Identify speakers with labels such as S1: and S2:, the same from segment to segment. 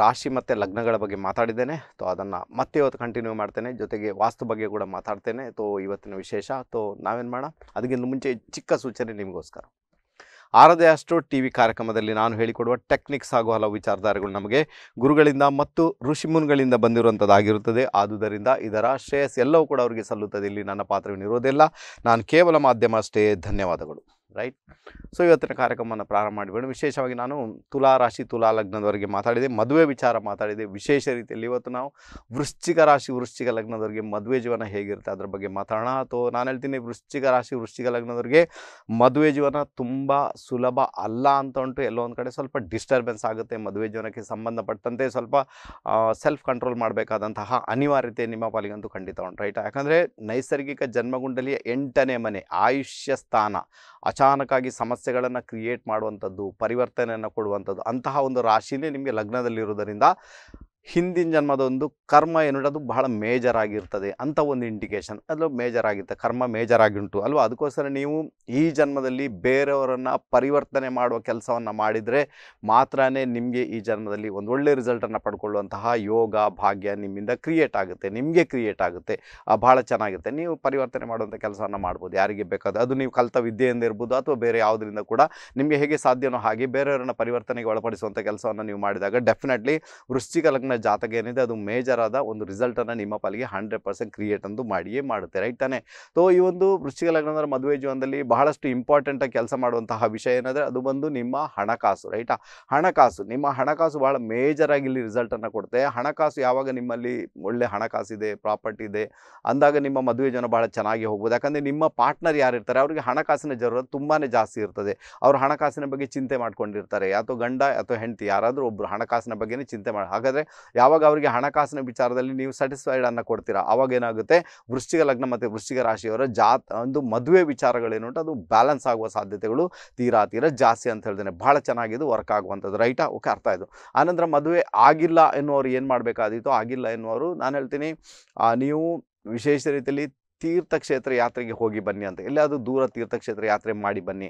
S1: ರಾಶಿ ಮತ್ತು ಲಗ್ನಗಳ ಬಗ್ಗೆ ಮಾತಾಡಿದ್ದೇನೆ ತೋ ಅದನ್ನು ಮತ್ತೆ ಇವತ್ತು ಕಂಟಿನ್ಯೂ ಮಾಡ್ತೇನೆ ಜೊತೆಗೆ ವಾಸ್ತು ಬಗ್ಗೆ ಕೂಡ ಮಾತಾಡ್ತೇನೆ ತೋ ಇವತ್ತಿನ ವಿಶೇಷ ತೋ ನಾವೇನು ಮಾಡೋಣ ಅದಕ್ಕಿಂತ ಮುಂಚೆ ಚಿಕ್ಕ ಸೂಚನೆ ನಿಮಗೋಸ್ಕರ ಆರದೇ ಅಷ್ಟು ಟಿ ವಿ ಕಾರ್ಯಕ್ರಮದಲ್ಲಿ ನಾನು ಹೇಳಿಕೊಡುವ ಟೆಕ್ನಿಕ್ಸ್ ಹಾಗೂ ಹಲವು ವಿಚಾರಧಾರೆಗಳು ನಮಗೆ ಗುರುಗಳಿಂದ ಮತ್ತು ಋಷಿಮುನ್ಗಳಿಂದ ಬಂದಿರುವಂಥದ್ದಾಗಿರುತ್ತದೆ ಆದುದರಿಂದ ಇದರ ಶ್ರೇಯಸ್ ಎಲ್ಲವೂ ಕೂಡ ಅವರಿಗೆ ಸಲ್ಲುತ್ತದೆ ಇಲ್ಲಿ ನನ್ನ ಪಾತ್ರವೇನಿರೋದಿಲ್ಲ ನಾನು ಕೇವಲ ಮಾಧ್ಯಮ ಅಷ್ಟೇ ಧನ್ಯವಾದಗಳು ರೈಟ್ ಸೊ ಇವತ್ತಿನ ಕಾರ್ಯಕ್ರಮವನ್ನು ಪ್ರಾರಂಭ ಮಾಡಿಬಿಡೋಣ ವಿಶೇಷವಾಗಿ ನಾನು ತುಲಾ ರಾಶಿ ತುಲಾ ಲಗ್ನದವರಿಗೆ ಮಾತಾಡಿದೆ ಮದುವೆ ವಿಚಾರ ಮಾತಾಡಿದೆ ವಿಶೇಷ ರೀತಿಯಲ್ಲಿ ಇವತ್ತು ನಾವು ವೃಶ್ಚಿಕ ರಾಶಿ ವೃಶ್ಚಿಕ ಲಗ್ನದವರಿಗೆ ಮದುವೆ ಜೀವನ ಹೇಗಿರುತ್ತೆ ಅದರ ಬಗ್ಗೆ ಮಾತಾಡೋಣ ಅಥವಾ ನಾನು ಹೇಳ್ತೀನಿ ವೃಶ್ಚಿಕ ರಾಶಿ ವೃಶ್ಚಿಕ ಲಗ್ನದವರಿಗೆ ಮದುವೆ ಜೀವನ ತುಂಬ ಸುಲಭ ಅಲ್ಲ ಅಂತ ಉಂಟು ಎಲ್ಲೋ ಒಂದು ಕಡೆ ಸ್ವಲ್ಪ ಡಿಸ್ಟರ್ಬೆನ್ಸ್ ಆಗುತ್ತೆ ಮದುವೆ ಜೀವನಕ್ಕೆ ಸಂಬಂಧಪಟ್ಟಂತೆ ಸ್ವಲ್ಪ ಸೆಲ್ಫ್ ಕಂಟ್ರೋಲ್ ಮಾಡಬೇಕಾದಂತಹ ಅನಿವಾರ್ಯತೆ ನಿಮ್ಮ ಪಾಲಿಗಂತೂ ಖಂಡಿತ ಉಂಟು ರೈಟ್ ಯಾಕಂದರೆ ನೈಸರ್ಗಿಕ ಜನ್ಮಗುಂಡಲಿಯ ಎಂಟನೇ ಮನೆ ಆಯುಷ್ಯ ಸ್ಥಾನ ಅಚ ಅಚಾನಕ್ಕಾಗಿ ಸಮಸ್ಯೆಗಳನ್ನು ಕ್ರಿಯೇಟ್ ಮಾಡುವಂಥದ್ದು ಪರಿವರ್ತನೆಯನ್ನು ಕೊಡುವಂಥದ್ದು ಅಂತಹ ಒಂದು ರಾಶಿನೇ ನಿಮಗೆ ಲಗ್ನದಲ್ಲಿರೋದರಿಂದ ಹಿಂದಿನ ಜನ್ಮದೊಂದು ಕರ್ಮ ಅದು ಬಹಳ ಮೇಜರ್ ಆಗಿರ್ತದೆ ಅಂತ ಒಂದು ಇಂಡಿಕೇಶನ್ ಅದು ಮೇಜರ್ ಆಗಿರ್ತದೆ ಕರ್ಮ ಮೇಜರ್ ಉಂಟು ಅಲ್ವಾ ಅದಕ್ಕೋಸ್ಕರ ನೀವು ಈ ಜನ್ಮದಲ್ಲಿ ಬೇರೆಯವರನ್ನು ಪರಿವರ್ತನೆ ಮಾಡುವ ಕೆಲಸವನ್ನು ಮಾಡಿದರೆ ಮಾತ್ರ ನಿಮಗೆ ಈ ಜನ್ಮದಲ್ಲಿ ಒಂದು ಒಳ್ಳೆಯ ರಿಸಲ್ಟನ್ನು ಪಡ್ಕೊಳ್ಳುವಂತಹ ಯೋಗ ಭಾಗ್ಯ ನಿಮ್ಮಿಂದ ಕ್ರಿಯೇಟ್ ಆಗುತ್ತೆ ನಿಮಗೆ ಕ್ರಿಯೇಟ್ ಆಗುತ್ತೆ ಬಹಳ ಚೆನ್ನಾಗಿರುತ್ತೆ ನೀವು ಪರಿವರ್ತನೆ ಮಾಡುವಂಥ ಕೆಲಸವನ್ನು ಮಾಡ್ಬೋದು ಯಾರಿಗೆ ಬೇಕಾದ ಅದು ನೀವು ಕಲಿತ ವಿದ್ಯೆಯಿಂದ ಇರ್ಬೋದು ಅಥವಾ ಬೇರೆ ಯಾವುದರಿಂದ ಕೂಡ ನಿಮಗೆ ಹೇಗೆ ಸಾಧ್ಯನೋ ಹಾಗೆ ಬೇರೆಯವರನ್ನು ಪರಿವರ್ತನೆಗೆ ಒಳಪಡಿಸುವಂಥ ಕೆಲಸವನ್ನು ನೀವು ಮಾಡಿದಾಗ ಡೆಫಿನೆಟ್ಲಿ ವೃಶ್ಚಿಕ ಲಗ್ನ ಜಾತಕ ಏನಿದೆ ಅದು ಮೇಜರ್ ಆದ ಒಂದು ರಿಸಲ್ಟನ್ನು ನಿಮ್ಮ ಪಾಲಿಗೆ ಹಂಡ್ರೆಡ್ ಪರ್ಸೆಂಟ್ ಕ್ರಿಯೇಟ್ ಅಂದು ಮಾಡಿಯೇ ಮಾಡುತ್ತೆ ರೈಟ್ ತಾನೆ ಸೊ ಈ ಒಂದು ವೃಶ್ಚಿಕ ಲಗ್ನದ ಮದುವೆ ಜೀವನದಲ್ಲಿ ಬಹಳಷ್ಟು ಇಂಪಾರ್ಟೆಂಟಾಗಿ ಕೆಲಸ ಮಾಡುವಂತಹ ವಿಷಯ ಏನಂದರೆ ಅದು ಬಂದು ನಿಮ್ಮ ಹಣಕಾಸು ರೈಟಾ ಹಣಕಾಸು ನಿಮ್ಮ ಹಣಕಾಸು ಬಹಳ ಮೇಜರಾಗಿ ಇಲ್ಲಿ ರಿಸಲ್ಟನ್ನು ಕೊಡುತ್ತೆ ಹಣಕಾಸು ಯಾವಾಗ ನಿಮ್ಮಲ್ಲಿ ಒಳ್ಳೆ ಇದೆ ಪ್ರಾಪರ್ಟಿ ಇದೆ ಅಂದಾಗ ನಿಮ್ಮ ಮದುವೆ ಜೀವನ ಬಹಳ ಚೆನ್ನಾಗಿ ಹೋಗ್ಬೋದು ಯಾಕಂದರೆ ನಿಮ್ಮ ಪಾರ್ಟ್ನರ್ ಇರ್ತಾರೆ ಅವರಿಗೆ ಹಣಕಾಸಿನ ಜರೂರತ್ ತುಂಬಾ ಜಾಸ್ತಿ ಇರ್ತದೆ ಅವರು ಹಣಕಾಸಿನ ಬಗ್ಗೆ ಚಿಂತೆ ಮಾಡ್ಕೊಂಡಿರ್ತಾರೆ ಅಥವಾ ಗಂಡ ಅಥವಾ ಹೆಂಡತಿ ಯಾರಾದರೂ ಒಬ್ಬರು ಹಣಕಾಸಿನ ಬಗ್ಗೆ ಚಿಂತೆ ಮಾಡಿ ಹಾಗಾದರೆ ಯಾವಾಗ ಅವರಿಗೆ ಹಣಕಾಸಿನ ವಿಚಾರದಲ್ಲಿ ನೀವು ಸ್ಯಾಟಿಸ್ಫೈಡ್ ಅನ್ನು ಕೊಡ್ತೀರಾ ಅವಾಗ ಏನಾಗುತ್ತೆ ವೃಶ್ಚಿಕ ಲಗ್ನ ಮತ್ತು ವೃಶ್ಚಿಕ ರಾಶಿಯವರ ಜಾತ್ ಒಂದು ಮದುವೆ ವಿಚಾರಗಳೇನು ಉಂಟು ಅದು ಬ್ಯಾಲೆನ್ಸ್ ಆಗುವ ಸಾಧ್ಯತೆಗಳು ತೀರಾ ತೀರ ಜಾಸ್ತಿ ಅಂತ ಹೇಳ್ತೇನೆ ಭಾಳ ಚೆನ್ನಾಗಿದ್ದು ವರ್ಕ್ ಆಗುವಂಥದ್ದು ರೈಟಾ ಓಕೆ ಅರ್ಥ ಆಯಿತು ಆನಂತರ ಮದುವೆ ಆಗಿಲ್ಲ ಎನ್ನುವರು ಏನು ಮಾಡಬೇಕಾದೀತು ಆಗಿಲ್ಲ ಎನ್ನುವರು ನಾನು ಹೇಳ್ತೀನಿ ನೀವು ವಿಶೇಷ ರೀತಿಯಲ್ಲಿ ತೀರ್ಥಕ್ಷೇತ್ರ ಯಾತ್ರೆಗೆ ಹೋಗಿ ಬನ್ನಿ ಅಂತ ಎಲ್ಲಾದರೂ ದೂರ ತೀರ್ಥಕ್ಷೇತ್ರ ಯಾತ್ರೆ ಮಾಡಿ ಬನ್ನಿ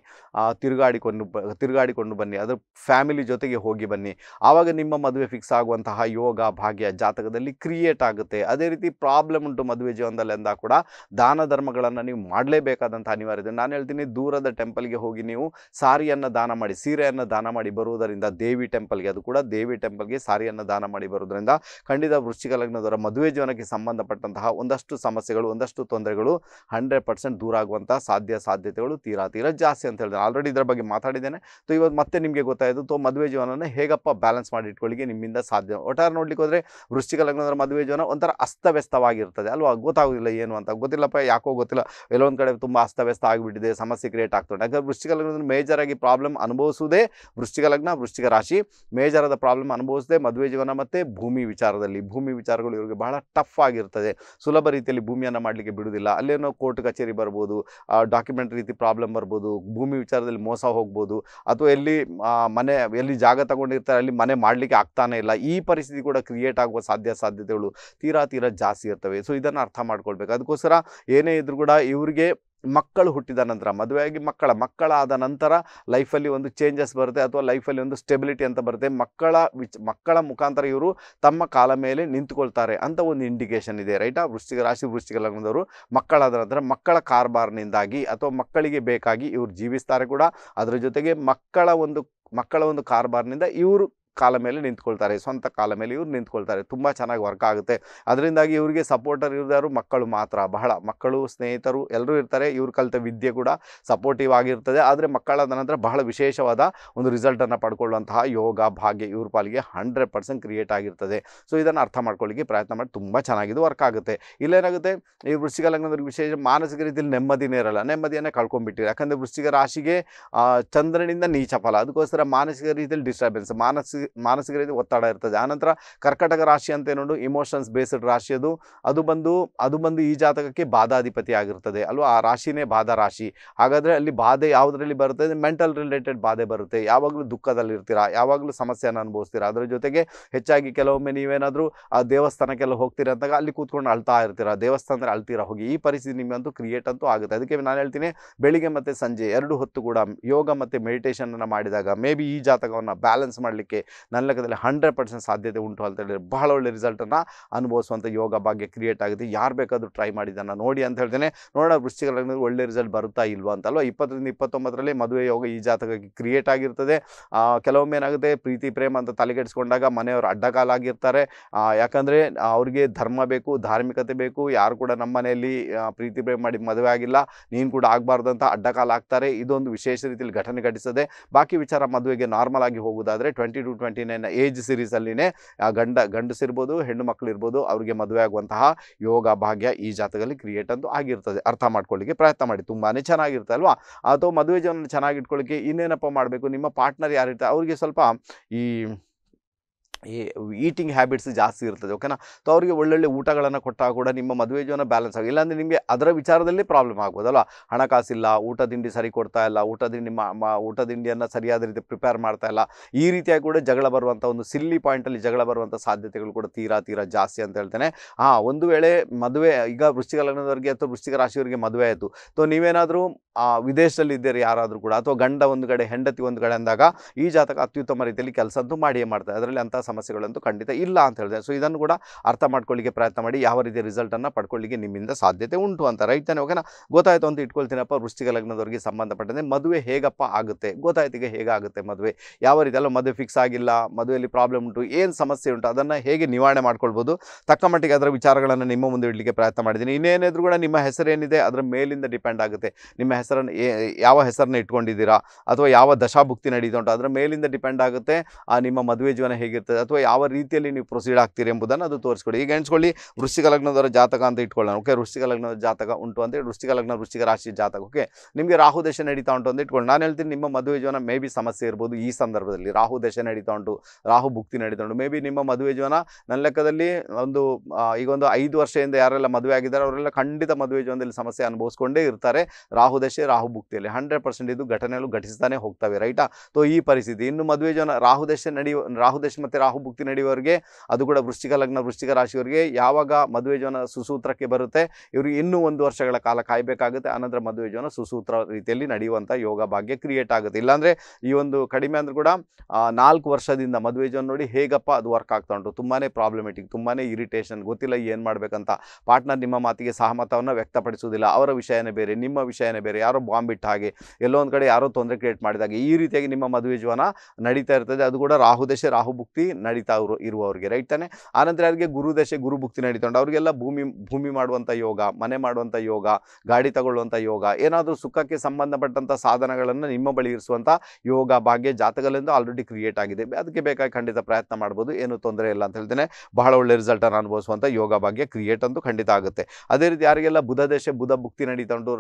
S1: ತಿರುಗಾಡಿಕೊಂಡು ಬ ತಿರುಗಾಡಿಕೊಂಡು ಬನ್ನಿ ಅದು ಫ್ಯಾಮಿಲಿ ಜೊತೆಗೆ ಹೋಗಿ ಬನ್ನಿ ಆವಾಗ ನಿಮ್ಮ ಮದುವೆ ಫಿಕ್ಸ್ ಆಗುವಂತಹ ಯೋಗ ಭಾಗ್ಯ ಜಾತಕದಲ್ಲಿ ಕ್ರಿಯೇಟ್ ಆಗುತ್ತೆ ಅದೇ ರೀತಿ ಪ್ರಾಬ್ಲಮ್ ಉಂಟು ಮದುವೆ ಜೀವನದಲ್ಲಿ ಕೂಡ ದಾನ ಧರ್ಮಗಳನ್ನು ನೀವು ಮಾಡಲೇಬೇಕಾದಂಥ ಅನಿವಾರ್ಯತೆ ನಾನು ಹೇಳ್ತೀನಿ ದೂರದ ಟೆಂಪಲ್ಗೆ ಹೋಗಿ ನೀವು ಸಾರಿಯನ್ನು ದಾನ ಮಾಡಿ ಸೀರೆಯನ್ನು ದಾನ ಮಾಡಿ ಬರುವುದರಿಂದ ದೇವಿ ಟೆಂಪಲ್ಗೆ ಅದು ಕೂಡ ದೇವಿ ಟೆಂಪಲ್ಗೆ ಸಾರಿಯನ್ನು ದಾನ ಮಾಡಿ ಬರುವುದರಿಂದ ಖಂಡಿತ ವೃಶ್ಚಿಕ ಲಗ್ನದವರ ಮದುವೆ ಜೀವನಕ್ಕೆ ಸಂಬಂಧಪಟ್ಟಂತಹ ಒಂದಷ್ಟು ಸಮಸ್ಯೆಗಳು ಒಂದಷ್ಟು ತೊಂದರೆ ತೊಂದರೆಗಳು ಹಂಡ್ರೆಡ್ ಪರ್ಸೆಂಟ್ ದೂರ ಆಗುವಂಥ ಸಾಧ್ಯ ಸಾಧ್ಯತೆಗಳು ತೀರಾ ತೀರಾ ಜಾಸ್ತಿ ಅಂತ ಹೇಳಿದೆ ಆಲ್ರೆಡಿ ಇದರ ಬಗ್ಗೆ ಮಾತಾಡಿದ್ದೇನೆ ತೊ ಇವತ್ತು ಮತ್ತೆ ನಿಮಗೆ ಗೊತ್ತಾಯಿತು ತೊ ಮದುವೆ ಜೀವನವನ್ನು ಹೇಗಪ್ಪ ಬ್ಯಾಲೆನ್ಸ್ ಮಾಡಿ ಇಟ್ಕೊಳ್ಳಿಕ್ಕೆ ನಿಮ್ಮಿಂದ ಸಾಧ್ಯ ಒಟ್ಟಾರೆ ನೋಡ್ಲಿಕ್ಕೆ ಹೋದರೆ ವೃಷ್ಟಿಕ ಲಗ್ನದ ಮದುವೆ ಜೀವನ ಒಂಥರ ಅಸ್ತವ್ಯಸ್ತವಾಗಿರ್ತದೆ ಅಲ್ವಾ ಗೊತ್ತಾಗೋದಿಲ್ಲ ಏನು ಅಂತ ಗೊತ್ತಿಲ್ಲಪ್ಪ ಯಾಕೋ ಗೊತ್ತಿಲ್ಲ ಎಲ್ಲೊಂದು ಕಡೆ ತುಂಬ ಅಸ್ತವ್ಯಸ್ತ ಆಗಿಬಿಟ್ಟಿದೆ ಸಮಸ್ಯೆ ಕ್ರಿಯೇಟ್ ಆಗ್ತದೆ ಯಾಕಂದರೆ ವೃಶ್ಚಿಕ ಮೇಜರ್ ಆಗಿ ಪ್ರಾಬ್ಲಮ್ ಅನುಭವಿಸುವುದೇ ವೃಷ್ಟಿಕ ಲಗ್ನ ವೃಷ್ಟಿಕ ರಾಶಿ ಆದ ಪ್ರಾಬ್ಲಮ್ ಅನುಭವಿಸದೆ ಮದುವೆ ಜೀವನ ಮತ್ತು ಭೂಮಿ ವಿಚಾರದಲ್ಲಿ ಭೂಮಿ ವಿಚಾರಗಳು ಇವರಿಗೆ ಬಹಳ ಟಫ್ ಆಗಿರ್ತದೆ ಸುಲಭ ರೀತಿಯಲ್ಲಿ ಭೂಮಿಯನ್ನು ಮಾಡಲಿಕ್ಕೆ ಬಿಡುವುದಿಲ್ಲ ಅಲ್ಲೇನೋ ಕೋರ್ಟ್ ಕಚೇರಿ ಬರ್ಬೋದು ಡಾಕ್ಯುಮೆಂಟ್ ರೀತಿ ಪ್ರಾಬ್ಲಮ್ ಬರ್ಬೋದು ಭೂಮಿ ವಿಚಾರದಲ್ಲಿ ಮೋಸ ಹೋಗ್ಬೋದು ಅಥವಾ ಎಲ್ಲಿ ಮನೆ ಎಲ್ಲಿ ಜಾಗ ತಗೊಂಡಿರ್ತಾರೆ ಅಲ್ಲಿ ಮನೆ ಮಾಡಲಿಕ್ಕೆ ಆಗ್ತಾನೆ ಇಲ್ಲ ಈ ಪರಿಸ್ಥಿತಿ ಕೂಡ ಕ್ರಿಯೇಟ್ ಆಗುವ ಸಾಧ್ಯ ಸಾಧ್ಯತೆಗಳು ತೀರಾ ತೀರಾ ಜಾಸ್ತಿ ಇರ್ತವೆ ಸೊ ಇದನ್ನು ಅರ್ಥ ಮಾಡ್ಕೊಳ್ಬೇಕು ಅದಕ್ಕೋಸ್ಕರ ಏನೇ ಇದ್ರೂ ಕೂಡ ಇವರಿಗೆ ಮಕ್ಕಳು ಹುಟ್ಟಿದ ನಂತರ ಮದುವೆಯಾಗಿ ಮಕ್ಕಳ ಮಕ್ಕಳಾದ ನಂತರ ಲೈಫಲ್ಲಿ ಒಂದು ಚೇಂಜಸ್ ಬರುತ್ತೆ ಅಥವಾ ಲೈಫಲ್ಲಿ ಒಂದು ಸ್ಟೆಬಿಲಿಟಿ ಅಂತ ಬರುತ್ತೆ ಮಕ್ಕಳ ವಿಚ್ ಮಕ್ಕಳ ಮುಖಾಂತರ ಇವರು ತಮ್ಮ ಕಾಲ ಮೇಲೆ ನಿಂತುಕೊಳ್ತಾರೆ ಅಂತ ಒಂದು ಇಂಡಿಕೇಶನ್ ಇದೆ ರೈಟಾ ವೃಷ್ಟಿ ರಾಶಿ ವೃಶ್ಚಿಕ ಲಗ್ನದವರು ಮಕ್ಕಳಾದ ನಂತರ ಮಕ್ಕಳ ಕಾರ್ಬಾರ್ನಿಂದಾಗಿ ಅಥವಾ ಮಕ್ಕಳಿಗೆ ಬೇಕಾಗಿ ಇವರು ಜೀವಿಸ್ತಾರೆ ಕೂಡ ಅದರ ಜೊತೆಗೆ ಮಕ್ಕಳ ಒಂದು ಮಕ್ಕಳ ಒಂದು ಕಾರ್ಬಾರ್ನಿಂದ ಇವರು ಕಾಲ ಮೇಲೆ ನಿಂತ್ಕೊಳ್ತಾರೆ ಸ್ವಂತ ಕಾಲ ಮೇಲೆ ಇವ್ರು ನಿಂತ್ಕೊಳ್ತಾರೆ ತುಂಬ ಚೆನ್ನಾಗಿ ವರ್ಕ್ ಆಗುತ್ತೆ ಅದರಿಂದಾಗಿ ಇವರಿಗೆ ಸಪೋರ್ಟರ್ ಇರೋದಾದ್ರು ಮಕ್ಕಳು ಮಾತ್ರ ಬಹಳ ಮಕ್ಕಳು ಸ್ನೇಹಿತರು ಎಲ್ಲರೂ ಇರ್ತಾರೆ ಇವ್ರು ಕಲಿತ ವಿದ್ಯೆ ಕೂಡ ಸಪೋರ್ಟಿವ್ ಆಗಿರ್ತದೆ ಆದರೆ ಮಕ್ಕಳಾದ ನಂತರ ಬಹಳ ವಿಶೇಷವಾದ ಒಂದು ರಿಸಲ್ಟನ್ನು ಪಡ್ಕೊಳ್ಳುವಂತಹ ಯೋಗ ಭಾಗ್ಯ ಇವ್ರ ಪಾಲಿಗೆ ಹಂಡ್ರೆಡ್ ಪರ್ಸೆಂಟ್ ಕ್ರಿಯೇಟ್ ಆಗಿರ್ತದೆ ಸೊ ಇದನ್ನು ಅರ್ಥ ಮಾಡ್ಕೊಳ್ಳಿಕ್ಕೆ ಪ್ರಯತ್ನ ಮಾಡಿ ತುಂಬ ಚೆನ್ನಾಗಿದ್ದು ವರ್ಕ್ ಆಗುತ್ತೆ ಇಲ್ಲೇನಾಗುತ್ತೆ ಈ ವೃಶ್ಚಿಕ ಲಗ್ನದವ್ರಿಗೆ ವಿಶೇಷ ಮಾನಸಿಕ ರೀತಿಯಲ್ಲಿ ನೆಮ್ಮದಿನೇ ಇರಲ್ಲ ನೆಮ್ಮದಿಯನ್ನೇ ಕಳ್ಕೊಂಡ್ಬಿಟ್ಟಿರಿ ಯಾಕಂದರೆ ವೃಶ್ಚಿಕ ರಾಶಿಗೆ ಚಂದ್ರನಿಂದ ನೀಚ ಫಲ ಅದಕ್ಕೋಸ್ಕರ ಮಾನಸಿಕ ರೀತಿಯಲ್ಲಿ ಡಿಸ್ಟರ್ಬೆನ್ಸ್ ಮಾನಸಿಕ ಮಾನಸಿಕ ರೀತಿ ಒತ್ತಡ ಇರ್ತದೆ ಆನಂತರ ಕರ್ಕಟಕ ರಾಶಿ ಅಂತ ಏನು ಇಮೋಷನ್ಸ್ ಬೇಸ್ಡ್ ರಾಶಿ ಅದು ಅದು ಬಂದು ಅದು ಬಂದು ಈ ಜಾತಕಕ್ಕೆ ಬಾಧಾಧಿಪತಿ ಆಗಿರ್ತದೆ ಅಲ್ವಾ ಆ ರಾಶಿನೇ ಬಾಧಾ ರಾಶಿ ಹಾಗಾದರೆ ಅಲ್ಲಿ ಬಾಧೆ ಯಾವುದರಲ್ಲಿ ಬರುತ್ತೆ ಮೆಂಟಲ್ ರಿಲೇಟೆಡ್ ಬಾಧೆ ಬರುತ್ತೆ ಯಾವಾಗಲೂ ದುಃಖದಲ್ಲಿರ್ತೀರಾ ಯಾವಾಗಲೂ ಸಮಸ್ಯೆಯನ್ನು ಅನುಭವಿಸ್ತೀರಾ ಅದರ ಜೊತೆಗೆ ಹೆಚ್ಚಾಗಿ ಕೆಲವೊಮ್ಮೆ ನೀವೇನಾದರೂ ಆ ದೇವಸ್ಥಾನಕ್ಕೆಲ್ಲ ಹೋಗ್ತೀರಾ ಅಂತಾಗ ಅಲ್ಲಿ ಕೂತ್ಕೊಂಡು ಅಳ್ತಾ ಇರ್ತೀರಾ ದೇವಸ್ಥಾನದಲ್ಲಿ ಅಳ್ತೀರಾ ಹೋಗಿ ಈ ಪರಿಸ್ಥಿತಿ ನಿಮಗಂತೂ ಕ್ರಿಯೇಟ್ ಅಂತೂ ಆಗುತ್ತೆ ಅದಕ್ಕೆ ನಾನು ಹೇಳ್ತೀನಿ ಬೆಳಿಗ್ಗೆ ಮತ್ತು ಸಂಜೆ ಎರಡು ಹೊತ್ತು ಕೂಡ ಯೋಗ ಮತ್ತು ಮೆಡಿಟೇಷನನ್ನು ಮಾಡಿದಾಗ ಮೇ ಬಿ ಈ ಜಾತಕವನ್ನು ಬ್ಯಾಲೆನ್ಸ್ ಮಾಡಲಿಕ್ಕೆ ನನ್ನ ಲೆಕ್ಕದಲ್ಲಿ ಹಂಡ್ರೆಡ್ ಪರ್ಸೆಂಟ್ ಸಾಧ್ಯತೆ ಉಂಟು ಅಂತ ಹೇಳಿದ್ರೆ ಬಹಳ ಒಳ್ಳೆ ರಿಸಲ್ಟನ್ನು ಅನುಭವಿಸುವಂಥ ಯೋಗ ಭಾಗ್ಯ ಕ್ರಿಯೇಟ್ ಆಗುತ್ತೆ ಯಾರು ಬೇಕಾದರೂ ಟ್ರೈ ಮಾಡಿದ್ದನ್ನು ನೋಡಿ ಅಂತ ಹೇಳ್ತೇನೆ ನೋಡೋಣ ವೃಶ್ಚಿಕ ಒಳ್ಳೆ ರಿಸಲ್ಟ್ ಬರುತ್ತಾ ಇಲ್ವಾ ಅಂತಲ್ವ ಇಪ್ಪತ್ತರಿಂದ ಇಪ್ಪತ್ತೊಂಬತ್ತರಲ್ಲಿ ಮದುವೆ ಯೋಗ ಈ ಜಾತಕಕ್ಕೆ ಕ್ರಿಯೇಟ್ ಆಗಿರ್ತದೆ ಕೆಲವೊಮ್ಮೆ ಏನಾಗುತ್ತೆ ಪ್ರೀತಿ ಪ್ರೇಮ ಅಂತ ತಲೆಗೆಡಿಸ್ಕೊಂಡಾಗ ಮನೆಯವರು ಅಡ್ಡಕಾಲಾಗಿರ್ತಾರೆ ಯಾಕಂದರೆ ಅವ್ರಿಗೆ ಧರ್ಮ ಬೇಕು ಧಾರ್ಮಿಕತೆ ಬೇಕು ಯಾರು ಕೂಡ ನಮ್ಮ ಮನೆಯಲ್ಲಿ ಪ್ರೀತಿ ಪ್ರೇಮ ಮಾಡಿ ಮದುವೆ ಆಗಿಲ್ಲ ನೀನು ಕೂಡ ಆಗಬಾರ್ದು ಅಂತ ಅಡ್ಡಕಾಲ ಆಗ್ತಾರೆ ಇದೊಂದು ವಿಶೇಷ ರೀತಿಯಲ್ಲಿ ಘಟನೆ ಘಟಿಸದೆ ಬಾಕಿ ವಿಚಾರ ಮದುವೆಗೆ ನಾರ್ಮಲ್ ಆಗಿ ಹೋಗೋದಾದರೆ twenty two twenty nine age ಆ ಗಂಡ ಗಂಡಸಿರ್ಬೋದು ಹೆಣ್ಣು ಮಕ್ಕಳು ಅವರಿಗೆ ಮದುವೆ ಆಗುವಂತಹ ಯೋಗ ಭಾಗ್ಯ ಈ ಜಾತಕದಲ್ಲಿ ಕ್ರಿಯೇಟ್ ಅಂತೂ ಆಗಿರ್ತದೆ ಅರ್ಥ ಮಾಡ್ಕೊಳ್ಳಿಕ್ಕೆ ಪ್ರಯತ್ನ ಮಾಡಿ ತುಂಬಾ ಚೆನ್ನಾಗಿರುತ್ತೆ ಅಲ್ವಾ ಅಥವಾ ಮದುವೆ ಜೀವನ ಚೆನ್ನಾಗಿಟ್ಕೊಳ್ಳಿಕ್ಕೆ ಇನ್ನೇನಪ್ಪ ಮಾಡಬೇಕು ನಿಮ್ಮ ಪಾರ್ಟ್ನರ್ ಯಾರಿರ್ತಾರೆ ಅವರಿಗೆ ಸ್ವಲ್ಪ ಈ ಈ ಈಟಿಂಗ್ ಹ್ಯಾಬಿಟ್ಸ್ ಜಾಸ್ತಿ ಇರ್ತದೆ ಓಕೆನಾ ಸೊ ಅವರಿಗೆ ಒಳ್ಳೊಳ್ಳೆ ಊಟಗಳನ್ನು ಕೊಟ್ಟಾಗ ಕೂಡ ನಿಮ್ಮ ಮದುವೆ ಜೀವನ ಬ್ಯಾಲೆನ್ಸ್ ಆಗಿ ಇಲ್ಲಾಂದರೆ ನಿಮಗೆ ಅದರ ವಿಚಾರದಲ್ಲಿ ಪ್ರಾಬ್ಲಮ್ ಆಗ್ಬೋದಲ್ಲ ಹಣಕಾಸಿಲ್ಲ ಊಟ ತಿಂಡಿ ಸರಿ ಕೊಡ್ತಾ ಇಲ್ಲ ಊಟ ತಿಂಡಿ ಮಾ ಊಟ ತಿಂಡಿಯನ್ನು ಸರಿಯಾದ ರೀತಿ ಪ್ರಿಪೇರ್ ಮಾಡ್ತಾ ಇಲ್ಲ ಈ ರೀತಿಯಾಗಿ ಕೂಡ ಜಗಳ ಬರುವಂಥ ಒಂದು ಸಿಲ್ಲಿ ಪಾಯಿಂಟಲ್ಲಿ ಜಗಳ ಬರುವಂಥ ಸಾಧ್ಯತೆಗಳು ಕೂಡ ತೀರಾ ತೀರಾ ಜಾಸ್ತಿ ಅಂತ ಹೇಳ್ತೇನೆ ಹಾಂ ಒಂದು ವೇಳೆ ಮದುವೆ ಈಗ ವೃಷ್ಟಿಕ ಲಗ್ನದವರಿಗೆ ಅಥವಾ ವೃಷ್ಟಿಕ ರಾಶಿಯವರಿಗೆ ಮದುವೆ ಆಯಿತು ಸೊ ನೀವೇನಾದರೂ ವಿದೇಶದಲ್ಲಿ ಇದ್ದೀರಿ ಯಾರಾದರೂ ಕೂಡ ಅಥವಾ ಗಂಡ ಒಂದು ಕಡೆ ಹೆಂಡತಿ ಒಂದು ಕಡೆ ಅಂದಾಗ ಈ ಜಾತಕ ಅತ್ಯುತ್ತಮ ರೀತಿಯಲ್ಲಿ ಕೆಲಸ ಅಂತೂ ಮಾಡಿಯೇ ಮಾಡ್ತಾರೆ ಅದರಲ್ಲಿ ಅಂಥ ಸಮಸ್ಯೆಗಳಂತೂ ಖಂಡಿತ ಇಲ್ಲ ಅಂತ ಹೇಳಿದೆ ಸೊ ಇದನ್ನು ಕೂಡ ಅರ್ಥ ಮಾಡ್ಕೊಳ್ಳಿಕ್ಕೆ ಪ್ರಯತ್ನ ಮಾಡಿ ಯಾವ ರೀತಿ ರಿಸಲ್ಟನ್ನು ಪಡ್ಕೊಳ್ಳಿಕ್ಕೆ ನಿಮ್ಮಿಂದ ಸಾಧ್ಯತೆ ಉಂಟು ಅಂತ ರೈತನೇ ಓಕೆನಾ ಗೊತ್ತಾಯಿತು ಅಂತ ಇಟ್ಕೊಳ್ತೀನಪ್ಪ ವೃಷ್ಟಿಕ ಲಗ್ನದವರಿಗೆ ಸಂಬಂಧಪಟ್ಟಂತೆ ಮದುವೆ ಹೇಗಪ್ಪ ಆಗುತ್ತೆ ಗೊತ್ತಾಯ್ತಿಗೆ ಹೇಗಾಗುತ್ತೆ ಮದುವೆ ಯಾವ ರೀತಿ ಅಲ್ಲ ಮದುವೆ ಫಿಕ್ಸ್ ಆಗಿಲ್ಲ ಮದುವೆಯಲ್ಲಿ ಪ್ರಾಬ್ಲಮ್ ಉಂಟು ಏನು ಸಮಸ್ಯೆ ಉಂಟು ಅದನ್ನು ಹೇಗೆ ನಿವಾರಣೆ ಮಾಡ್ಕೊಳ್ಬೋದು ತಕ್ಕ ಮಟ್ಟಿಗೆ ಅದರ ವಿಚಾರಗಳನ್ನು ನಿಮ್ಮ ಮುಂದೆ ಇಡಲಿಕ್ಕೆ ಪ್ರಯತ್ನ ಮಾಡಿದ್ದೀನಿ ಇನ್ನೇನಾದರೂ ಕೂಡ ನಿಮ್ಮ ಹೆಸರೇನಿದೆ ಅದರ ಮೇಲಿಂದ ಡಿಪೆಂಡ್ ಆಗುತ್ತೆ ನಿಮ್ಮ ಹೆಸರನ್ನು ಯಾವ ಹೆಸರನ್ನ ಇಟ್ಕೊಂಡಿದ್ದೀರಾ ಅಥವಾ ಯಾವ ದಶಾಭುಕ್ತಿ ನಡೀತು ಉಂಟು ಅದರ ಮೇಲಿಂದ ಡಿಪೆಂಡ್ ಆಗುತ್ತೆ ಆ ನಿಮ್ಮ ಮದುವೆ ಜೀವನ ಹೇಗಿರ್ತದೆ ಅಥವಾ ಯಾವ ರೀತಿಯಲ್ಲಿ ನೀವು ಪ್ರೊಸೀಡ್ ಆಗ್ತೀರಿ ಎಂಬುದನ್ನು ಅದು ತೋರಿಸ್ಕೊಡಿ ಈಗ ಎಣಿಸ್ಕೊಳ್ಳಿ ವೃಷ್ಟಿಕ ಲಗ್ನದವರ ಜಾತಕ ಅಂತ ಇಟ್ಕೊಳ್ಳೋಣ ಓಕೆ ವೃಷ್ಟಿಕ ಲಗ್ನದ ಜಾತಕ ಉಂಟು ಅಂದರೆ ವೃಷ್ಟಿಕ ಲಗ್ನ ವೃಷ್ಟಿಕ ರಾಶಿ ಜಾತಕ ಓಕೆ ನಿಮಗೆ ರಾಹು ದೇಶ ನಡೀತಾ ಉಂಟು ಅಂತ ಇಟ್ಕೊಂಡು ನಾನು ಹೇಳ್ತೀನಿ ನಿಮ್ಮ ಮದುವೆ ಜೀವನ ಮೇ ಬಿ ಸಮಸ್ಯೆ ಇರ್ಬೋದು ಈ ಸಂದರ್ಭದಲ್ಲಿ ರಾಹು ದೇಶ ನಡೀತಾ ಉಂಟು ರಾಹು ಭುಕ್ತಿ ನಡೀತಾ ಉಂಟು ಮೇ ಬಿ ನಿಮ್ಮ ಮದುವೆ ಜೀವನ ನನ್ನ ಲೆಕ್ಕದಲ್ಲಿ ಒಂದು ಈಗ ಒಂದು ಐದು ವರ್ಷದಿಂದ ಯಾರೆಲ್ಲ ಮದುವೆ ಆಗಿದ್ದಾರೆ ಅವರೆಲ್ಲ ಖಂಡಿತ ಮದುವೆ ಜೀವನದಲ್ಲಿ ಸಮಸ್ಯೆ ಅನುಭವಿಸ್ಕೊಂಡೇ ಇರ್ತಾರೆ ರಾಹು ದೇಶ ರಾಹು ಭುಕ್ತಿಯಲ್ಲಿ ಹಂಡ್ರೆಡ್ ಪರ್ಸೆಂಟ್ ಇದು ಘಟನೆಗಳು ಘಟಿಸ್ತಾನೆ ಹೋಗ್ತವೆ ರೈಟಾ ಸೊ ಈ ಪರಿಸ್ಥಿತಿ ಇನ್ನು ಮದುವೆ ಜೀವನ ರಾಹು ದೇಶ ನಡೆಯುವ ರಾಹು ದೇಶ ಮತ್ತು ರಾಹು ಭಕ್ತಿ ನಡೆಯುವವರಿಗೆ ಅದು ಕೂಡ ವೃಷ್ಟಿಕ ಲಗ್ನ ವೃಷ್ಟಿಕ ರಾಶಿಯವರಿಗೆ ಯಾವಾಗ ಮದುವೆ ಜೀವನ ಸುಸೂತ್ರಕ್ಕೆ ಬರುತ್ತೆ ಇವರಿಗೆ ಇನ್ನೂ ಒಂದು ವರ್ಷಗಳ ಕಾಲ ಕಾಯಬೇಕಾಗುತ್ತೆ ಆನಂತರ ಮದುವೆ ಜೀವನ ಸುಸೂತ್ರ ರೀತಿಯಲ್ಲಿ ನಡೆಯುವಂಥ ಯೋಗ ಭಾಗ್ಯ ಕ್ರಿಯೇಟ್ ಆಗುತ್ತೆ ಇಲ್ಲಾಂದರೆ ಈ ಒಂದು ಕಡಿಮೆ ಅಂದರೂ ಕೂಡ ನಾಲ್ಕು ವರ್ಷದಿಂದ ಮದುವೆ ಜೀವನ ನೋಡಿ ಹೇಗಪ್ಪ ಅದು ವರ್ಕ್ ಆಗ್ತಾ ಉಂಟು ತುಂಬಾ ಪ್ರಾಬ್ಲಮೆಟಿಕ್ ತುಂಬಾ ಇರಿಟೇಷನ್ ಗೊತ್ತಿಲ್ಲ ಏನು ಮಾಡಬೇಕಂತ ಪಾರ್ಟ್ನರ್ ನಿಮ್ಮ ಮಾತಿಗೆ ಸಹಮತವನ್ನು ವ್ಯಕ್ತಪಡಿಸುವುದಿಲ್ಲ ಅವರ ವಿಷಯನೇ ಬೇರೆ ನಿಮ್ಮ ವಿಷಯನೇ ಬೇರೆ ಯಾರೋ ಬಾಂಬ್ ಇಟ್ಟ ಹಾಗೆ ಎಲ್ಲೊಂದು ಕಡೆ ಯಾರೋ ತೊಂದರೆ ಕ್ರಿಯೇಟ್ ಮಾಡಿದಾಗ ಈ ರೀತಿಯಾಗಿ ನಿಮ್ಮ ಮದುವೆ ಜೀವನ ನಡೀತಾ ಇರ್ತದೆ ಅದು ಕೂಡ ರಾಹು ರಾಹುಭುಕ್ತಿ ನಡೀತಾ ಇರುವವರಿಗೆ ರೈಟ್ ತಾನೆ ಆನಂತರ ಯಾರಿಗೆ ಗುರುದಶೆ ಗುರುಭುಕ್ತಿ ನಡೀತೊಂಡು ಅವರಿಗೆಲ್ಲ ಭೂಮಿ ಭೂಮಿ ಮಾಡುವಂಥ ಯೋಗ ಮನೆ ಮಾಡುವಂಥ ಯೋಗ ಗಾಡಿ ತಗೊಳ್ಳುವಂಥ ಯೋಗ ಏನಾದರೂ ಸುಖಕ್ಕೆ ಸಂಬಂಧಪಟ್ಟಂಥ ಸಾಧನಗಳನ್ನು ನಿಮ್ಮ ಬಳಿ ಇರಿಸುವಂಥ ಯೋಗ ಭಾಗ್ಯ ಜಾತಕಗಳಿಂದ ಆಲ್ರೆಡಿ ಕ್ರಿಯೇಟ್ ಆಗಿದೆ ಅದಕ್ಕೆ ಬೇಕಾಗಿ ಖಂಡಿತ ಪ್ರಯತ್ನ ಮಾಡ್ಬೋದು ಏನು ತೊಂದರೆ ಇಲ್ಲ ಅಂತ ಹೇಳ್ತೇನೆ ಬಹಳ ಒಳ್ಳೆ ರಿಸಲ್ಟನ್ನು ಅನುಭವಿಸುವಂಥ ಯೋಗ ಭಾಗ್ಯ ಕ್ರಿಯೇಟ್ ಅಂತೂ ಖಂಡಿತ ಆಗುತ್ತೆ ಅದೇ ರೀತಿ ಯಾರಿಗೆಲ್ಲ ಬುಧ ದೇಶ ಬುಧ ಭುಕ್ತಿ ನಡೀತಾ ಉಂಟು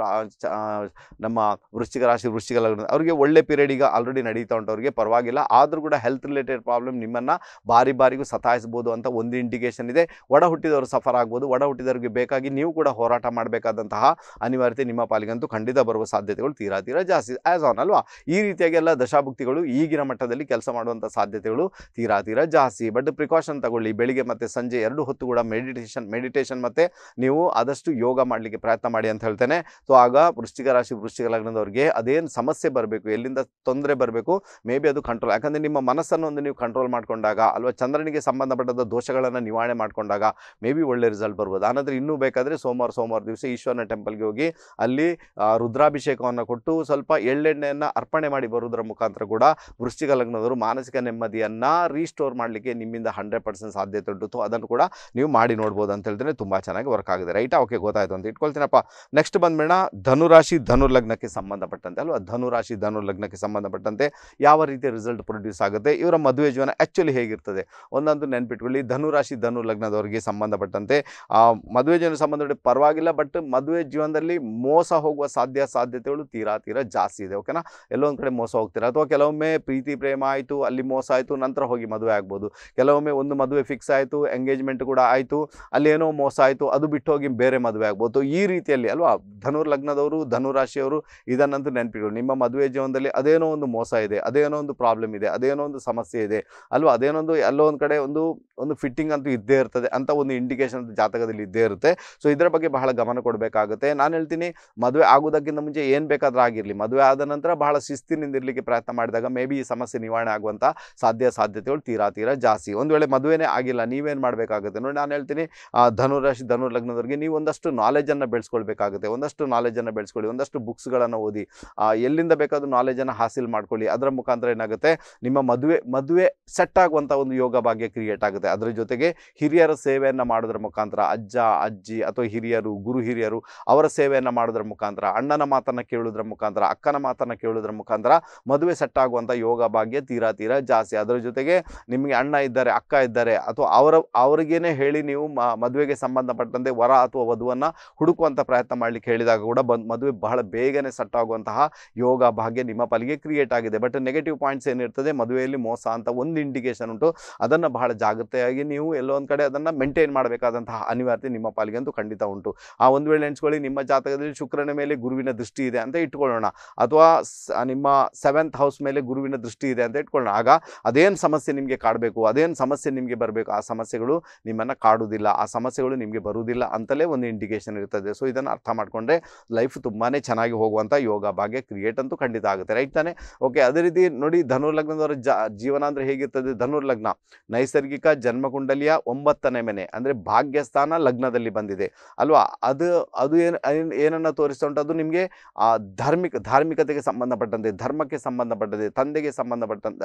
S1: ನಮ್ಮ ವೃಶ್ಚಿಕ ರಾಶಿ ವೃಶ್ಚಿಕ ಅವರಿಗೆ ಒಳ್ಳೆ ಪೀರಿಯಡ್ ಈಗ ಆಲ್ರೆಡಿ ನಡೀತಾ ಉಂಟು ಅವರಿಗೆ ಪರವಾಗಿಲ್ಲ ಆದರೂ ಕೂಡ ಹೆಲ್ತ್ ರಿಲೇಟೆಡ್ ಪ್ರಾಬ್ಲಮ್ ನಿಮ್ಮನ್ನು ಬಾರಿ ಬಾರಿಗೂ ಸತಾಯಿಸ್ಬೋದು ಅಂತ ಒಂದು ಇಂಡಿಕೇಶನ್ ಇದೆ ಒಡ ಹುಟ್ಟಿದವರು ಸಫರ್ ಆಗ್ಬೋದು ಒಡ ಹುಟ್ಟಿದವರಿಗೆ ಬೇಕಾಗಿ ನೀವು ಕೂಡ ಹೋರಾಟ ಮಾಡಬೇಕಾದಂತಹ ಅನಿವಾರ್ಯತೆ ನಿಮ್ಮ ಪಾಲಿಗಂತೂ ಖಂಡಿತ ಬರುವ ಸಾಧ್ಯತೆಗಳು ತೀರಾ ತೀರಾ ಜಾಸ್ತಿ ಆ್ಯಸ್ ಆನ್ ಅಲ್ವಾ ಈ ಎಲ್ಲ ದಶಾಭುಕ್ತಿಗಳು ಈಗಿನ ಮಟ್ಟದಲ್ಲಿ ಕೆಲಸ ಮಾಡುವಂಥ ಸಾಧ್ಯತೆಗಳು ತೀರಾ ತೀರಾ ಜಾಸ್ತಿ ಬಟ್ ಪ್ರಿಕಾಷನ್ ತಗೊಳ್ಳಿ ಬೆಳಿಗ್ಗೆ ಮತ್ತು ಸಂಜೆ ಎರಡು ಹೊತ್ತು ಕೂಡ ಮೆಡಿಟೇಷನ್ ಮೆಡಿಟೇಷನ್ ಮತ್ತು ನೀವು ಆದಷ್ಟು ಯೋಗ ಮಾಡಲಿಕ್ಕೆ ಪ್ರಯತ್ನ ಮಾಡಿ ಅಂತ ಹೇಳ್ತೇನೆ ಸೊ ಆಗ ವೃಷ್ಟಿಕ ರಾಶಿ ವೃಷ್ಟಿಕ ಲಗ್ನದವ್ರಿಗೆ ಅದೇನು ಸಮಸ್ಯೆ ಬರಬೇಕು ಎಲ್ಲಿಂದ ತೊಂದರೆ ಬರಬೇಕು ಮೇ ಬಿ ಅದು ಕಂಟ್ರೋಲ್ ಯಾಕಂದರೆ ನಿಮ್ಮ ಮನಸ್ಸನ್ನು ಒಂದು ನೀವು ಕಂಟ್ರೋಲ್ ಮಾಡಿಕೊಂಡಾಗ ಮಾಡಿಕೊಂಡಾಗ ಅಲ್ವಾ ಚಂದ್ರನಿಗೆ ಸಂಬಂಧಪಟ್ಟದ ದೋಷಗಳನ್ನು ನಿವಾರಣೆ ಮಾಡಿಕೊಂಡಾಗ ಮೇ ಬಿ ಒಳ್ಳೆ ರಿಸಲ್ಟ್ ಬರ್ಬೋದು ಆನಂತರ ಇನ್ನೂ ಬೇಕಾದರೆ ಸೋಮವಾರ ಸೋಮವಾರ ದಿವಸ ಈಶ್ವರನ ಟೆಂಪಲ್ಗೆ ಹೋಗಿ ಅಲ್ಲಿ ರುದ್ರಾಭಿಷೇಕವನ್ನು ಕೊಟ್ಟು ಸ್ವಲ್ಪ ಎಳ್ಳೆಣ್ಣೆಯನ್ನು ಅರ್ಪಣೆ ಮಾಡಿ ಬರುವುದರ ಮುಖಾಂತರ ಕೂಡ ವೃಷ್ಟಿಕ ಲಗ್ನದವರು ಮಾನಸಿಕ ನೆಮ್ಮದಿಯನ್ನು ರೀಸ್ಟೋರ್ ಮಾಡಲಿಕ್ಕೆ ನಿಮ್ಮಿಂದ ಹಂಡ್ರೆಡ್ ಪರ್ಸೆಂಟ್ ಸಾಧ್ಯತೆ ಉಂಟು ಅದನ್ನು ಕೂಡ ನೀವು ಮಾಡಿ ನೋಡ್ಬೋದು ಅಂತ ಹೇಳಿದ್ರೆ ತುಂಬ ಚೆನ್ನಾಗಿ ವರ್ಕ್ ಆಗಿದೆ ರೈಟ್ ಓಕೆ ಗೊತ್ತಾಯಿತು ಅಂತ ಇಟ್ಕೊಳ್ತೀನಪ್ಪ ನೆಕ್ಸ್ಟ್ ಬಂದ್ಬೇಡ ಧನುರಾಶಿ ಲಗ್ನಕ್ಕೆ ಸಂಬಂಧಪಟ್ಟಂತೆ ಅಲ್ವಾ ಧನುರಾಶಿ ಲಗ್ನಕ್ಕೆ ಸಂಬಂಧಪಟ್ಟಂತೆ ಯಾವ ರೀತಿಯ ರಿಸಲ್ಟ್ ಪ್ರೊಡ್ಯೂಸ್ ಆಗುತ್ತೆ ಇವರ ಮದುವೆ ಜೀವನ ಆ್ಯಕ್ಚುಲಿ ಹೇಗಿರ್ತದೆ ಒಂದಂತೂ ನೆನ್ಪಿಟ್ಕೊಳ್ಳಿ ಧನುರಾಶಿ ಧನು ಲಗ್ನದವರಿಗೆ ಸಂಬಂಧಪಟ್ಟಂತೆ ಆ ಮದುವೆ ಜೀವನ ಸಂಬಂಧಪಟ್ಟ ಪರವಾಗಿಲ್ಲ ಬಟ್ ಮದುವೆ ಜೀವನದಲ್ಲಿ ಮೋಸ ಹೋಗುವ ಸಾಧ್ಯ ಸಾಧ್ಯತೆಗಳು ತೀರಾ ತೀರಾ ಜಾಸ್ತಿ ಇದೆ ಓಕೆನಾ ಎಲ್ಲೊಂದು ಕಡೆ ಮೋಸ ಹೋಗ್ತೀರಾ ಅಥವಾ ಕೆಲವೊಮ್ಮೆ ಪ್ರೀತಿ ಪ್ರೇಮ ಆಯಿತು ಅಲ್ಲಿ ಮೋಸ ಆಯಿತು ನಂತರ ಹೋಗಿ ಮದುವೆ ಆಗ್ಬೋದು ಕೆಲವೊಮ್ಮೆ ಒಂದು ಮದುವೆ ಫಿಕ್ಸ್ ಆಯಿತು ಎಂಗೇಜ್ಮೆಂಟ್ ಕೂಡ ಆಯಿತು ಅಲ್ಲಿ ಏನೋ ಮೋಸ ಆಯಿತು ಅದು ಬಿಟ್ಟು ಹೋಗಿ ಬೇರೆ ಮದುವೆ ಆಗ್ಬೋದು ಈ ರೀತಿಯಲ್ಲಿ ಅಲ್ವಾ ಧನುರ್ ಲಗ್ನದವರು ಧನುರಾಶಿಯವರು ಇದನ್ನಂತೂ ನೆನಪಿಗಳು ನಿಮ್ಮ ಮದುವೆ ಜೀವನದಲ್ಲಿ ಅದೇನೋ ಒಂದು ಮೋಸ ಇದೆ ಅದೇನೋ ಒಂದು ಪ್ರಾಬ್ಲಮ್ ಇದೆ ಅದೇನೋ ಒಂದು ಸಮಸ್ಯೆ ಇದೆ ಅಲ್ವಾ ಅದೇನೋ ಏನೊಂದು ಎಲ್ಲೋ ಒಂದು ಕಡೆ ಒಂದು ಒಂದು ಫಿಟ್ಟಿಂಗ್ ಅಂತೂ ಇದ್ದೇ ಇರ್ತದೆ ಅಂತ ಒಂದು ಇಂಡಿಕೇಶನ್ ಅಂತ ಜಾತಕದಲ್ಲಿ ಇದ್ದೇ ಇರುತ್ತೆ ಸೊ ಇದರ ಬಗ್ಗೆ ಬಹಳ ಗಮನ ಕೊಡಬೇಕಾಗುತ್ತೆ ನಾನು ಹೇಳ್ತೀನಿ ಮದುವೆ ಆಗೋದಕ್ಕಿಂತ ಮುಂಚೆ ಏನು ಬೇಕಾದರೂ ಆಗಿರಲಿ ಮದುವೆ ಆದ ನಂತರ ಬಹಳ ಶಿಸ್ತಿನಿಂದ ಇರಲಿಕ್ಕೆ ಪ್ರಯತ್ನ ಮಾಡಿದಾಗ ಮೇ ಬಿ ಈ ಸಮಸ್ಯೆ ನಿವಾರಣೆ ಆಗುವಂಥ ಸಾಧ್ಯ ಸಾಧ್ಯತೆಗಳು ತೀರಾ ತೀರಾ ಜಾಸ್ತಿ ಒಂದು ವೇಳೆ ಮದುವೆನೇ ಆಗಿಲ್ಲ ನೀವೇನು ಮಾಡಬೇಕಾಗುತ್ತೆ ನೋಡಿ ನಾನು ಹೇಳ್ತೀನಿ ಧನುರಾಶಿ ಧನು ಲಗ್ನದವರಿಗೆ ನೀವು ಒಂದಷ್ಟು ನಾಲೆಜನ್ನು ಬೆಳೆಸ್ಕೊಳ್ಬೇಕಾಗುತ್ತೆ ಒಂದಷ್ಟು ನಾಲೆಜನ್ನು ಬೆಳೆಸ್ಕೊಳ್ಳಿ ಒಂದಷ್ಟು ಬುಕ್ಸ್ಗಳನ್ನು ಓದಿ ಎಲ್ಲಿಂದ ಬೇಕಾದ್ರೂ ನಾಲೆಜನ್ನು ಹಾಸಿಲ್ ಮಾಡ್ಕೊಳ್ಳಿ ಅದರ ಮುಖಾಂತರ ಏನಾಗುತ್ತೆ ನಿಮ್ಮ ಮದುವೆ ಮದುವೆ ಸೆಟ್ ಆಗುವಂಥ ಅನ್ನುವಂಥ ಒಂದು ಯೋಗ ಭಾಗ್ಯ ಕ್ರಿಯೇಟ್ ಆಗುತ್ತೆ ಅದರ ಜೊತೆಗೆ ಹಿರಿಯರ ಸೇವೆಯನ್ನು ಮಾಡೋದ್ರ ಮುಖಾಂತರ ಅಜ್ಜ ಅಜ್ಜಿ ಅಥವಾ ಹಿರಿಯರು ಗುರು ಹಿರಿಯರು ಅವರ ಸೇವೆಯನ್ನು ಮಾಡೋದ್ರ ಮುಖಾಂತರ ಅಣ್ಣನ ಮಾತನ್ನು ಕೇಳೋದ್ರ ಮುಖಾಂತರ ಅಕ್ಕನ ಮಾತನ್ನು ಕೇಳೋದ್ರ ಮುಖಾಂತರ ಮದುವೆ ಸೆಟ್ ಆಗುವಂಥ ಯೋಗ ಭಾಗ್ಯ ತೀರಾ ತೀರಾ ಜಾಸ್ತಿ ಅದರ ಜೊತೆಗೆ ನಿಮಗೆ ಅಣ್ಣ ಇದ್ದಾರೆ ಅಕ್ಕ ಇದ್ದಾರೆ ಅಥವಾ ಅವರ ಅವರಿಗೇನೆ ಹೇಳಿ ನೀವು ಮದುವೆಗೆ ಸಂಬಂಧಪಟ್ಟಂತೆ ವರ ಅಥವಾ ವಧುವನ್ನು ಹುಡುಕುವಂಥ ಪ್ರಯತ್ನ ಮಾಡಲಿಕ್ಕೆ ಹೇಳಿದಾಗ ಕೂಡ ಬಂದು ಮದುವೆ ಬಹಳ ಬೇಗನೆ ಸೆಟ್ ಆಗುವಂತಹ ಯೋಗ ಭಾಗ್ಯ ನಿಮ್ಮ ಪಾಲಿಗೆ ಕ್ರಿಯೇಟ್ ಆಗಿದೆ ಬಟ್ ನೆಗೆಟಿವ್ ಪಾಯಿಂಟ್ಸ್ ಏನಿರ್ತದೆ ಮದುವೆಯಲ್ಲಿ ಮೋಸ ಅಂತ ಒಂದು ಇಂಡಿಕೇಶನ್ ಉಂಟು ಅದನ್ನು ಬಹಳ ಜಾಗ್ರತೆಯಾಗಿ ನೀವು ಎಲ್ಲೋ ಒಂದು ಕಡೆ ಅದನ್ನು ಮೇಂಟೈನ್ ಮಾಡಬೇಕಾದಂತಹ ಅನಿವಾರ್ಯತೆ ನಿಮ್ಮ ಪಾಲಿಗೆ ಅಂತೂ ಖಂಡಿತ ಉಂಟು ಆ ಒಂದು ವೇಳೆ ನೆನೆಸ್ಕೊಳ್ಳಿ ನಿಮ್ಮ ಜಾತಕದಲ್ಲಿ ಶುಕ್ರನ ಮೇಲೆ ಗುರುವಿನ ದೃಷ್ಟಿ ಇದೆ ಅಂತ ಇಟ್ಕೊಳ್ಳೋಣ ಅಥವಾ ನಿಮ್ಮ ಸೆವೆಂತ್ ಹೌಸ್ ಮೇಲೆ ಗುರುವಿನ ದೃಷ್ಟಿ ಇದೆ ಅಂತ ಇಟ್ಕೊಳ್ಳೋಣ ಆಗ ಅದೇನು ಸಮಸ್ಯೆ ನಿಮಗೆ ಕಾಡಬೇಕು ಅದೇನು ಸಮಸ್ಯೆ ನಿಮಗೆ ಬರಬೇಕು ಆ ಸಮಸ್ಯೆಗಳು ನಿಮ್ಮನ್ನು ಕಾಡುವುದಿಲ್ಲ ಆ ಸಮಸ್ಯೆಗಳು ನಿಮಗೆ ಬರುವುದಿಲ್ಲ ಅಂತಲೇ ಒಂದು ಇಂಡಿಕೇಶನ್ ಇರ್ತದೆ ಸೊ ಇದನ್ನು ಅರ್ಥ ಮಾಡಿಕೊಂಡ್ರೆ ಲೈಫ್ ತುಂಬಾ ಚೆನ್ನಾಗಿ ಹೋಗುವಂಥ ಯೋಗ ಭಾಗ್ಯ ಕ್ರಿಯೇಟ್ ಅಂತೂ ಖಂಡಿತ ಆಗುತ್ತೆ ರೈಟ್ ತಾನೆ ಓಕೆ ಅದೇ ರೀತಿ ನೋಡಿ ಧನು ಲಗ್ನದವರ ಜೀವನ ಅಂದರೆ ಹೇಗಿರ್ತದೆ ಧನು ಲಗ್ನ ನೈಸರ್ಗಿಕ ಜನ್ಮಕುಂಡಲಿಯ ಒಂಬತ್ತನೇ ಮನೆ ಅಂದರೆ ಭಾಗ್ಯಸ್ಥಾನ ಲಗ್ನದಲ್ಲಿ ಬಂದಿದೆ ಅಲ್ವಾ ಅದು ಅದು ಏನು ಏನನ್ನು ತೋರಿಸ್ತಾ ಅದು ನಿಮಗೆ ಧಾರ್ಮಿಕ ಧಾರ್ಮಿಕತೆಗೆ ಸಂಬಂಧಪಟ್ಟಂತೆ ಧರ್ಮಕ್ಕೆ ಸಂಬಂಧಪಟ್ಟಂತೆ ತಂದೆಗೆ ಸಂಬಂಧಪಟ್ಟಂತೆ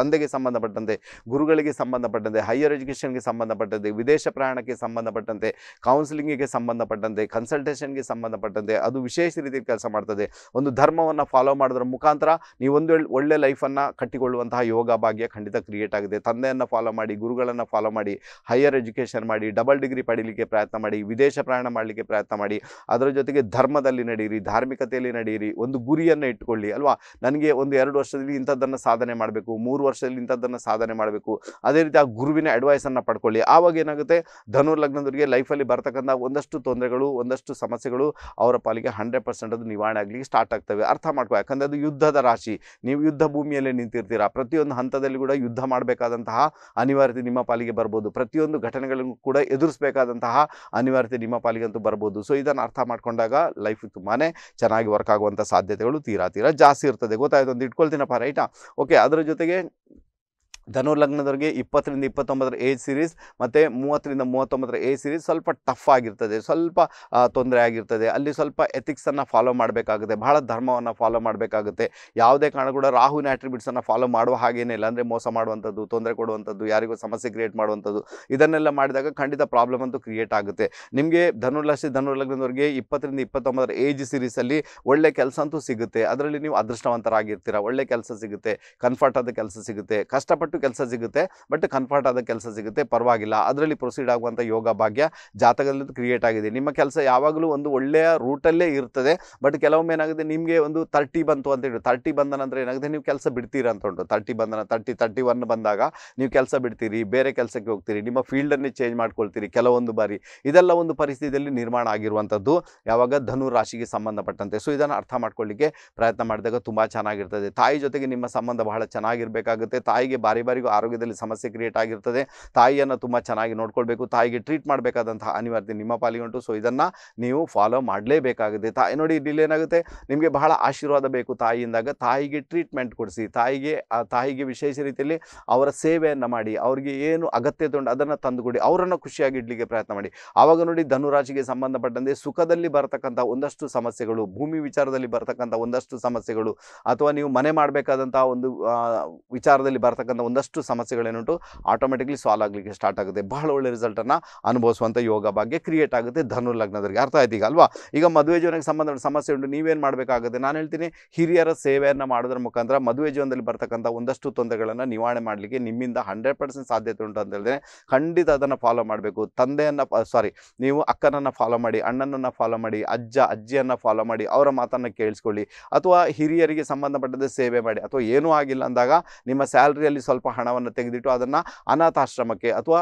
S1: ತಂದೆಗೆ ಸಂಬಂಧಪಟ್ಟಂತೆ ಗುರುಗಳಿಗೆ ಸಂಬಂಧಪಟ್ಟಂತೆ ಹೈಯರ್ ಎಜುಕೇಷನ್ಗೆ ಸಂಬಂಧಪಟ್ಟಂತೆ ವಿದೇಶ ಪ್ರಯಾಣಕ್ಕೆ ಸಂಬಂಧಪಟ್ಟಂತೆ ಕೌನ್ಸಿಲಿಂಗಿಗೆ ಸಂಬಂಧಪಟ್ಟಂತೆ ಕನ್ಸಲ್ಟೇಷನ್ಗೆ ಸಂಬಂಧಪಟ್ಟಂತೆ ಅದು ವಿಶೇಷ ರೀತಿಯಲ್ಲಿ ಕೆಲಸ ಮಾಡ್ತದೆ ಒಂದು ಧರ್ಮವನ್ನು ಫಾಲೋ ಮಾಡೋದ್ರ ಮುಖಾಂತರ ನೀವೊಂದು ಒಳ್ಳೆ ಲೈಫನ್ನು ಕಟ್ಟಿಕೊಳ್ಳುವಂತಹ ಯೋಗ ಭಾಗ್ಯ ಖಂಡಿತ ಕ್ರಿಯೇಟ್ ಆಗುತ್ತೆ ಆಗದೆ ತಂದೆಯನ್ನು ಫಾಲೋ ಮಾಡಿ ಗುರುಗಳನ್ನು ಫಾಲೋ ಮಾಡಿ ಹೈಯರ್ ಎಜುಕೇಷನ್ ಮಾಡಿ ಡಬಲ್ ಡಿಗ್ರಿ ಪಡೀಲಿಕ್ಕೆ ಪ್ರಯತ್ನ ಮಾಡಿ ವಿದೇಶ ಪ್ರಯಾಣ ಮಾಡಲಿಕ್ಕೆ ಪ್ರಯತ್ನ ಮಾಡಿ ಅದರ ಜೊತೆಗೆ ಧರ್ಮದಲ್ಲಿ ನಡೆಯಿರಿ ಧಾರ್ಮಿಕತೆಯಲ್ಲಿ ನಡೆಯಿರಿ ಒಂದು ಗುರಿಯನ್ನು ಇಟ್ಕೊಳ್ಳಿ ಅಲ್ವಾ ನನಗೆ ಒಂದು ಎರಡು ವರ್ಷದಲ್ಲಿ ಇಂಥದ್ದನ್ನು ಸಾಧನೆ ಮಾಡಬೇಕು ಮೂರು ವರ್ಷದಲ್ಲಿ ಇಂಥದ್ದನ್ನು ಸಾಧನೆ ಮಾಡಬೇಕು ಅದೇ ರೀತಿ ಆ ಗುರುವಿನ ಅಡ್ವೈಸನ್ನು ಪಡ್ಕೊಳ್ಳಿ ಆವಾಗ ಏನಾಗುತ್ತೆ ಧನುರ್ ಲಗ್ನದವರಿಗೆ ಲೈಫಲ್ಲಿ ಬರ್ತಕ್ಕಂಥ ಒಂದಷ್ಟು ತೊಂದರೆಗಳು ಒಂದಷ್ಟು ಸಮಸ್ಯೆಗಳು ಅವರ ಪಾಲಿಗೆ ಹಂಡ್ರೆಡ್ ಪರ್ಸೆಂಟ್ ಅದು ನಿವಾರಣೆ ಆಗಲಿಕ್ಕೆ ಸ್ಟಾರ್ಟ್ ಆಗ್ತವೆ ಅರ್ಥ ಮಾಡ್ಕೋ ಯಾಕಂದರೆ ಅದು ಯುದ್ಧದ ರಾಶಿ ನೀವು ಯುದ್ಧ ಭೂಮಿಯಲ್ಲೇ ನಿಂತಿರ್ತೀರಾ ಪ್ರತಿಯೊಂದು ಹಂತದಲ್ಲಿ ಕೂಡ ಯುದ್ಧ ಮಾಡಬೇಕು ಎದುರಿಸಬೇಕಾದಂತಹ ಅನಿವಾರ್ಯತೆ ನಿಮ್ಮ ಪಾಲಿಗೆ ಬರ್ಬೋದು ಪ್ರತಿಯೊಂದು ಘಟನೆಗಳನ್ನು ಕೂಡ ಎದುರಿಸಬೇಕಾದಂತಹ ಅನಿವಾರ್ಯತೆ ನಿಮ್ಮ ಪಾಲಿಗೆ ಅಂತೂ ಬರ್ಬೋದು ಸೊ ಇದನ್ನು ಅರ್ಥ ಮಾಡಿಕೊಂಡಾಗ ಲೈಫ್ ತುಂಬಾ ಚೆನ್ನಾಗಿ ವರ್ಕ್ ಆಗುವಂಥ ಸಾಧ್ಯತೆಗಳು ತೀರಾ ತೀರಾ ಜಾಸ್ತಿ ಇರ್ತದೆ ಗೊತ್ತಾಯ್ತು ಒಂದು ಇಟ್ಕೊಳ್ತೀನಪ್ಪ ರೈಟಾ ಓಕೆ ಅದರ ಜೊತೆಗೆ ಧನು ಲಗ್ನದವ್ರಿಗೆ ಇಪ್ಪತ್ತರಿಂದ ಇಪ್ಪತ್ತೊಂಬತ್ತರ ಏಜ್ ಸೀರೀಸ್ ಮತ್ತು ಮೂವತ್ತರಿಂದ ಮೂವತ್ತೊಂಬತ್ತರ ಏಜ್ ಸೀರೀಸ್ ಸ್ವಲ್ಪ ಟಫ್ ಆಗಿರ್ತದೆ ಸ್ವಲ್ಪ ತೊಂದರೆ ಆಗಿರ್ತದೆ ಅಲ್ಲಿ ಸ್ವಲ್ಪ ಎಥಿಕ್ಸನ್ನು ಫಾಲೋ ಮಾಡಬೇಕಾಗುತ್ತೆ ಬಹಳ ಧರ್ಮವನ್ನು ಫಾಲೋ ಮಾಡಬೇಕಾಗುತ್ತೆ ಯಾವುದೇ ಕಾರಣ ಕೂಡ ರಾಹುವಿನ ಆಟ್ರಿಬ್ಯೂಟ್ಸನ್ನು ಫಾಲೋ ಮಾಡುವ ಹಾಗೇನೇ ಇಲ್ಲ ಅಂದರೆ ಮೋಸ ಮಾಡುವಂಥದ್ದು ತೊಂದರೆ ಕೊಡುವಂಥದ್ದು ಯಾರಿಗೂ ಸಮಸ್ಯೆ ಕ್ರಿಯೇಟ್ ಮಾಡುವಂಥದ್ದು ಇದನ್ನೆಲ್ಲ ಮಾಡಿದಾಗ ಖಂಡಿತ ಪ್ರಾಬ್ಲಮ್ ಅಂತೂ ಕ್ರಿಯೇಟ್ ಆಗುತ್ತೆ ನಿಮಗೆ ಧನು ರಾಶಿ ಲಗ್ನದವ್ರಿಗೆ ಇಪ್ಪತ್ತರಿಂದ ಇಪ್ಪತ್ತೊಂಬತ್ತರ ಏಜ್ ಸೀರೀಸಲ್ಲಿ ಒಳ್ಳೆ ಕೆಲಸ ಅಂತೂ ಸಿಗುತ್ತೆ ಅದರಲ್ಲಿ ನೀವು ಅದೃಷ್ಟವಂತರಾಗಿರ್ತೀರ ಒಳ್ಳೆ ಕೆಲಸ ಸಿಗುತ್ತೆ ಕನ್ಫರ್ಟ್ ಆದ ಕೆಲಸ ಸಿಗುತ್ತೆ ಕಷ್ಟಪಟ್ಟು ಕೆಲಸ ಸಿಗುತ್ತೆ ಬಟ್ ಕನ್ಫರ್ಟ್ ಆದ ಕೆಲಸ ಸಿಗುತ್ತೆ ಪರವಾಗಿಲ್ಲ ಅದರಲ್ಲಿ ಪ್ರೊಸೀಡ್ ಆಗುವಂಥ ಯೋಗ ಭಾಗ್ಯ ಜಾತಕದಲ್ಲಿ ಕ್ರಿಯೇಟ್ ಆಗಿದೆ ನಿಮ್ಮ ಕೆಲಸ ಯಾವಾಗಲೂ ಒಂದು ಒಳ್ಳೆಯ ರೂಟಲ್ಲೇ ಇರ್ತದೆ ಬಟ್ ಕೆಲವೊಮ್ಮೆ ಏನಾಗುತ್ತೆ ನಿಮಗೆ ಒಂದು ತರ್ಟಿ ಬಂತು ಅಂತ ಹೇಳಿ ತರ್ಟಿ ಬಂದ ನಂತರ ಏನಾಗುತ್ತೆ ನೀವು ಕೆಲಸ ಬಿಡ್ತೀರಾ ಅಂತ ಉಂಟು ತರ್ಟಿ ಬಂದ ತರ್ಟಿ ತರ್ಟಿ ಒನ್ ಬಂದಾಗ ನೀವು ಕೆಲಸ ಬಿಡ್ತೀರಿ ಬೇರೆ ಕೆಲಸಕ್ಕೆ ಹೋಗ್ತೀರಿ ನಿಮ್ಮ ಫೀಲ್ಡನ್ನೇ ಚೇಂಜ್ ಮಾಡ್ಕೊಳ್ತೀರಿ ಕೆಲವೊಂದು ಬಾರಿ ಇದೆಲ್ಲ ಒಂದು ಪರಿಸ್ಥಿತಿಯಲ್ಲಿ ನಿರ್ಮಾಣ ಆಗಿರುವಂಥದ್ದು ಯಾವಾಗ ಧನು ರಾಶಿಗೆ ಸಂಬಂಧಪಟ್ಟಂತೆ ಸೊ ಇದನ್ನು ಅರ್ಥ ಮಾಡ್ಕೊಳ್ಳಿಕ್ಕೆ ಪ್ರಯತ್ನ ಮಾಡಿದಾಗ ತುಂಬ ಚೆನ್ನಾಗಿರ್ತದೆ ತಾಯಿ ಜೊತೆಗೆ ನಿಮ್ಮ ಸಂಬಂಧ ಬಹಳ ಚೆನ್ನಾಗಿರಬೇಕಾಗುತ್ತೆ ತಾಯಿಗೆ ಬಾರಿ ಬಾರಿಗೂ ಆರೋಗ್ಯದಲ್ಲಿ ಸಮಸ್ಯೆ ಕ್ರಿಯೇಟ್ ಆಗಿರ್ತದೆ ತಾಯಿಯನ್ನು ತುಂಬ ಚೆನ್ನಾಗಿ ನೋಡ್ಕೊಳ್ಬೇಕು ತಾಯಿಗೆ ಟ್ರೀಟ್ ಮಾಡಬೇಕಾದಂತಹ ಅನಿವಾರ್ಯತೆ ನಿಮ್ಮ ಉಂಟು ಸೊ ಇದನ್ನು ನೀವು ಫಾಲೋ ಮಾಡಲೇಬೇಕಾಗುತ್ತೆ ತಾಯಿ ನೋಡಿ ಇಲ್ಲಿ ಏನಾಗುತ್ತೆ ನಿಮಗೆ ಬಹಳ ಆಶೀರ್ವಾದ ಬೇಕು ತಾಯಿಯಿಂದಾಗ ತಾಯಿಗೆ ಟ್ರೀಟ್ಮೆಂಟ್ ಕೊಡಿಸಿ ತಾಯಿಗೆ ತಾಯಿಗೆ ವಿಶೇಷ ರೀತಿಯಲ್ಲಿ ಅವರ ಸೇವೆಯನ್ನು ಮಾಡಿ ಅವರಿಗೆ ಏನು ಅಗತ್ಯ ಉಂಟು ಅದನ್ನು ತಂದುಕೊಡಿ ಅವರನ್ನು ಖುಷಿಯಾಗಿ ಇಡ್ಲಿಕ್ಕೆ ಪ್ರಯತ್ನ ಮಾಡಿ ಆವಾಗ ನೋಡಿ ಧನುರಾಶಿಗೆ ಸಂಬಂಧಪಟ್ಟಂತೆ ಸುಖದಲ್ಲಿ ಬರತಕ್ಕಂಥ ಒಂದಷ್ಟು ಸಮಸ್ಯೆಗಳು ಭೂಮಿ ವಿಚಾರದಲ್ಲಿ ಬರತಕ್ಕಂಥ ಒಂದಷ್ಟು ಸಮಸ್ಯೆಗಳು ಅಥವಾ ನೀವು ಮನೆ ಮಾಡಬೇಕಾದಂತಹ ಒಂದು ವಿಚಾರದಲ್ಲಿ ಬರತಕ್ಕಂಥ ಒಂದಷ್ಟು ಸಮಸ್ಯೆಗಳೇನುಂಟು ಆಟೋಮೆಟಿಕ್ಲಿ ಸಾಲ್ವ್ ಆಗಲಿಕ್ಕೆ ಸ್ಟಾರ್ಟ್ ಆಗುತ್ತೆ ಬಹಳ ಒಳ್ಳೆ ರಿಸಲ್ಟನ್ನು ಅನುಭವಿಸುವಂಥ ಯೋಗ ಭಾಗ್ಯ ಕ್ರಿಯೇಟ್ ಆಗುತ್ತೆ ಧನು ಲಗ್ನದವರಿಗೆ ಅರ್ಥ ಆಯ್ತು ಈಗ ಅಲ್ವಾ ಈಗ ಮದುವೆ ಜೀವನಕ್ಕೆ ಸಂಬಂಧಪಟ್ಟ ಸಮಸ್ಯೆ ಉಂಟು ನೀವೇನು ಮಾಡಬೇಕಾಗುತ್ತೆ ನಾನು ಹೇಳ್ತೀನಿ ಹಿರಿಯರ ಸೇವೆಯನ್ನು ಮಾಡೋದ್ರ ಮುಖಾಂತರ ಮದುವೆ ಜೀವನದಲ್ಲಿ ಬರ್ತಕ್ಕಂಥ ಒಂದಷ್ಟು ತೊಂದರೆಗಳನ್ನು ನಿವಾರಣೆ ಮಾಡಲಿಕ್ಕೆ ನಿಮ್ಮಿಂದ ಹಂಡ್ರೆಡ್ ಪರ್ಸೆಂಟ್ ಸಾಧ್ಯತೆ ಉಂಟು ಅಂತ ಹೇಳಿದ್ರೆ ಖಂಡಿತ ಅದನ್ನು ಫಾಲೋ ಮಾಡಬೇಕು ತಂದೆಯನ್ನು ಸಾರಿ ನೀವು ಅಕ್ಕನನ್ನು ಫಾಲೋ ಮಾಡಿ ಅಣ್ಣನನ್ನು ಫಾಲೋ ಮಾಡಿ ಅಜ್ಜ ಅಜ್ಜಿಯನ್ನು ಫಾಲೋ ಮಾಡಿ ಅವರ ಮಾತನ್ನು ಕೇಳಿಸ್ಕೊಳ್ಳಿ ಅಥವಾ ಹಿರಿಯರಿಗೆ ಸಂಬಂಧಪಟ್ಟಂತೆ ಸೇವೆ ಮಾಡಿ ಅಥವಾ ಏನೂ ಆಗಿಲ್ಲ ಅಂದಾಗ ನಿಮ್ಮ ಸ್ಯಾಲ್ರಿಯಲ್ಲಿ ಸ್ವಲ್ಪ ಸ್ವಲ್ಪ ಹಣವನ್ನು ತೆಗೆದಿಟ್ಟು ಅದನ್ನು ಅನಾಥಾಶ್ರಮಕ್ಕೆ ಅಥವಾ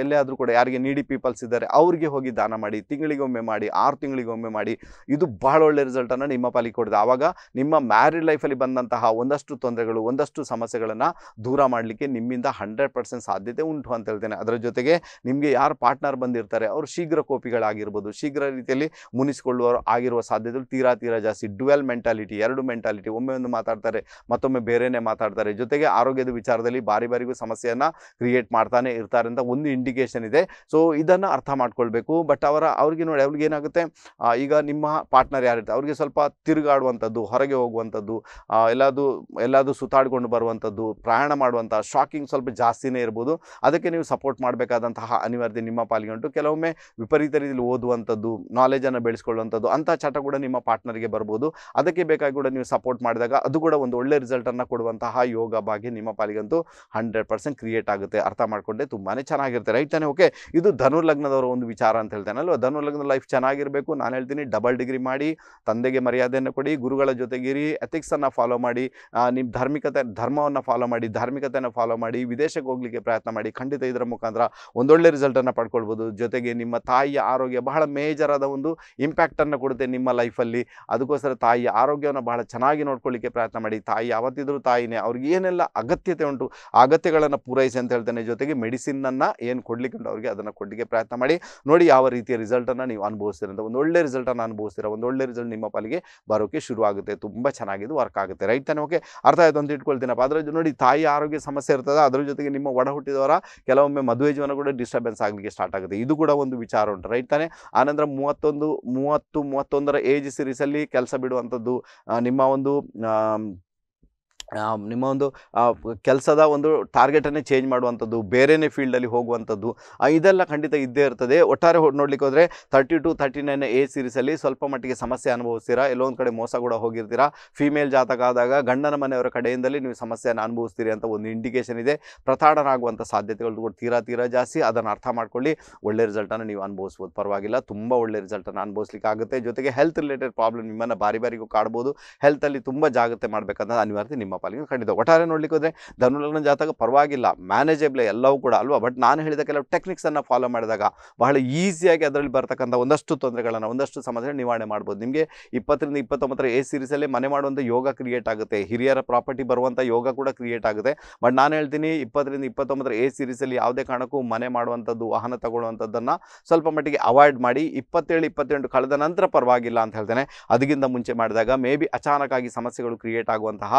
S1: ಎಲ್ಲೇ ಆದರೂ ಕೂಡ ಯಾರಿಗೆ ನೀಡಿ ಪೀಪಲ್ಸ್ ಇದ್ದಾರೆ ಅವರಿಗೆ ಹೋಗಿ ದಾನ ಮಾಡಿ ತಿಂಗಳಿಗೊಮ್ಮೆ ಮಾಡಿ ಆರು ತಿಂಗಳಿಗೊಮ್ಮೆ ಮಾಡಿ ಇದು ಬಹಳ ಒಳ್ಳೆ ರಿಸಲ್ಟನ್ನು ನಿಮ್ಮ ಪಾಲಿಗೆ ಕೊಡಿದೆ ಆವಾಗ ನಿಮ್ಮ ಮ್ಯಾರಿಡ್ ಲೈಫಲ್ಲಿ ಬಂದಂತಹ ಒಂದಷ್ಟು ತೊಂದರೆಗಳು ಒಂದಷ್ಟು ಸಮಸ್ಯೆಗಳನ್ನು ದೂರ ಮಾಡಲಿಕ್ಕೆ ನಿಮ್ಮಿಂದ ಹಂಡ್ರೆಡ್ ಪರ್ಸೆಂಟ್ ಸಾಧ್ಯತೆ ಉಂಟು ಅಂತ ಹೇಳ್ತೇನೆ ಅದರ ಜೊತೆಗೆ ನಿಮಗೆ ಯಾರು ಪಾರ್ಟ್ನರ್ ಬಂದಿರ್ತಾರೆ ಅವರು ಶೀಘ್ರ ಕೋಪಿಗಳಾಗಿರ್ಬೋದು ಶೀಘ್ರ ರೀತಿಯಲ್ಲಿ ಮುನಿಸಿಕೊಳ್ಳುವರು ಆಗಿರುವ ಸಾಧ್ಯತೆಗಳು ತೀರಾ ತೀರಾ ಜಾಸ್ತಿ ಡ್ಯುವೆಲ್ ಮೆಂಟಾಲಿಟಿ ಎರಡು ಮೆಂಟಾಲಿಟಿ ಒಮ್ಮೆ ಒಂದು ಮಾತಾಡ್ತಾರೆ ಮತ್ತೊಮ್ಮೆ ಬೇರೆಯೇ ಮಾತಾಡ್ತಾರೆ ಜೊತೆಗೆ ಆರೋಗ್ಯದ ವಿಚಾರದಲ್ಲಿ ಬಾರಿ ಬಾರಿಗೂ ಸಮಸ್ಯೆಯನ್ನು ಕ್ರಿಯೇಟ್ ಮಾಡ್ತಾನೆ ಇರ್ತಾರೆ ಅಂತ ಒಂದು ಇಂಡಿಕೇಶನ್ ಇದೆ ಸೊ ಇದನ್ನು ಅರ್ಥ ಮಾಡ್ಕೊಳ್ಬೇಕು ಬಟ್ ಅವರ ಅವ್ರಿಗೆ ನೋಡಿ ಅವ್ರಿಗೆ ಏನಾಗುತ್ತೆ ಈಗ ನಿಮ್ಮ ಪಾರ್ಟ್ನರ್ ಯಾರಿರ್ತಾರೆ ಅವ್ರಿಗೆ ಸ್ವಲ್ಪ ತಿರುಗಾಡುವಂಥದ್ದು ಹೊರಗೆ ಹೋಗುವಂಥದ್ದು ಎಲ್ಲಾದರೂ ಎಲ್ಲಾದರೂ ಸುತ್ತಾಡ್ಕೊಂಡು ಬರುವಂಥದ್ದು ಪ್ರಯಾಣ ಮಾಡುವಂಥ ಶಾಕಿಂಗ್ ಸ್ವಲ್ಪ ಜಾಸ್ತಿನೇ ಇರ್ಬೋದು ಅದಕ್ಕೆ ನೀವು ಸಪೋರ್ಟ್ ಮಾಡಬೇಕಾದಂತಹ ಅನಿವಾರ್ಯತೆ ನಿಮ್ಮ ಪಾಲಿಗೆ ಕೆಲವೊಮ್ಮೆ ವಿಪರೀತ ರೀತಿಯಲ್ಲಿ ಓದುವಂಥದ್ದು ನಾಲೆಜನ್ನು ಬೆಳೆಸ್ಕೊಳ್ಳುವಂಥದ್ದು ಅಂಥ ಚಟ ಕೂಡ ನಿಮ್ಮ ಪಾರ್ಟ್ನರ್ಗೆ ಬರ್ಬೋದು ಅದಕ್ಕೆ ಬೇಕಾಗಿ ಕೂಡ ನೀವು ಸಪೋರ್ಟ್ ಮಾಡಿದಾಗ ಅದು ಕೂಡ ಒಂದು ಒಳ್ಳೆ ರಿಸಲ್ಟನ್ನು ಕೊಡುವಂತಹ ಯೋಗ ಭಾಗ್ಯ ನಿಮ್ಮ ಪಾಲಿಗಂತೂ ಹಂಡ್ರೆಡ್ ಪರ್ಸೆಂಟ್ ಕ್ರಿಯೇಟ್ ಆಗುತ್ತೆ ಅರ್ಥ ಮಾಡಿಕೊಂಡೆ ತುಂಬಾ ಚೆನ್ನಾಗಿರುತ್ತೆ ರೈಟ್ ತಾನೇ ಓಕೆ ಇದು ಧನುರ್ಲಗ್ನದವರ ಒಂದು ವಿಚಾರ ಅಂತ ಹೇಳ್ತಾನೆ ಅಲ್ವಾ ಲಗ್ನದ ಲೈಫ್ ಚೆನ್ನಾಗಿರಬೇಕು ನಾನು ಹೇಳ್ತೀನಿ ಡಬಲ್ ಡಿಗ್ರಿ ಮಾಡಿ ತಂದೆಗೆ ಮರ್ಯಾದೆಯನ್ನು ಕೊಡಿ ಗುರುಗಳ ಜೊತೆಗಿರಿ ಎಥಿಕ್ಸನ್ನು ಫಾಲೋ ಮಾಡಿ ನಿಮ್ಮ ಧಾರ್ಮಿಕತೆ ಧರ್ಮವನ್ನು ಫಾಲೋ ಮಾಡಿ ಧಾರ್ಮಿಕತೆಯನ್ನು ಫಾಲೋ ಮಾಡಿ ವಿದೇಶಕ್ಕೆ ಹೋಗ್ಲಿಕ್ಕೆ ಪ್ರಯತ್ನ ಮಾಡಿ ಖಂಡಿತ ಇದರ ಮುಖಾಂತರ ಒಂದೊಳ್ಳೆ ರಿಸಲ್ಟನ್ನು ಪಡ್ಕೊಳ್ಬೋದು ಜೊತೆಗೆ ನಿಮ್ಮ ತಾಯಿಯ ಆರೋಗ್ಯ ಬಹಳ ಮೇಜರಾದ ಒಂದು ಇಂಪ್ಯಾಕ್ಟನ್ನು ಕೊಡುತ್ತೆ ನಿಮ್ಮ ಲೈಫಲ್ಲಿ ಅದಕ್ಕೋಸ್ಕರ ತಾಯಿಯ ಆರೋಗ್ಯವನ್ನು ಬಹಳ ಚೆನ್ನಾಗಿ ನೋಡ್ಕೊಳ್ಳಿಕ್ಕೆ ಪ್ರಯತ್ನ ಮಾಡಿ ತಾಯಿ ಯಾವತ್ತಿದ್ರೂ ತಾಯಿನೇ ಅವ್ರಿಗೆ ಏನೆಲ್ಲ ಅಗತ್ಯತೆ ಉಂಟು ಅಗತ್ಯಗಳನ್ನು ಪೂರೈಸಿ ಅಂತ ಹೇಳ್ತೇನೆ ಜೊತೆಗೆ ಮೆಡಿಸಿನನ್ನು ಏನು ಕೊಡಲಿಕ್ಕೆ ಅವರಿಗೆ ಅದನ್ನು ಕೊಡಲಿಕ್ಕೆ ಪ್ರಯತ್ನ ಮಾಡಿ ನೋಡಿ ಯಾವ ರೀತಿಯ ರಿಸಲ್ಟನ್ನು ನೀವು ಅನುಭವಿಸ್ತೀರ ಅಂತ ಒಂದು ಒಳ್ಳೆ ರಿಸಲ್ಟನ್ನು ಅನುಭವಿಸ್ತೀರ ಒಂದು ಒಳ್ಳೆ ರಿಸಲ್ಟ್ ನಿಮ್ಮ ಪಾಲಿಗೆ ಬರೋಕ್ಕೆ ಶುರುವಾಗುತ್ತೆ ತುಂಬ ಚೆನ್ನಾಗಿದ್ದು ವರ್ಕ್ ಆಗುತ್ತೆ ರೈಟ್ ತಾನೆ ಓಕೆ ಅರ್ಥ ಆಯಿತು ಅಂತ ಇಟ್ಕೊಳ್ತೀನಪ್ಪ ಅದರ ನೋಡಿ ತಾಯಿ ಆರೋಗ್ಯ ಸಮಸ್ಯೆ ಇರ್ತದೆ ಅದರ ಜೊತೆಗೆ ನಿಮ್ಮ ಒಡ ಹುಟ್ಟಿದವರ ಕೆಲವೊಮ್ಮೆ ಮದುವೆ ಜೀವನ ಕೂಡ ಡಿಸ್ಟರ್ಬೆನ್ಸ್ ಆಗಲಿಕ್ಕೆ ಸ್ಟಾರ್ಟ್ ಆಗುತ್ತೆ ಇದು ಕೂಡ ಒಂದು ವಿಚಾರ ಉಂಟು ರೈಟ್ ತಾನೆ ಆನಂತರ ಮೂವತ್ತೊಂದು ಮೂವತ್ತು ಮೂವತ್ತೊಂದರ ಏಜ್ ಸಿರೀಸಲ್ಲಿ ಕೆಲಸ ಬಿಡುವಂಥದ್ದು ನಿಮ್ಮ ಒಂದು ನಿಮ್ಮ ಒಂದು ಕೆಲಸದ ಒಂದು ಟಾರ್ಗೆಟನ್ನೇ ಚೇಂಜ್ ಮಾಡುವಂಥದ್ದು ಬೇರೆಯೇ ಫೀಲ್ಡಲ್ಲಿ ಹೋಗುವಂಥದ್ದು ಇದೆಲ್ಲ ಖಂಡಿತ ಇದ್ದೇ ಇರ್ತದೆ ಒಟ್ಟಾರೆ ನೋಡ್ಲಿಕ್ಕೆ ಹೋದರೆ ತರ್ಟಿ ಟು ತರ್ಟಿ ನೈನ್ ಎ ಸೀರೀಸಲ್ಲಿ ಸ್ವಲ್ಪ ಮಟ್ಟಿಗೆ ಸಮಸ್ಯೆ ಅನುಭವಿಸ್ತೀರಾ ಒಂದು ಕಡೆ ಮೋಸ ಕೂಡ ಹೋಗಿರ್ತೀರಾ ಫಿಮೇಲ್ ಜಾತಕ ಆದಾಗ ಗಂಡನ ಮನೆಯವರ ಕಡೆಯಿಂದಲೇ ನೀವು ಸಮಸ್ಯೆಯನ್ನು ಅನುಭವಿಸ್ತೀರಿ ಅಂತ ಒಂದು ಇಂಡಿಕೇಷನ್ ಇದೆ ಪ್ರತಾಡನಾಗುವಂಥ ಸಾಧ್ಯತೆಗಳು ಕೂಡ ತೀರಾ ತೀರಾ ಜಾಸ್ತಿ ಅದನ್ನು ಅರ್ಥ ಮಾಡ್ಕೊಳ್ಳಿ ಒಳ್ಳೆ ರಿಸಲ್ಟನ್ನು ನೀವು ಅನುಭವಿಸ್ಬೋದು ಪರವಾಗಿಲ್ಲ ತುಂಬ ಒಳ್ಳೆ ರಿಸಲ್ಟನ್ನು ಅನುಭವಿಸ್ಲಿಕ್ಕೆ ಆಗುತ್ತೆ ಜೊತೆಗೆ ಹೆಲ್ತ್ ರಿಲೇಟೆಡ್ ಪ್ರಾಬ್ಲಮ್ ನಿಮ್ಮನ್ನು ಬಾರಿ ಬಾರಿಗೂ ಕಾಡ್ಬೋದು ಹೆಲ್ತಲ್ಲಿ ತುಂಬ ಜಾಗ್ರತೆ ಮಾಡಬೇಕಂತ ಅನಿವಾರ್ಯತೆ ನಿಮ್ಮ ಪಾಲಿಗೆ ಖಂಡಿತ ಒಟ್ಟಾರೆ ನೋಡ್ಲಿಕ್ಕೆ ಹೋದ್ರೆ ಧನುಲಗ್ನ ಜಾತಕ ಪರವಾಗಿಲ್ಲ ಮ್ಯಾನೇಜೇಬಲ್ ಎಲ್ಲವೂ ಕೂಡ ಅಲ್ವಾ ಬಟ್ ನಾನು ಹೇಳಿದ ಕೆಲವು ಅನ್ನು ಫಾಲೋ ಮಾಡಿದಾಗ ಬಹಳ ಈಸಿಯಾಗಿ ಅದರಲ್ಲಿ ಬರ್ತಕ್ಕಂಥ ಒಂದಷ್ಟು ತೊಂದರೆಗಳನ್ನು ಒಂದಷ್ಟು ಸಮಸ್ಯೆ ನಿವಾರಣೆ ಮಾಡ್ಬೋದು ನಿಮಗೆ ಇಪ್ಪತ್ತರಿಂದ ಇಪ್ಪತ್ತೊಂಬತ್ತರ ಎ ಸೀರೀಸಲ್ಲಿ ಮನೆ ಮಾಡುವಂಥ ಯೋಗ ಕ್ರಿಯೇಟ್ ಆಗುತ್ತೆ ಹಿರಿಯರ ಪ್ರಾಪರ್ಟಿ ಬರುವಂಥ ಯೋಗ ಕೂಡ ಕ್ರಿಯೇಟ್ ಆಗುತ್ತೆ ಬಟ್ ನಾನು ಹೇಳ್ತೀನಿ ಇಪ್ಪತ್ತರಿಂದ ಇಪ್ಪತ್ತೊಂಬತ್ತರ ಎ ಸೀರೀಸಲ್ಲಿ ಯಾವುದೇ ಕಾರಣಕ್ಕೂ ಮನೆ ಮಾಡುವಂಥದ್ದು ವಾಹನ ತಗೊಳ್ಳುವಂಥದ್ದನ್ನು ಸ್ವಲ್ಪ ಮಟ್ಟಿಗೆ ಅವಾಯ್ಡ್ ಮಾಡಿ ಇಪ್ಪತ್ತೇಳು ಇಪ್ಪತ್ತೆಂಟು ಕಳೆದ ನಂತರ ಪರವಾಗಿಲ್ಲ ಅಂತ ಹೇಳ್ತೇನೆ ಅದಕ್ಕಿಂತ ಮುಂಚೆ ಮಾಡಿದಾಗ ಮೇ ಬಿ ಅಚಾನಕ್ಕಾಗಿ ಸಮಸ್ಯೆಗಳು ಕ್ರಿಯೇಟ್ ಆಗುವಂತಹ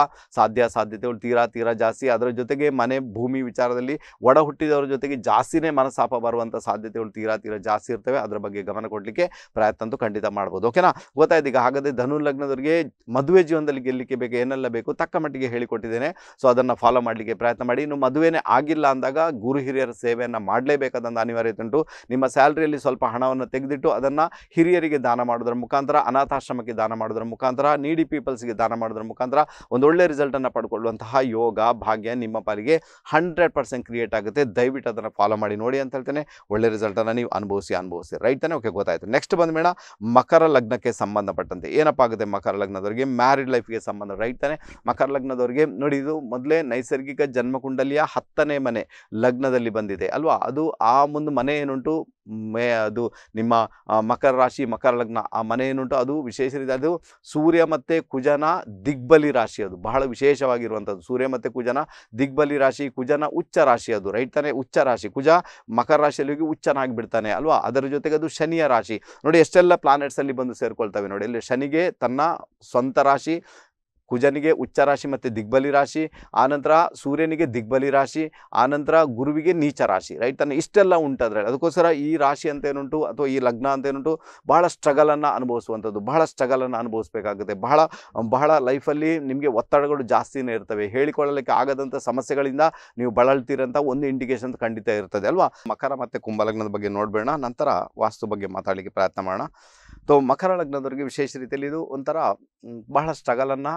S1: ಸಾಧ್ಯ ಸಾಧ್ಯತೆಗಳು ತೀರಾ ತೀರಾ ಜಾಸ್ತಿ ಅದರ ಜೊತೆಗೆ ಮನೆ ಭೂಮಿ ವಿಚಾರದಲ್ಲಿ ಒಡ ಹುಟ್ಟಿದವರ ಜೊತೆಗೆ ಜಾಸ್ತಿನೇ ಮನಸ್ಸಾಪ ಬರುವಂಥ ಸಾಧ್ಯತೆಗಳು ತೀರಾ ತೀರಾ ಜಾಸ್ತಿ ಇರ್ತವೆ ಅದರ ಬಗ್ಗೆ ಗಮನ ಕೊಡಲಿಕ್ಕೆ ಪ್ರಯತ್ನ ಅಂತೂ ಖಂಡಿತ ಮಾಡ್ಬೋದು ಓಕೆನಾ ಗೊತ್ತಾಯ್ತು ಈಗ ಹಾಗಾದರೆ ಧನು ಲಗ್ನದವರಿಗೆ ಮದುವೆ ಜೀವನದಲ್ಲಿ ಗೆಲ್ಲಲಿಕ್ಕೆ ಬೇಕು ಏನೆಲ್ಲ ಬೇಕು ತಕ್ಕ ಮಟ್ಟಿಗೆ ಹೇಳಿಕೊಟ್ಟಿದ್ದೇನೆ ಸೊ ಅದನ್ನು ಫಾಲೋ ಮಾಡಲಿಕ್ಕೆ ಪ್ರಯತ್ನ ಮಾಡಿ ಇನ್ನು ಮದುವೆನೇ ಆಗಿಲ್ಲ ಅಂದಾಗ ಗುರು ಹಿರಿಯರ ಸೇವೆಯನ್ನು ಮಾಡಲೇಬೇಕಾದಂಥ ಅನಿವಾರ್ಯತೆ ಉಂಟು ನಿಮ್ಮ ಸ್ಯಾಲ್ರಿಯಲ್ಲಿ ಸ್ವಲ್ಪ ಹಣವನ್ನು ತೆಗೆದಿಟ್ಟು ಅದನ್ನು ಹಿರಿಯರಿಗೆ ದಾನ ಮಾಡೋದರ ಮುಖಾಂತರ ಅನಾಥಾಶ್ರಮಕ್ಕೆ ದಾನ ಮಾಡೋದರ ಮುಖಾಂತರ ನೀಡಿ ಪೀಪಲ್ಸ್ಗೆ ದಾನ ಮಾಡೋದ್ರ ಮುಖಾಂತರ ಒಂದೊಳ್ಳೆ ರಿಸಲ್ಟ್ ರಿಸಲ್ಟನ್ನು ಪಡ್ಕೊಳ್ಳುವಂತಹ ಯೋಗ ಭಾಗ್ಯ ನಿಮ್ಮ ಪಾಲಿಗೆ ಹಂಡ್ರೆಡ್ ಪರ್ಸೆಂಟ್ ಕ್ರಿಯೇಟ್ ಆಗುತ್ತೆ ದಯವಿಟ್ಟು ಅದನ್ನು ಫಾಲೋ ಮಾಡಿ ನೋಡಿ ಅಂತ ಹೇಳ್ತೇನೆ ಒಳ್ಳೆ ರಿಸಲ್ಟನ್ನು ನೀವು ಅನುಭವಿಸಿ ಅನುಭವಿಸಿ ರೈಟ್ ತಾನೆ ಓಕೆ ಗೊತ್ತಾಯಿತು ನೆಕ್ಸ್ಟ್ ಬಂದ ಮೇಡ ಮಕರ ಲಗ್ನಕ್ಕೆ ಸಂಬಂಧಪಟ್ಟಂತೆ ಏನಪ್ಪ ಆಗುತ್ತೆ ಮಕರ ಲಗ್ನದವರಿಗೆ ಮ್ಯಾರಿಡ್ ಲೈಫ್ಗೆ ಸಂಬಂಧ ರೈಟ್ ತಾನೆ ಮಕರ ಲಗ್ನದವರಿಗೆ ನೋಡಿ ಇದು ಮೊದಲೇ ನೈಸರ್ಗಿಕ ಜನ್ಮಕುಂಡಲಿಯ ಹತ್ತನೇ ಮನೆ ಲಗ್ನದಲ್ಲಿ ಬಂದಿದೆ ಅಲ್ವಾ ಅದು ಆ ಮುಂದೆ ಮನೆ ಏನುಂಟು ಮೇ ಅದು ನಿಮ್ಮ ಮಕರ ರಾಶಿ ಮಕರ ಲಗ್ನ ಆ ಮನೆ ಏನುಂಟು ಅದು ವಿಶೇಷ ರೀತಿ ಅದು ಸೂರ್ಯ ಮತ್ತು ಕುಜನ ದಿಗ್ಬಲಿ ರಾಶಿ ಅದು ಬಹಳ ವಿಶೇಷವಾಗಿರುವಂಥದ್ದು ಸೂರ್ಯ ಮತ್ತು ಕುಜನ ದಿಗ್ಬಲಿ ರಾಶಿ ಕುಜನ ಉಚ್ಚ ರಾಶಿ ಅದು ರೈಟ್ ತಾನೇ ಉಚ್ಚ ರಾಶಿ ಕುಜ ಮಕರ ರಾಶಿಯಲ್ಲಿ ಹೋಗಿ ಉಚ್ಚನಾಗಿ ಬಿಡ್ತಾನೆ ಅಲ್ವಾ ಅದರ ಜೊತೆಗೆ ಅದು ಶನಿಯ ರಾಶಿ ನೋಡಿ ಎಷ್ಟೆಲ್ಲ ಪ್ಲಾನೆಟ್ಸಲ್ಲಿ ಬಂದು ಸೇರಿಕೊಳ್ತವೆ ನೋಡಿ ಅಲ್ಲಿ ಶನಿಗೆ ತನ್ನ ಸ್ವಂತ ರಾಶಿ ಕುಜನಿಗೆ ಉಚ್ಚ ರಾಶಿ ಮತ್ತು ದಿಗ್ಬಲಿ ರಾಶಿ ಆನಂತರ ಸೂರ್ಯನಿಗೆ ದಿಗ್ಬಲಿ ರಾಶಿ ಆನಂತರ ಗುರುವಿಗೆ ನೀಚ ರಾಶಿ ರೈಟ್ ತನ್ನ ಇಷ್ಟೆಲ್ಲ ಉಂಟಾದರೆ ಅದಕ್ಕೋಸ್ಕರ ಈ ರಾಶಿ ಅಂತ ಏನುಂಟು ಅಥವಾ ಈ ಲಗ್ನ ಅಂತ ಏನುಂಟು ಬಹಳ ಸ್ಟ್ರಗಲನ್ನು ಅನುಭವಿಸುವಂಥದ್ದು ಬಹಳ ಸ್ಟ್ರಗಲನ್ನು ಅನುಭವಿಸಬೇಕಾಗುತ್ತೆ ಬಹಳ ಬಹಳ ಲೈಫಲ್ಲಿ ನಿಮಗೆ ಒತ್ತಡಗಳು ಜಾಸ್ತಿನೇ ಇರ್ತವೆ ಹೇಳಿಕೊಳ್ಳಲಿಕ್ಕೆ ಆಗದಂಥ ಸಮಸ್ಯೆಗಳಿಂದ ನೀವು ಬಳಲ್ತೀರಂಥ ಒಂದು ಇಂಡಿಕೇಶನ್ ಖಂಡಿತ ಇರ್ತದೆ ಅಲ್ವಾ ಮಕರ ಮತ್ತು ಕುಂಭಲಗ್ನದ ಬಗ್ಗೆ ನೋಡಬೇಡ ನಂತರ ವಾಸ್ತು ಬಗ್ಗೆ ಮಾತಾಡಲಿಕ್ಕೆ ಪ್ರಯತ್ನ ಮಾಡೋಣ ಸೊ ಮಕರ ಲಗ್ನದವರಿಗೆ ವಿಶೇಷ ರೀತಿಯಲ್ಲಿ ಇದು ಒಂಥರ ಬಹಳ ಸ್ಟ್ರಗಲನ್ನು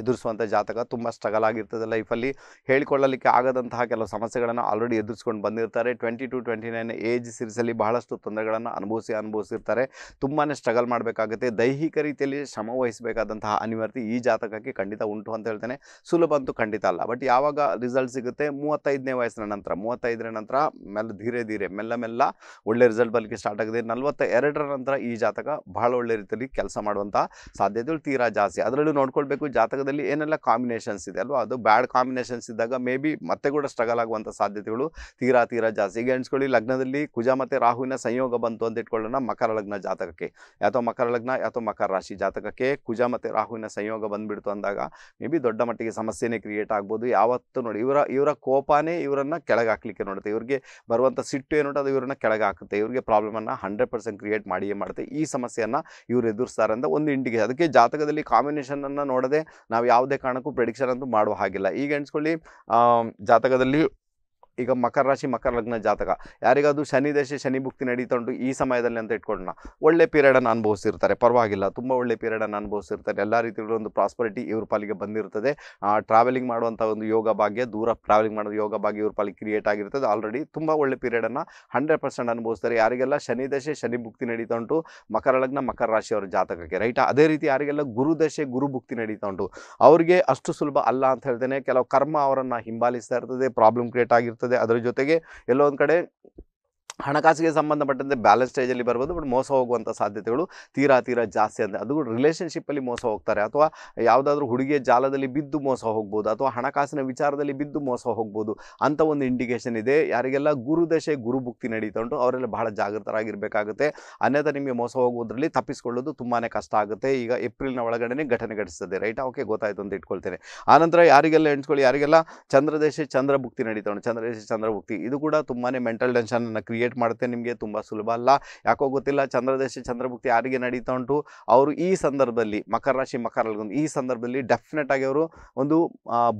S1: ಎದುರಿಸುವಂಥ ಜಾತಕ ತುಂಬ ಸ್ಟ್ರಗಲ್ ಆಗಿರ್ತದೆ ಲೈಫಲ್ಲಿ ಹೇಳಿಕೊಳ್ಳಲಿಕ್ಕೆ ಆಗದಂತಹ ಕೆಲವು ಸಮಸ್ಯೆಗಳನ್ನು ಆಲ್ರೆಡಿ ಎದುರಿಸ್ಕೊಂಡು ಬಂದಿರ್ತಾರೆ twenty two twenty nine age ಸಿರಿಸಲ್ಲಿ ಬಹಳಷ್ಟು ತೊಂದರೆಗಳನ್ನು ಅನುಭವಿಸಿ ಅನುಭವಿಸಿರ್ತಾರೆ ತುಂಬಾ ಸ್ಟ್ರಗಲ್ ಮಾಡಬೇಕಾಗುತ್ತೆ ದೈಹಿಕ ರೀತಿಯಲ್ಲಿ ಶ್ರಮ ವಹಿಸಬೇಕಾದಂತಹ ಅನಿವಾರ್ಯತೆ ಈ ಜಾತಕಕ್ಕೆ ಖಂಡಿತ ಉಂಟು ಅಂತ ಹೇಳ್ತೇನೆ ಸುಲಭ ಅಂತೂ ಖಂಡಿತ ಅಲ್ಲ ಬಟ್ ಯಾವಾಗ ರಿಸಲ್ಟ್ ಸಿಗುತ್ತೆ ಮೂವತ್ತೈದನೇ ವಯಸ್ಸಿನ ನಂತರ ಮೂವತ್ತೈದರ ನಂತರ ಮೆಲ್ಲ ಧೀರೆ ಧೀರೆ ಮೆಲ್ಲ ಮೆಲ್ಲ ಒಳ್ಳೆ ರಿಸಲ್ಟ್ ಬರಲಿಕ್ಕೆ ಸ್ಟಾರ್ಟ್ ಆಗಿದೆ ನಲವತ್ತ ಎರಡರ ನಂತರ ಈ ಜಾತಕ ಬಹಳ ಒಳ್ಳೆ ರೀತಿಯಲ್ಲಿ ಕೆಲಸ ಮಾಡುವಂಥ ಸಾಧ್ಯತೆಗಳು ತೀರಾ ಜಾಸ್ತಿ ಅದರಲ್ಲೂ ನೋಡ್ಕೊಳ್ಬೇಕು ಜಾತಕ ಜಾಗದಲ್ಲಿ ಏನೆಲ್ಲ ಕಾಂಬಿನೇಷನ್ಸ್ ಇದೆ ಅಲ್ವಾ ಅದು ಬ್ಯಾಡ್ ಕಾಂಬಿನೇಷನ್ಸ್ ಇದ್ದಾಗ ಮೇ ಬಿ ಮತ್ತೆ ಕೂಡ ಸ್ಟ್ರಗಲ್ ಆಗುವಂಥ ಸಾಧ್ಯತೆಗಳು ತೀರಾ ತೀರಾ ಜಾಸ್ತಿ ಈಗ ಲಗ್ನದಲ್ಲಿ ಕುಜ ಮತ್ತು ರಾಹುವಿನ ಸಂಯೋಗ ಬಂತು ಅಂತ ಇಟ್ಕೊಳ್ಳೋಣ ಮಕರ ಲಗ್ನ ಜಾತಕಕ್ಕೆ ಅಥವಾ ಮಕರ ಲಗ್ನ ಅಥವಾ ಮಕರ ರಾಶಿ ಜಾತಕಕ್ಕೆ ಕುಜ ಮತ್ತು ರಾಹುವಿನ ಸಂಯೋಗ ಬಂದುಬಿಡ್ತು ಅಂದಾಗ ಮೇ ಬಿ ದೊಡ್ಡ ಮಟ್ಟಿಗೆ ಸಮಸ್ಯೆನೇ ಕ್ರಿಯೇಟ್ ಆಗ್ಬೋದು ಯಾವತ್ತು ನೋಡಿ ಇವರ ಇವರ ಕೋಪನೇ ಇವರನ್ನ ಕೆಳಗೆ ಹಾಕ್ಲಿಕ್ಕೆ ನೋಡುತ್ತೆ ಇವರಿಗೆ ಬರುವಂಥ ಸಿಟ್ಟು ಏನು ಅದು ಇವರನ್ನ ಕೆಳಗೆ ಹಾಕುತ್ತೆ ಇವ್ರಿಗೆ ಪ್ರಾಬ್ಲಮನ್ನು ಹಂಡ್ರೆಡ್ ಪರ್ಸೆಂಟ್ ಕ್ರಿಯೇಟ್ ಮಾಡಿಯೇ ಮಾಡುತ್ತೆ ಈ ಸಮಸ್ಯೆಯನ್ನು ಇವರು ಎದುರಿಸ್ತಾರೆ ಅಂತ ಒಂದು ಇಂಡಿಗೆ ಅದಕ್ಕೆ ಜಾತಕದಲ್ಲಿ ಕಾಂಬಿನೇಷನನ್ನು ನೋಡದೆ ನಾವು ಯಾವುದೇ ಕಾರಣಕ್ಕೂ ಪ್ರೆಡಿಕ್ಷನ್ ಅಂತೂ ಮಾಡುವ ಹಾಗಿಲ್ಲ ಈಗ ಎಣಿಸ್ಕೊಳ್ಳಿ ಜಾತಕದಲ್ಲಿ ಈಗ ಮಕರ ರಾಶಿ ಮಕರ ಲಗ್ನ ಜಾತಕ ಯಾರಿಗಾದ್ರು ಶನಿ ದಶೆ ಶನಿ ಭುಕ್ತಿ ನಡೀತಾ ಉಂಟು ಈ ಸಮಯದಲ್ಲಿ ಅಂತ ಇಟ್ಕೊಳ್ಳೋಣ ಒಳ್ಳೆ ಪೀರಿಯಡನ್ನು ಅನುಭವಿಸಿರ್ತಾರೆ ಪರವಾಗಿಲ್ಲ ತುಂಬ ಒಳ್ಳೆ ಪೀರಿಯಡನ್ನು ಅನುಭವಿಸಿರ್ತಾರೆ ಎಲ್ಲ ರೀತಿಯಲ್ಲೂ ಒಂದು ಪ್ರಾಸ್ಪರಿಟಿ ಇವ್ರ ಪಾಲಿಗೆ ಬಂದಿರ್ತದೆ ಟ್ರಾವೆಲಿಂಗ್ ಮಾಡುವಂಥ ಒಂದು ಯೋಗ ಭಾಗ್ಯ ದೂರ ಟ್ರಾವೆಲಿಂಗ್ ಮಾಡೋದು ಯೋಗ ಭಾಗ್ಯ ಇವ್ರ ಪಾಲಿಗೆ ಕ್ರಿಯೇಟ್ ಆಗಿರ್ತದೆ ಆಲ್ರೆಡಿ ತುಂಬ ಒಳ್ಳೆ ಪೀರಿಯಡನ್ನು ಹಂಡ್ರೆಡ್ ಪರ್ಸೆಂಟ್ ಅನುಭವಿಸ್ತಾರೆ ಯಾರಿಗೆಲ್ಲ ಶನಿ ದಶೆ ಶನಿ ಭುಕ್ತಿ ನಡೀತಾ ಉಂಟು ಮಕರ ಲಗ್ನ ಮಕರ ಅವರ ಜಾತಕಕ್ಕೆ ರೈಟ್ ಅದೇ ರೀತಿ ಯಾರಿಗೆಲ್ಲ ಗುರು ದಶೆ ಗುರು ಭುಕ್ತಿ ನಡೀತಾ ಉಂಟು ಅವರಿಗೆ ಅಷ್ಟು ಸುಲಭ ಅಲ್ಲ ಅಂತ ಹೇಳ್ತೇನೆ ಕೆಲವು ಕರ್ಮ ಅವರನ್ನು ಹಿಂಬಾಲಿಸ್ತಾ ಇರ್ತದೆ ಪ್ರಾಬ್ಲಮ್ ಕ್ರಿಯೇಟ್ ಆಗಿರ್ತದೆ ಆಗ್ತದೆ ಅದರ ಜೊತೆಗೆ ಎಲ್ಲೋ ಒಂದು ಕಡೆ ಹಣಕಾಸಿಗೆ ಸಂಬಂಧಪಟ್ಟಂತೆ ಬ್ಯಾಲೆನ್ಸ್ ಸ್ಟೇಜಲ್ಲಿ ಬರ್ಬೋದು ಬಟ್ ಮೋಸ ಹೋಗುವಂಥ ಸಾಧ್ಯತೆಗಳು ತೀರಾ ತೀರಾ ಜಾಸ್ತಿ ಅಂತ ಅದು ರಿಲೇಷನ್ಶಿಪ್ಪಲ್ಲಿ ಮೋಸ ಹೋಗ್ತಾರೆ ಅಥವಾ ಯಾವುದಾದ್ರೂ ಹುಡುಗಿಯ ಜಾಲದಲ್ಲಿ ಬಿದ್ದು ಮೋಸ ಹೋಗ್ಬೋದು ಅಥವಾ ಹಣಕಾಸಿನ ವಿಚಾರದಲ್ಲಿ ಬಿದ್ದು ಮೋಸ ಹೋಗ್ಬೋದು ಅಂತ ಒಂದು ಇಂಡಿಕೇಶನ್ ಇದೆ ಯಾರಿಗೆಲ್ಲ ಗುರುದಶೆ ಗುರುಭುಕ್ತಿ ನಡೀತಾ ಉಂಟು ಅವರೆಲ್ಲ ಬಹಳ ಜಾಗೃತರಾಗಿರಬೇಕಾಗುತ್ತೆ ಅನ್ಯಥ ನಿಮಗೆ ಮೋಸ ಹೋಗುವುದರಲ್ಲಿ ತಪ್ಪಿಸ್ಕೊಳ್ಳೋದು ತುಂಬಾ ಕಷ್ಟ ಆಗುತ್ತೆ ಈಗ ಏಪ್ರಿಲ್ನ ಒಳಗಡೆ ಘಟನೆ ಘಟಿಸ್ತದೆ ರೈಟ್ ಓಕೆ ಗೊತ್ತಾಯ್ತು ಅಂತ ಇಟ್ಕೊಳ್ತೇನೆ ಆನಂತರ ಯಾರಿಗೆಲ್ಲ ಎಣಿಸ್ಕೊಳ್ಳಿ ಯಾರಿಗೆಲ್ಲ ಚಂದ್ರದೇಶ ಚಂದ್ರಭುಕ್ತಿ ನಡೀತಾ ಉಂಟು ಚಂದ್ರದೇಶ ಚಂದ್ರಭುಕ್ತಿ ಇದು ಕೂಡ ತುಂಬಾ ಮೆಂಟಲ್ ಟೆನ್ಷನ್ ಕ್ರಿಯೇಟ್ ಮಾಡುತ್ತೆ ನಿಮಗೆ ತುಂಬ ಸುಲಭ ಅಲ್ಲ ಯಾಕೋ ಗೊತ್ತಿಲ್ಲ ಚಂದ್ರದೇಶ ಚಂದ್ರಭುಕ್ತಿ ಯಾರಿಗೆ ನಡೀತಾ ಉಂಟು ಅವರು ಈ ಸಂದರ್ಭದಲ್ಲಿ ಮಕರ ರಾಶಿ ಮಕರ ಈ ಸಂದರ್ಭದಲ್ಲಿ ಡೆಫಿನೆಟ್ ಆಗಿ ಅವರು ಒಂದು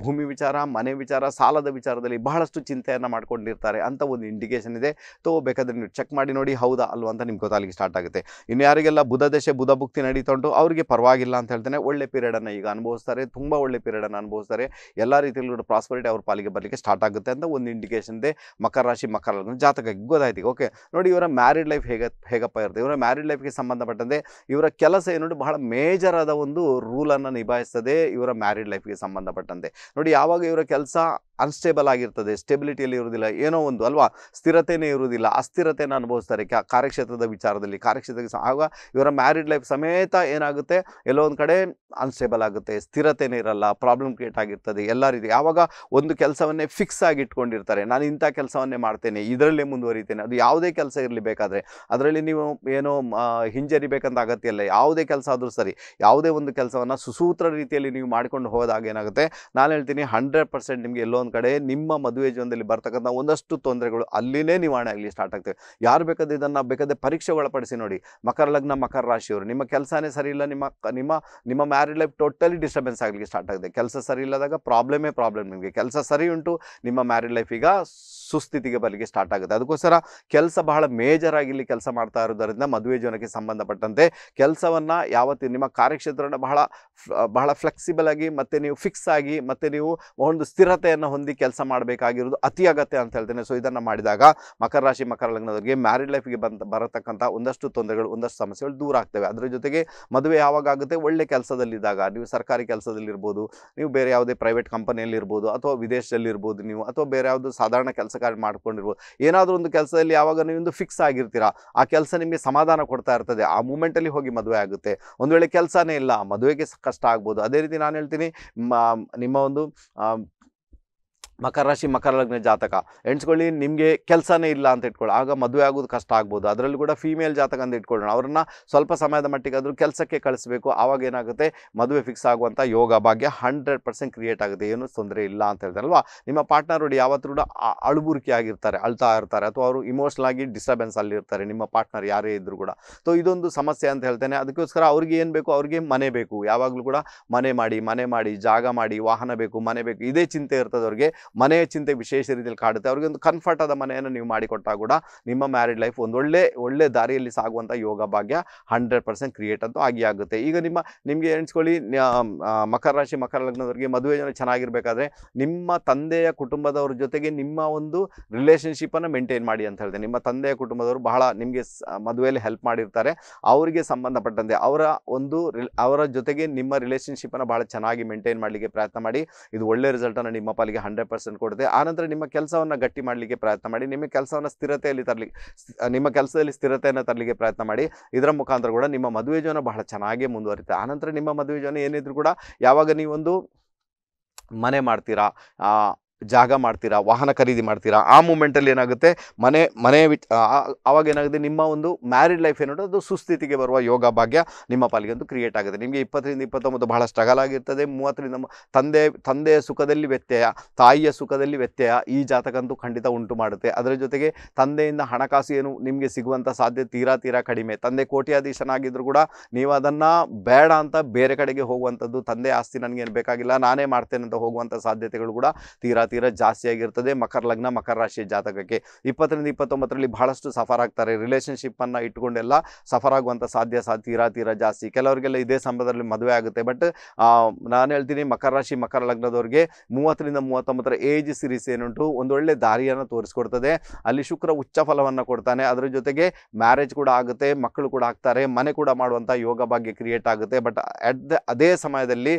S1: ಭೂಮಿ ವಿಚಾರ ಮನೆ ವಿಚಾರ ಸಾಲದ ವಿಚಾರದಲ್ಲಿ ಬಹಳಷ್ಟು ಚಿಂತೆಯನ್ನು ಮಾಡ್ಕೊಂಡಿರ್ತಾರೆ ಅಂತ ಒಂದು ಇಂಡಿಕೇಶನ್ ಇದೆ ತೋ ಬೇಕಾದ್ರೆ ನೀವು ಚೆಕ್ ಮಾಡಿ ನೋಡಿ ಹೌದಾ ಅಲ್ವಾ ಅಂತ ನಿಮ್ಗೆ ಗೊತ್ತಾಗಲಿಕ್ಕೆ ಸ್ಟಾರ್ಟ್ ಆಗುತ್ತೆ ಇನ್ನು ಯಾರಿಗೆಲ್ಲ ಬುಧ ದೇಶ ಬುಧ ಭುಕ್ತಿ ನಡೀತಾ ಉಂಟು ಅವರಿಗೆ ಪರವಾಗಿಲ್ಲ ಅಂತ ಹೇಳ್ತೇನೆ ಒಳ್ಳೆ ಅನ್ನು ಈಗ ಅನುಭವಿಸ್ತಾರೆ ತುಂಬ ಒಳ್ಳೆ ಅನ್ನು ಅನುಭವಿಸ್ತಾರೆ ಎಲ್ಲ ರೀತಿಯಲ್ಲೂ ಪ್ರಾಸ್ಪರಿಟಿ ಅವ್ರ ಪಾಲಿಗೆ ಬರಲಿಕ್ಕೆ ಸ್ಟಾರ್ಟ್ ಆಗುತ್ತೆ ಅಂತ ಒಂದು ಇಂಡಿಕೇಶನ್ ಇದೆ ಮಕರ ರಾಶಿ ಮಕರ ಜಾತಕ ಗೊತ್ತಾಯ್ತು ಓಕೆ ನೋಡಿ ಇವರ ಮ್ಯಾರಿಡ್ ಲೈಫ್ ಹೇಗೆ ಹೇಗಪ್ಪ ಇರುತ್ತೆ ಇವರ ಮ್ಯಾರಿಡ್ ಲೈಫ್ಗೆ ಸಂಬಂಧಪಟ್ಟಂತೆ ಇವರ ಕೆಲಸ ಏನು ಬಹಳ ಮೇಜರ್ ಆದ ಒಂದು ರೂಲನ್ನು ನಿಭಾಯಿಸ್ತದೆ ಇವರ ಮ್ಯಾರಿಡ್ ಲೈಫ್ಗೆ ಸಂಬಂಧಪಟ್ಟಂತೆ ನೋಡಿ ಯಾವಾಗ ಇವರ ಕೆಲಸ ಅನ್ಸ್ಟೇಬಲ್ ಆಗಿರ್ತದೆ ಸ್ಟೆಬಿಲಿಟಿಯಲ್ಲಿ ಇರುವುದಿಲ್ಲ ಏನೋ ಒಂದು ಅಲ್ವಾ ಸ್ಥಿರತೆಯೇ ಇರುವುದಿಲ್ಲ ಅಸ್ಥಿರತೆಯನ್ನು ಅನುಭವಿಸ್ತಾರೆ ಕಾರ್ಯಕ್ಷೇತ್ರದ ವಿಚಾರದಲ್ಲಿ ಕಾರ್ಯಕ್ಷೇತ್ರಕ್ಕೆ ಆಗ ಇವರ ಮ್ಯಾರಿಡ್ ಲೈಫ್ ಸಮೇತ ಏನಾಗುತ್ತೆ ಎಲ್ಲೋ ಒಂದು ಕಡೆ ಅನ್ಸ್ಟೇಬಲ್ ಆಗುತ್ತೆ ಸ್ಥಿರತೆಯೇ ಇರಲ್ಲ ಪ್ರಾಬ್ಲಮ್ ಕ್ರಿಯೇಟ್ ಆಗಿರ್ತದೆ ಎಲ್ಲ ರೀತಿ ಯಾವಾಗ ಒಂದು ಕೆಲಸವನ್ನೇ ಫಿಕ್ಸ್ ಆಗಿಟ್ಕೊಂಡಿರ್ತಾರೆ ನಾನು ಇಂಥ ಕೆಲಸವನ್ನೇ ಮಾಡ್ತೇನೆ ಇದರಲ್ಲೇ ಮುಂದುವರಿತೇನೆ ಅದು ಯಾವುದೇ ಕೆಲಸ ಇರಲಿ ಬೇಕಾದರೆ ಅದರಲ್ಲಿ ನೀವು ಏನು ಹಿಂಜರಿಬೇಕಂತ ಅಗತ್ಯ ಇಲ್ಲ ಯಾವುದೇ ಕೆಲಸ ಆದರೂ ಸರಿ ಯಾವುದೇ ಒಂದು ಕೆಲಸವನ್ನು ಸುಸೂತ್ರ ರೀತಿಯಲ್ಲಿ ನೀವು ಮಾಡಿಕೊಂಡು ಹೋದಾಗ ಏನಾಗುತ್ತೆ ನಾನು ಹೇಳ್ತೀನಿ ಹಂಡ್ರೆಡ್ ಪರ್ಸೆಂಟ್ ನಿಮಗೆ ಎಲ್ಲೋ ಒಂದು ಕಡೆ ನಿಮ್ಮ ಮದುವೆ ಜೀವನದಲ್ಲಿ ಬರ್ತಕ್ಕಂಥ ಒಂದಷ್ಟು ತೊಂದರೆಗಳು ಅಲ್ಲಿನೇ ನಿವಾರಣೆ ಆಗಲಿ ಸ್ಟಾರ್ಟ್ ಆಗ್ತವೆ ಯಾರು ಬೇಕಾದ್ರೆ ಇದನ್ನು ಬೇಕಾದ್ರೆ ಪರೀಕ್ಷೆ ಒಳಪಡಿಸಿ ನೋಡಿ ಮಕರ ಲಗ್ನ ಮಕರ ರಾಶಿಯವರು ನಿಮ್ಮ ಕೆಲಸನೇ ಸರಿ ಇಲ್ಲ ನಿಮ್ಮ ನಿಮ್ಮ ನಿಮ್ಮ ಮ್ಯಾರಿಡ್ ಲೈಫ್ ಟೋಟಲಿ ಡಿಸ್ಟರ್ಬೆನ್ಸ್ ಆಗಲಿಕ್ಕೆ ಸ್ಟಾರ್ಟ್ ಆಗಿದೆ ಕೆಲಸ ಸರಿ ಇಲ್ಲದಾಗ ಪ್ರಾಬ್ಲಮೇ ಪ್ರಾಬ್ಲಮ್ ನಿಮಗೆ ಕೆಲಸ ಸರಿ ಉಂಟು ನಿಮ್ಮ ಮ್ಯಾರಿಡ್ ಲೈಫ್ ಈಗ ಸುಸ್ಥಿತಿಗೆ ಬರಲಿಕ್ಕೆ ಸ್ಟಾರ್ಟ್ ಆಗುತ್ತೆ ಅದಕ್ಕೋಸ್ಕರ ಕೆಲಸ ಬಹಳ ಮೇಜರ್ ಆಗಿ ಇಲ್ಲಿ ಕೆಲಸ ಮಾಡ್ತಾ ಇರೋದರಿಂದ ಮದುವೆ ಜೀವನಕ್ಕೆ ಸಂಬಂಧಪಟ್ಟಂತೆ ಕೆಲಸವನ್ನು ಯಾವತ್ತಿನ ನಿಮ್ಮ ಕಾರ್ಯಕ್ಷೇತ್ರವನ್ನು ಬಹಳ ಬಹಳ ಫ್ಲೆಕ್ಸಿಬಲ್ ಆಗಿ ಮತ್ತೆ ನೀವು ಫಿಕ್ಸ್ ಆಗಿ ಮತ್ತೆ ನೀವು ಒಂದು ಸ್ಥಿರತೆಯನ್ನು ಹೊಂದಿ ಕೆಲಸ ಮಾಡಬೇಕಾಗಿರೋದು ಅತಿ ಅಗತ್ಯ ಅಂತ ಹೇಳ್ತೇನೆ ಸೊ ಇದನ್ನು ಮಾಡಿದಾಗ ಮಕರ ರಾಶಿ ಮಕರ ಲಗ್ನದವರಿಗೆ ಮ್ಯಾರಿಡ್ ಲೈಫ್ಗೆ ಬಂದ ಬರತಕ್ಕಂಥ ಒಂದಷ್ಟು ತೊಂದರೆಗಳು ಒಂದಷ್ಟು ಸಮಸ್ಯೆಗಳು ದೂರ ಆಗ್ತವೆ ಅದರ ಜೊತೆಗೆ ಮದುವೆ ಯಾವಾಗ ಆಗುತ್ತೆ ಒಳ್ಳೆ ಕೆಲಸದಲ್ಲಿದ್ದಾಗ ನೀವು ಸರ್ಕಾರಿ ಕೆಲಸದಲ್ಲಿರ್ಬೋದು ನೀವು ಬೇರೆ ಯಾವುದೇ ಪ್ರೈವೇಟ್ ಕಂಪನಿಯಲ್ಲಿರ್ಬೋದು ಅಥವಾ ವಿದೇಶದಲ್ಲಿರ್ಬೋದು ನೀವು ಅಥವಾ ಬೇರೆ ಯಾವುದು ಸಾಧಾರಣ ಕೆಲಸ ಕಾರ್ಯ ಮಾಡ್ಕೊಂಡಿರ್ಬೋದು ಏನಾದರೂ ಒಂದು ಕೆಲಸ ಯಾವಾಗ ನೀವೊಂದು ಫಿಕ್ಸ್ ಆಗಿರ್ತೀರಾ ಆ ಕೆಲಸ ನಿಮಗೆ ಸಮಾಧಾನ ಕೊಡ್ತಾ ಇರ್ತದೆ ಆ ಮೂಮೆಂಟಲ್ಲಿ ಹೋಗಿ ಮದುವೆ ಆಗುತ್ತೆ ಒಂದು ವೇಳೆ ಕೆಲಸನೇ ಇಲ್ಲ ಮದುವೆಗೆ ಕಷ್ಟ ಆಗ್ಬೋದು ಅದೇ ರೀತಿ ನಾನು ಹೇಳ್ತೀನಿ ನಿಮ್ಮ ಒಂದು ಮಕರ ರಾಶಿ ಮಕರ ಲಗ್ನ ಜಾತಕ ಎಣಿಸ್ಕೊಳ್ಳಿ ನಿಮಗೆ ಕೆಲಸನೇ ಇಲ್ಲ ಅಂತ ಇಟ್ಕೊಳ್ಳಿ ಆಗ ಮದುವೆ ಆಗೋದು ಕಷ್ಟ ಆಗ್ಬೋದು ಅದರಲ್ಲೂ ಕೂಡ ಫೀಮೇಲ್ ಜಾತಕ ಅಂತ ಇಟ್ಕೊಳ್ಳೋಣ ಅವ್ರನ್ನ ಸ್ವಲ್ಪ ಸಮಯದ ಮಟ್ಟಿಗೆ ಆದರೂ ಕೆಲಸಕ್ಕೆ ಕಳಿಸಬೇಕು ಆವಾಗ ಏನಾಗುತ್ತೆ ಮದುವೆ ಫಿಕ್ಸ್ ಆಗುವಂಥ ಯೋಗ ಭಾಗ್ಯ ಹಂಡ್ರೆಡ್ ಪರ್ಸೆಂಟ್ ಕ್ರಿಯೇಟ್ ಆಗುತ್ತೆ ಏನು ತೊಂದರೆ ಇಲ್ಲ ಅಂತ ಹೇಳ್ತಾರಲ್ವಾ ನಿಮ್ಮ ಪಾರ್ಟ್ನರ್ ನೋಡಿ ಯಾವತ್ತೂ ಕೂಡ ಅಳುಬುರುಕಿ ಆಗಿರ್ತಾರೆ ಅಳ್ತಾ ಇರ್ತಾರೆ ಅಥವಾ ಅವರು ಇಮೋಷ್ನಲ್ ಆಗಿ ಡಿಸ್ಟರ್ಬೆನ್ಸ್ ಅಲ್ಲಿರ್ತಾರೆ ನಿಮ್ಮ ಪಾರ್ಟ್ನರ್ ಯಾರೇ ಇದ್ದರೂ ಕೂಡ ಸೊ ಇದೊಂದು ಸಮಸ್ಯೆ ಅಂತ ಹೇಳ್ತೇನೆ ಅದಕ್ಕೋಸ್ಕರ ಅವ್ರಿಗೆ ಏನು ಬೇಕು ಅವ್ರಿಗೆ ಮನೆ ಬೇಕು ಯಾವಾಗಲೂ ಕೂಡ ಮನೆ ಮಾಡಿ ಮನೆ ಮಾಡಿ ಜಾಗ ಮಾಡಿ ವಾಹನ ಬೇಕು ಮನೆ ಬೇಕು ಇದೇ ಚಿಂತೆ ಇರ್ತದೆ ಅವ್ರಿಗೆ ಮನೆಯ ಚಿಂತೆ ವಿಶೇಷ ರೀತಿಯಲ್ಲಿ ಕಾಡುತ್ತೆ ಅವ್ರಿಗೆ ಒಂದು ಕನ್ಫರ್ಟ್ ಆದ ಮನೆಯನ್ನು ನೀವು ಮಾಡಿಕೊಟ್ಟಾಗ ಕೂಡ ನಿಮ್ಮ ಮ್ಯಾರಿಡ್ ಲೈಫ್ ಒಂದು ಒಳ್ಳೆ ಒಳ್ಳೆ ದಾರಿಯಲ್ಲಿ ಸಾಗುವಂಥ ಯೋಗ ಭಾಗ್ಯ ಹಂಡ್ರೆಡ್ ಪರ್ಸೆಂಟ್ ಕ್ರಿಯೇಟ್ ಅಂತೂ ಆಗಿ ಆಗುತ್ತೆ ಈಗ ನಿಮ್ಮ ನಿಮಗೆ ಎಣಿಸ್ಕೊಳ್ಳಿ ಮಕರ ರಾಶಿ ಮಕರ ಲಗ್ನದವರಿಗೆ ಮದುವೆ ಜನ ಚೆನ್ನಾಗಿರಬೇಕಾದ್ರೆ ನಿಮ್ಮ ತಂದೆಯ ಕುಟುಂಬದವ್ರ ಜೊತೆಗೆ ನಿಮ್ಮ ಒಂದು ರಿಲೇಷನ್ಶಿಪ್ಪನ್ನು ಮೇಂಟೈನ್ ಮಾಡಿ ಅಂತ ಹೇಳ್ತೀನಿ ನಿಮ್ಮ ತಂದೆಯ ಕುಟುಂಬದವರು ಬಹಳ ನಿಮಗೆ ಮದುವೆಯಲ್ಲಿ ಹೆಲ್ಪ್ ಮಾಡಿರ್ತಾರೆ ಅವರಿಗೆ ಸಂಬಂಧಪಟ್ಟಂತೆ ಅವರ ಒಂದು ಅವರ ಜೊತೆಗೆ ನಿಮ್ಮ ರಿಲೇಷನ್ಶಿಪ್ಪನ್ನು ಭಾಳ ಚೆನ್ನಾಗಿ ಮೇಂಟೈನ್ ಮಾಡಲಿಕ್ಕೆ ಪ್ರಯತ್ನ ಮಾಡಿ ಇದು ಒಳ್ಳೆ ರಿಸಲ್ಟನ್ನು ನಿಮ್ಮ ಪಾಲಿಗೆ ಹಂಡ್ರೆಡ್ ಪರ್ಸೆಂಟ್ ಕೊಡುತ್ತೆ ಆನಂತರ ನಿಮ್ಮ ಕೆಲಸವನ್ನು ಗಟ್ಟಿ ಮಾಡಲಿಕ್ಕೆ ಪ್ರಯತ್ನ ಮಾಡಿ ನಿಮ್ಮ ಕೆಲಸವನ್ನು ಸ್ಥಿರತೆಯಲ್ಲಿ ತರಲಿ ನಿಮ್ಮ ಕೆಲಸದಲ್ಲಿ ಸ್ಥಿರತೆಯನ್ನು ತರಲಿಕ್ಕೆ ಪ್ರಯತ್ನ ಮಾಡಿ ಇದರ ಮುಖಾಂತರ ಕೂಡ ನಿಮ್ಮ ಮದುವೆ ಜೀವನ ಬಹಳ ಚೆನ್ನಾಗಿ ಮುಂದುವರಿತೆ ಆನಂತರ ನಿಮ್ಮ ಮದುವೆ ಜೀವನ ಏನಿದ್ರು ಕೂಡ ಯಾವಾಗ ನೀವೊಂದು ಮನೆ ಮಾಡ್ತೀರಾ ಜಾಗ ಮಾಡ್ತೀರಾ ವಾಹನ ಖರೀದಿ ಮಾಡ್ತೀರಾ ಆ ಮೂಮೆಂಟಲ್ಲಿ ಏನಾಗುತ್ತೆ ಮನೆ ಮನೆ ವಿಚ್ ಆವಾಗ ಏನಾಗುತ್ತೆ ನಿಮ್ಮ ಒಂದು ಮ್ಯಾರಿಡ್ ಲೈಫ್ ಏನೋ ಅದು ಸುಸ್ಥಿತಿಗೆ ಬರುವ ಯೋಗ ಭಾಗ್ಯ ನಿಮ್ಮ ಪಾಲಿಗೆ ಒಂದು ಕ್ರಿಯೇಟ್ ಆಗುತ್ತೆ ನಿಮಗೆ ಇಪ್ಪತ್ತರಿಂದ ಇಪ್ಪತ್ತೊಂಬತ್ತು ಬಹಳ ಸ್ಟ್ರಗಲ್ ಆಗಿರ್ತದೆ ಮೂವತ್ತರಿಂದ ತಂದೆ ತಂದೆಯ ಸುಖದಲ್ಲಿ ವ್ಯತ್ಯಯ ತಾಯಿಯ ಸುಖದಲ್ಲಿ ವ್ಯತ್ಯಯ ಈ ಜಾತಕಂತೂ ಖಂಡಿತ ಉಂಟು ಮಾಡುತ್ತೆ ಅದರ ಜೊತೆಗೆ ತಂದೆಯಿಂದ ಹಣಕಾಸು ಏನು ನಿಮಗೆ ಸಿಗುವಂಥ ಸಾಧ್ಯತೆ ತೀರಾ ತೀರಾ ಕಡಿಮೆ ತಂದೆ ಕೋಟ್ಯಾಧೀಶನಾಗಿದ್ದರೂ ಕೂಡ ನೀವು ಅದನ್ನು ಬೇಡ ಅಂತ ಬೇರೆ ಕಡೆಗೆ ಹೋಗುವಂಥದ್ದು ತಂದೆ ಆಸ್ತಿ ನನಗೇನು ಬೇಕಾಗಿಲ್ಲ ನಾನೇ ಮಾಡ್ತೇನೆ ಅಂತ ಹೋಗುವಂಥ ಸಾಧ್ಯತೆಗಳು ಕೂಡ ತೀರಾ ತೀರ ಜಾಸ್ತಿ ಆಗಿರ್ತದೆ ಮಕರ ಲಗ್ನ ಮಕರ ರಾಶಿಯ ಜಾತಕಕ್ಕೆ ಇಪ್ಪತ್ತರಿಂದ ಇಪ್ಪತ್ತೊಂಬತ್ತರಲ್ಲಿ ಬಹಳಷ್ಟು ಸಫರ್ ಆಗ್ತಾರೆ ರಿಲೇಷನ್ಶಿಪ್ಪನ್ನು ಇಟ್ಕೊಂಡೆಲ್ಲ ಸಫರ್ ಆಗುವಂತ ಸಾಧ್ಯ ಸಾ ತೀರಾ ತೀರ ಜಾಸ್ತಿ ಕೆಲವರಿಗೆಲ್ಲ ಇದೇ ಸಮಯದಲ್ಲಿ ಮದುವೆ ಆಗುತ್ತೆ ಬಟ್ ನಾನು ಹೇಳ್ತೀನಿ ಮಕರ ರಾಶಿ ಮಕರ ಲಗ್ನದವ್ರಿಗೆ ಮೂವತ್ತರಿಂದ ಮೂವತ್ತೊಂಬತ್ತರ ಏಜ್ ಸಿರೀಸ್ ಏನುಂಟು ಒಂದೊಳ್ಳೆ ದಾರಿಯನ್ನು ತೋರಿಸ್ಕೊಡ್ತದೆ ಅಲ್ಲಿ ಶುಕ್ರ ಉಚ್ಚ ಫಲವನ್ನು ಕೊಡ್ತಾನೆ ಅದರ ಜೊತೆಗೆ ಮ್ಯಾರೇಜ್ ಕೂಡ ಆಗುತ್ತೆ ಮಕ್ಕಳು ಕೂಡ ಆಗ್ತಾರೆ ಮನೆ ಕೂಡ ಮಾಡುವಂಥ ಯೋಗ ಭಾಗ್ಯ ಕ್ರಿಯೇಟ್ ಆಗುತ್ತೆ ಬಟ್ ಅಟ್ ದ ಅದೇ ಸಮಯದಲ್ಲಿ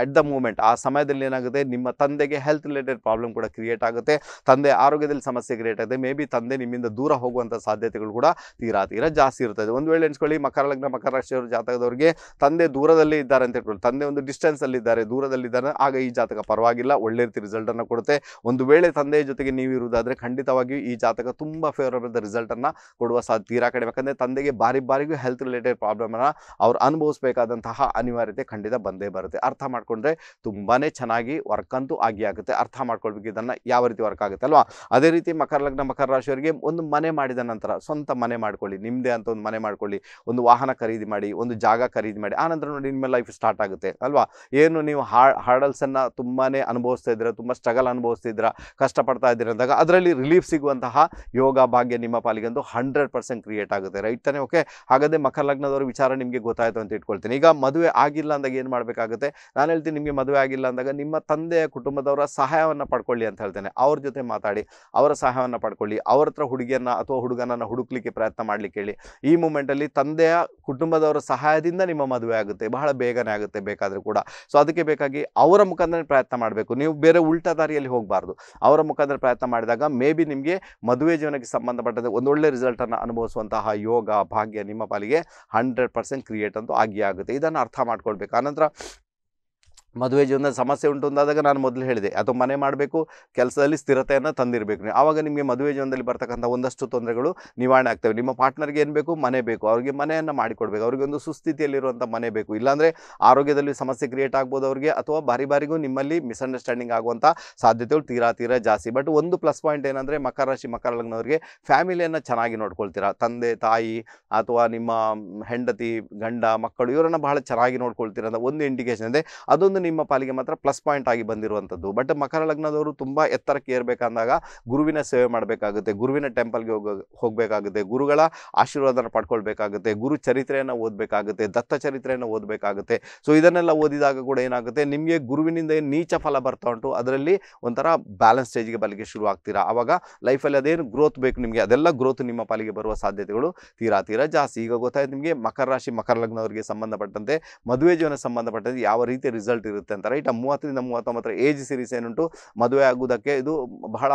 S1: ಅಟ್ ದ ಮೂಮೆಂಟ್ ಆ ಸಮಯದಲ್ಲಿ ಏನಾಗುತ್ತೆ ನಿಮ್ಮ ತಂದೆಗೆ ಹೆಲ್ತ್ ರಿಲೇಟೆಡ್ ಪ್ರಾಬ್ಲಮ್ ಕೂಡ ಕ್ರಿಯೇಟ್ ಆಗುತ್ತೆ ತಂದೆ ಆರೋಗ್ಯದಲ್ಲಿ ಸಮಸ್ಯೆ ಕ್ರಿಯೇಟ್ ಆಗುತ್ತೆ ಮೇ ಬಿ ತಂದೆ ನಿಮ್ಮಿಂದ ದೂರ ಹೋಗುವಂಥ ಸಾಧ್ಯತೆಗಳು ಕೂಡ ತೀರಾ ತೀರಾ ಜಾಸ್ತಿ ಇರ್ತದೆ ಒಂದು ವೇಳೆ ಎಣಿಸ್ಕೊಳ್ಳಿ ಮಕರ ಲಗ್ನ ಮಕರ ರಾಶಿಯವರು ಜಾತಕದವರಿಗೆ ತಂದೆ ದೂರದಲ್ಲಿ ಇದ್ದಾರೆ ಅಂತ ಹೇಳ್ಕೊಳ್ಳಿ ತಂದೆ ಒಂದು ದೂರದಲ್ಲಿ ಇದ್ದಾರೆ ಆಗ ಈ ಜಾತಕ ಪರವಾಗಿಲ್ಲ ಒಳ್ಳೆ ರೀತಿ ರಿಸಲ್ಟ್ ಅನ್ನು ಕೊಡುತ್ತೆ ಒಂದು ವೇಳೆ ತಂದೆಯ ಜೊತೆಗೆ ನೀವು ಇರುವುದಾದರೆ ಖಂಡಿತವಾಗಿಯೂ ಈ ಜಾತಕ ತುಂಬ ಫೇವರಬಲ್ ಅನ್ನು ಕೊಡುವ ಸಾಧ್ಯ ತೀರಾ ಕಡಿಮೆ ಯಾಕಂದ್ರೆ ತಂದೆಗೆ ಬಾರಿ ಬಾರಿಗೂ ಹೆಲ್ತ್ ರಿಲೇಟೆಡ್ ಪ್ರಾಬ್ಲಮ್ ಅನ್ನ ಅವ್ರು ಅನುಭವಿಸಬೇಕಾದಂತಹ ಅನಿವಾರ್ಯತೆ ಖಂಡಿತ ಬಂದೇ ಬರುತ್ತೆ ಅರ್ಥ ಮಾಡಿಕೊಂಡ್ರೆ ತುಂಬಾ ಚೆನ್ನಾಗಿ ವರ್ಕ್ ಅಂತೂ ಆಗಿ ಆಗುತ್ತೆ ಅರ್ಥ ಮಾಡ್ಕೊಳ್ಬೇಕು ಇದನ್ನು ಯಾವ ರೀತಿ ವರ್ಕ್ ಆಗುತ್ತೆ ಅಲ್ವಾ ಅದೇ ರೀತಿ ಮಕರ ಲಗ್ನ ಮಕರ ರಾಶಿಯವರಿಗೆ ಒಂದು ಮನೆ ಮಾಡಿದ ನಂತರ ಸ್ವಂತ ಮನೆ ಮಾಡ್ಕೊಳ್ಳಿ ನಿಮ್ಮದೇ ಅಂತ ಒಂದು ಮನೆ ಮಾಡ್ಕೊಳ್ಳಿ ಒಂದು ವಾಹನ ಖರೀದಿ ಮಾಡಿ ಒಂದು ಜಾಗ ಖರೀದಿ ಮಾಡಿ ಆ ನಂತರ ನೋಡಿ ನಿಮ್ಮ ಲೈಫ್ ಸ್ಟಾರ್ಟ್ ಆಗುತ್ತೆ ಅಲ್ವಾ ಏನು ನೀವು ಹಾ ಹಾರ್ಡಲ್ಸನ್ನು ತುಂಬಾ ಅನುಭವಿಸ್ತಾ ಇದ್ದೀರಾ ತುಂಬ ಸ್ಟ್ರಗಲ್ ಅನುಭವಿಸ್ತಿದ್ದೀರಾ ಕಷ್ಟಪಡ್ತಾ ಇದ್ದೀರ ಅಂದಾಗ ಅದರಲ್ಲಿ ರಿಲೀಫ್ ಸಿಗುವಂತಹ ಯೋಗ ಭಾಗ್ಯ ನಿಮ್ಮ ಪಾಲಿಗೆಂದು ಹಂಡ್ರೆಡ್ ಪರ್ಸೆಂಟ್ ಕ್ರಿಯೇಟ್ ಆಗುತ್ತೆ ರೈಟ್ ತಾನೆ ಓಕೆ ಹಾಗಾದರೆ ಮಕರ ಲಗ್ನದವರ ವಿಚಾರ ನಿಮಗೆ ಗೊತ್ತಾಯಿತು ಅಂತ ಇಟ್ಕೊಳ್ತೀನಿ ಈಗ ಮದುವೆ ಆಗಿಲ್ಲ ಅಂದಾಗ ಏನು ಮಾಡಬೇಕಾಗುತ್ತೆ ನಾನು ಹೇಳ್ತೀನಿ ನಿಮಗೆ ಮದುವೆ ಆಗಿಲ್ಲ ಅಂದಾಗ ನಿಮ್ಮ ತಂದೆಯ ಕುಟುಂಬದವರ ಸಹ ಸಹಾಯವನ್ನು ಪಡ್ಕೊಳ್ಳಿ ಅಂತ ಹೇಳ್ತೇನೆ ಅವ್ರ ಜೊತೆ ಮಾತಾಡಿ ಅವರ ಸಹಾಯವನ್ನು ಪಡ್ಕೊಳ್ಳಿ ಅವ್ರ ಹತ್ರ ಹುಡುಗಿಯನ್ನು ಅಥವಾ ಹುಡುಗನನ್ನು ಹುಡುಕ್ಲಿಕ್ಕೆ ಪ್ರಯತ್ನ ಮಾಡಲಿಕ್ಕೆ ಹೇಳಿ ಈ ಮೂಮೆಂಟಲ್ಲಿ ತಂದೆಯ ಕುಟುಂಬದವರ ಸಹಾಯದಿಂದ ನಿಮ್ಮ ಮದುವೆ ಆಗುತ್ತೆ ಬಹಳ ಬೇಗನೆ ಆಗುತ್ತೆ ಬೇಕಾದರೂ ಕೂಡ ಸೊ ಅದಕ್ಕೆ ಬೇಕಾಗಿ ಅವರ ಮುಖಾಂತರ ಪ್ರಯತ್ನ ಮಾಡಬೇಕು ನೀವು ಬೇರೆ ಉಲ್ಟಾ ದಾರಿಯಲ್ಲಿ ಹೋಗಬಾರ್ದು ಅವರ ಮುಖಾಂತರ ಪ್ರಯತ್ನ ಮಾಡಿದಾಗ ಮೇ ಬಿ ನಿಮಗೆ ಮದುವೆ ಜೀವನಕ್ಕೆ ಸಂಬಂಧಪಟ್ಟಂತೆ ಒಂದೊಳ್ಳೆ ರಿಸಲ್ಟನ್ನು ಅನುಭವಿಸುವಂತಹ ಯೋಗ ಭಾಗ್ಯ ನಿಮ್ಮ ಪಾಲಿಗೆ ಹಂಡ್ರೆಡ್ ಪರ್ಸೆಂಟ್ ಕ್ರಿಯೇಟ್ ಅಂತೂ ಆಗಿ ಆಗುತ್ತೆ ಇದನ್ನು ಅರ್ಥ ಮಾಡ್ಕೊಳ್ಬೇಕು ಆನಂತರ ಮದುವೆ ಜೀವನದ ಸಮಸ್ಯೆ ಉಂಟು ಅಂದಾಗ ನಾನು ಮೊದಲು ಹೇಳಿದೆ ಅಥವಾ ಮನೆ ಮಾಡಬೇಕು ಕೆಲಸದಲ್ಲಿ ಸ್ಥಿರತೆಯನ್ನು ತಂದಿರಬೇಕು ನೀವು ಆವಾಗ ನಿಮಗೆ ಮದುವೆ ಜೀವನದಲ್ಲಿ ಬರ್ತಕ್ಕಂಥ ಒಂದಷ್ಟು ತೊಂದರೆಗಳು ನಿವಾರಣೆ ಆಗ್ತವೆ ನಿಮ್ಮ ಪಾರ್ಟ್ನರ್ಗೆ ಏನು ಬೇಕು ಮನೆ ಬೇಕು ಅವರಿಗೆ ಮನೆಯನ್ನು ಮಾಡಿಕೊಡ್ಬೇಕು ಅವರಿಗೆ ಒಂದು ಸುಸ್ಥಿತಿಯಲ್ಲಿರುವಂಥ ಮನೆ ಬೇಕು ಇಲ್ಲಾಂದರೆ ಆರೋಗ್ಯದಲ್ಲಿ ಸಮಸ್ಯೆ ಕ್ರಿಯೇಟ್ ಆಗ್ಬೋದು ಅವರಿಗೆ ಅಥವಾ ಬಾರಿ ಬಾರಿಗೂ ನಿಮ್ಮಲ್ಲಿ ಮಿಸ್ಅಂಡರ್ಸ್ಟ್ಯಾಂಡಿಂಗ್ ಆಗುವಂಥ ಸಾಧ್ಯತೆಗಳು ತೀರಾ ತೀರಾ ಜಾಸ್ತಿ ಬಟ್ ಒಂದು ಪ್ಲಸ್ ಪಾಯಿಂಟ್ ಏನಂದರೆ ಮಕರ ರಾಶಿ ಮಕರ ಲಗ್ನವರಿಗೆ ಫ್ಯಾಮಿಲಿಯನ್ನು ಚೆನ್ನಾಗಿ ನೋಡ್ಕೊಳ್ತೀರಾ ತಂದೆ ತಾಯಿ ಅಥವಾ ನಿಮ್ಮ ಹೆಂಡತಿ ಗಂಡ ಮಕ್ಕಳು ಇವರನ್ನು ಬಹಳ ಚೆನ್ನಾಗಿ ನೋಡ್ಕೊಳ್ತೀರ ಅಂತ ಒಂದು ಇಂಡಿಕೇಶನ್ ಇದೆ ಅದೊಂದು ನಿಮ್ಮ ಪಾಲಿಗೆ ಮಾತ್ರ ಪ್ಲಸ್ ಪಾಯಿಂಟ್ ಆಗಿ ಬಂದಿರುವಂಥದ್ದು ಬಟ್ ಮಕರ ಲಗ್ನದವರು ತುಂಬ ಎತ್ತರಕ್ಕೆ ಏರ್ಬೇಕಂದಾಗ ಗುರುವಿನ ಸೇವೆ ಮಾಡಬೇಕಾಗುತ್ತೆ ಗುರುವಿನ ಟೆಂಪಲ್ಗೆ ಹೋಗ ಹೋಗಬೇಕಾಗುತ್ತೆ ಗುರುಗಳ ಆಶೀರ್ವಾದನ ಪಡ್ಕೊಳ್ಬೇಕಾಗುತ್ತೆ ಗುರು ಚರಿತ್ರೆಯನ್ನು ಓದಬೇಕಾಗುತ್ತೆ ದತ್ತ ಚರಿತ್ರೆಯನ್ನು ಓದಬೇಕಾಗುತ್ತೆ ಸೊ ಇದನ್ನೆಲ್ಲ ಓದಿದಾಗ ಕೂಡ ಏನಾಗುತ್ತೆ ನಿಮಗೆ ಗುರುವಿನಿಂದ ಏನು ನೀಚ ಫಲ ಬರ್ತಾ ಉಂಟು ಅದರಲ್ಲಿ ಒಂಥರ ಬ್ಯಾಲೆನ್ಸ್ ಸ್ಟೇಜ್ಗೆ ಬಲಿಗೆ ಶುರು ಆಗ್ತೀರಾ ಆವಾಗ ಲೈಫಲ್ಲಿ ಅದೇನು ಗ್ರೋತ್ ಬೇಕು ನಿಮಗೆ ಅದೆಲ್ಲ ಗ್ರೋತ್ ನಿಮ್ಮ ಪಾಲಿಗೆ ಬರುವ ಸಾಧ್ಯತೆಗಳು ತೀರಾ ತೀರಾ ಜಾಸ್ತಿ ಈಗ ಗೊತ್ತಾಯ್ತು ನಿಮಗೆ ಮಕರ ರಾಶಿ ಮಕರ ಲಗ್ನವರಿಗೆ ಸಂಬಂಧಪಟ್ಟಂತೆ ಮದುವೆ ಜೀವನ ಸಂಬಂಧಪಟ್ಟಂತೆ ಯಾವ ರೀತಿ ರಿಸಲ್ಟ್ ಇರುತ್ತೆ ಅಂತಾರೆ ರೈಟ್ ಮೂವತ್ತರಿಂದ ಮೂವತ್ತೊಂಬತ್ತರ ಏಜ್ ಸೀರೀಸ್ ಏನುಂಟು ಮದುವೆ ಆಗೋದಕ್ಕೆ ಇದು ಬಹಳ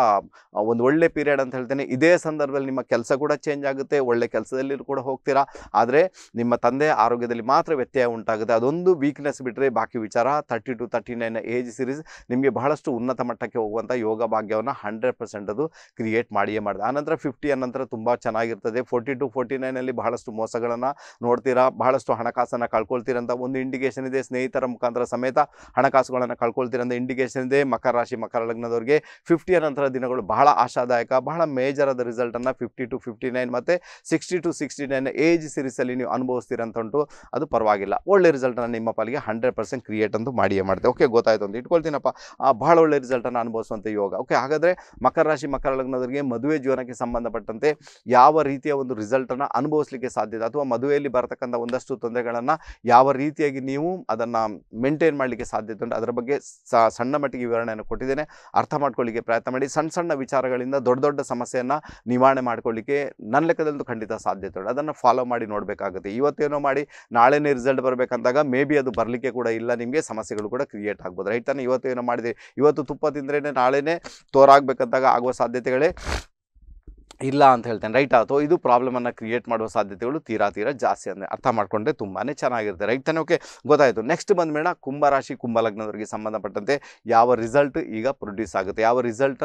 S1: ಒಂದು ಒಳ್ಳೆ ಪೀರಿಯಡ್ ಅಂತ ಹೇಳ್ತೇನೆ ಇದೇ ಸಂದರ್ಭದಲ್ಲಿ ನಿಮ್ಮ ಕೆಲಸ ಕೂಡ ಚೇಂಜ್ ಆಗುತ್ತೆ ಒಳ್ಳೆ ಕೆಲಸದಲ್ಲಿ ಕೂಡ ಹೋಗ್ತೀರಾ ಆದರೆ ನಿಮ್ಮ ತಂದೆ ಆರೋಗ್ಯದಲ್ಲಿ ಮಾತ್ರ ವ್ಯತ್ಯಯ ಉಂಟಾಗುತ್ತೆ ಅದೊಂದು ವೀಕ್ನೆಸ್ ಬಿಟ್ಟರೆ ಬಾಕಿ ವಿಚಾರ thirty two thirty nine age series ನಿಮಗೆ ಬಹಳಷ್ಟು ಉನ್ನತ ಮಟ್ಟಕ್ಕೆ ಹೋಗುವಂಥ ಯೋಗ ಭಾಗ್ಯವನ್ನು ಹಂಡ್ರೆಡ್ ಪರ್ಸೆಂಟ್ ಅದು ಕ್ರಿಯೇಟ್ ಮಾಡಿಯೇ ಮಾಡಿದೆ ಆನಂತರ ಫಿಫ್ಟಿಯ ನಂತರ ತುಂಬ ಚೆನ್ನಾಗಿರ್ತದೆ ಫೋರ್ಟಿ ಟು ಫೋರ್ಟಿ ನೈನಲ್ಲಿ ಬಹಳಷ್ಟು ಮೋಸಗಳನ್ನು ನೋಡ್ತೀರಾ ಬಹಳಷ್ಟು ಹಣಕಾಸನ್ನು ಕಳ್ಕೊಳ್ತೀರಂತ ಒಂದು ಇಂಡಿಕೇಶನ್ ಇದೆ ಸ್ನೇಹಿತರ ಮುಖಾಂತರ ಸಮೇತ ಹಣಕಾಸುಗಳನ್ನು ಕಳ್ಕೊಳ್ತೀರ ಇಂಡಿಕೇಶನ್ ಇದೆ ಮಕರ ರಾಶಿ ಮಕರ ಲಗ್ನದವರಿಗೆ ಫಿಫ್ಟಿಯ ನಂತರ ದಿನಗಳು ಬಹಳ ಆಶಾದಾಯಕ ಬಹಳ ಮೇಜರ್ ಮೇಜರಾದ ರಿಸಲ್ಟನ್ನು ಫಿಫ್ಟಿ ಟು ಫಿಫ್ಟಿ ನೈನ್ ಮತ್ತು sixty two sixty nine age ಸಿರೀಸಲ್ಲಿ ನೀವು ಅನುಭವಿಸ್ತೀರ ಉಂಟು ಅದು ಪರವಾಗಿಲ್ಲ ಒಳ್ಳೆ ರಿಸಲ್ಟನ್ನು ನಿಮ್ಮ ಪಾಲಿಗೆ ಹಂಡ್ರೆಡ್ ಪರ್ಸೆಂಟ್ ಕ್ರಿಯೇಟ್ ಅಂತೂ ಮಾಡಿಯೇ ಮಾಡುತ್ತೆ ಓಕೆ ಗೊತ್ತಾಯ್ತು ಅಂತ ಇಟ್ಕೊಳ್ತೀನಪ್ಪ ಬಹಳ ಒಳ್ಳೆ ರಿಸಲ್ಟನ್ನು ಅನುಭವಿಸುವಂಥ ಯೋಗ ಓಕೆ ಹಾಗಾದರೆ ಮಕರ ರಾಶಿ ಮಕರ ಲಗ್ನದವರಿಗೆ ಮದುವೆ ಜೀವನಕ್ಕೆ ಸಂಬಂಧಪಟ್ಟಂತೆ ಯಾವ ರೀತಿಯ ಒಂದು ರಿಸಲ್ಟನ್ನು ಅನುಭವಿಸಲಿಕ್ಕೆ ಸಾಧ್ಯತೆ ಅಥವಾ ಮದುವೆಯಲ್ಲಿ ಬರತಕ್ಕಂಥ ಒಂದಷ್ಟು ತೊಂದರೆಗಳನ್ನು ಯಾವ ರೀತಿಯಾಗಿ ನೀವು ಅದನ್ನು ಮೇಂಟೈನ್ ಮಾಡಲಿಕ್ಕೆ ಮಾಡಲಿಕ್ಕೆ ಸಾಧ್ಯತೆ ಉಂಟು ಅದರ ಬಗ್ಗೆ ಸಣ್ಣ ಮಟ್ಟಿಗೆ ವಿವರಣೆಯನ್ನು ಕೊಟ್ಟಿದ್ದೇನೆ ಅರ್ಥ ಮಾಡ್ಕೊಳ್ಳಿಕ್ಕೆ ಪ್ರಯತ್ನ ಮಾಡಿ ಸಣ್ಣ ಸಣ್ಣ ವಿಚಾರಗಳಿಂದ ದೊಡ್ಡ ದೊಡ್ಡ ಸಮಸ್ಯೆಯನ್ನು ನಿವಾರಣೆ ಮಾಡ್ಕೊಳ್ಳಿಕ್ಕೆ ನನ್ನ ಲೆಕ್ಕದಲ್ಲೂ ಖಂಡಿತ ಸಾಧ್ಯತೆ ಉಂಟು ಅದನ್ನು ಫಾಲೋ ಮಾಡಿ ನೋಡಬೇಕಾಗುತ್ತೆ ಇವತ್ತೇನೋ ಮಾಡಿ ನಾಳೆನೇ ರಿಸಲ್ಟ್ ಬರಬೇಕಂದಾಗ ಮೇ ಬಿ ಅದು ಬರಲಿಕ್ಕೆ ಕೂಡ ಇಲ್ಲ ನಿಮಗೆ ಸಮಸ್ಯೆಗಳು ಕೂಡ ಕ್ರಿಯೇಟ್ ಆಗ್ಬೋದು ರೈಟ್ ತಾನೆ ಇವತ್ತು ಏನೋ ಮಾಡಿದೆ ಇವತ್ತು ತುಪ್ಪ ತಿಂದ್ರೇ ನಾಳೆನೇ ತೋರಾಗಬೇಕಂತಾಗ ಆಗುವ ಸಾಧ್ಯತೆಗಳೇ ಇಲ್ಲ ಅಂತ ಹೇಳ್ತೇನೆ ರೈಟ್ ಆಯಿತು ಇದು ಪ್ರಾಬ್ಲಮನ್ನು ಕ್ರಿಯೇಟ್ ಮಾಡುವ ಸಾಧ್ಯತೆಗಳು ತೀರಾ ತೀರಾ ಜಾಸ್ತಿ ಅಂದರೆ ಅರ್ಥ ಮಾಡಿಕೊಂಡ್ರೆ ತುಂಬಾ ಚೆನ್ನಾಗಿರುತ್ತೆ ರೈಟ್ ತಾನೆ ಓಕೆ ಗೊತ್ತಾಯಿತು ನೆಕ್ಸ್ಟ್ ಬಂದಮೇಣ ಕುಂಭರಾಶಿ ಕುಂಭಲಗ್ನದವರಿಗೆ ಸಂಬಂಧಪಟ್ಟಂತೆ ಯಾವ ರಿಸಲ್ಟ್ ಈಗ ಪ್ರೊಡ್ಯೂಸ್ ಆಗುತ್ತೆ ಯಾವ ರಿಸಲ್ಟ್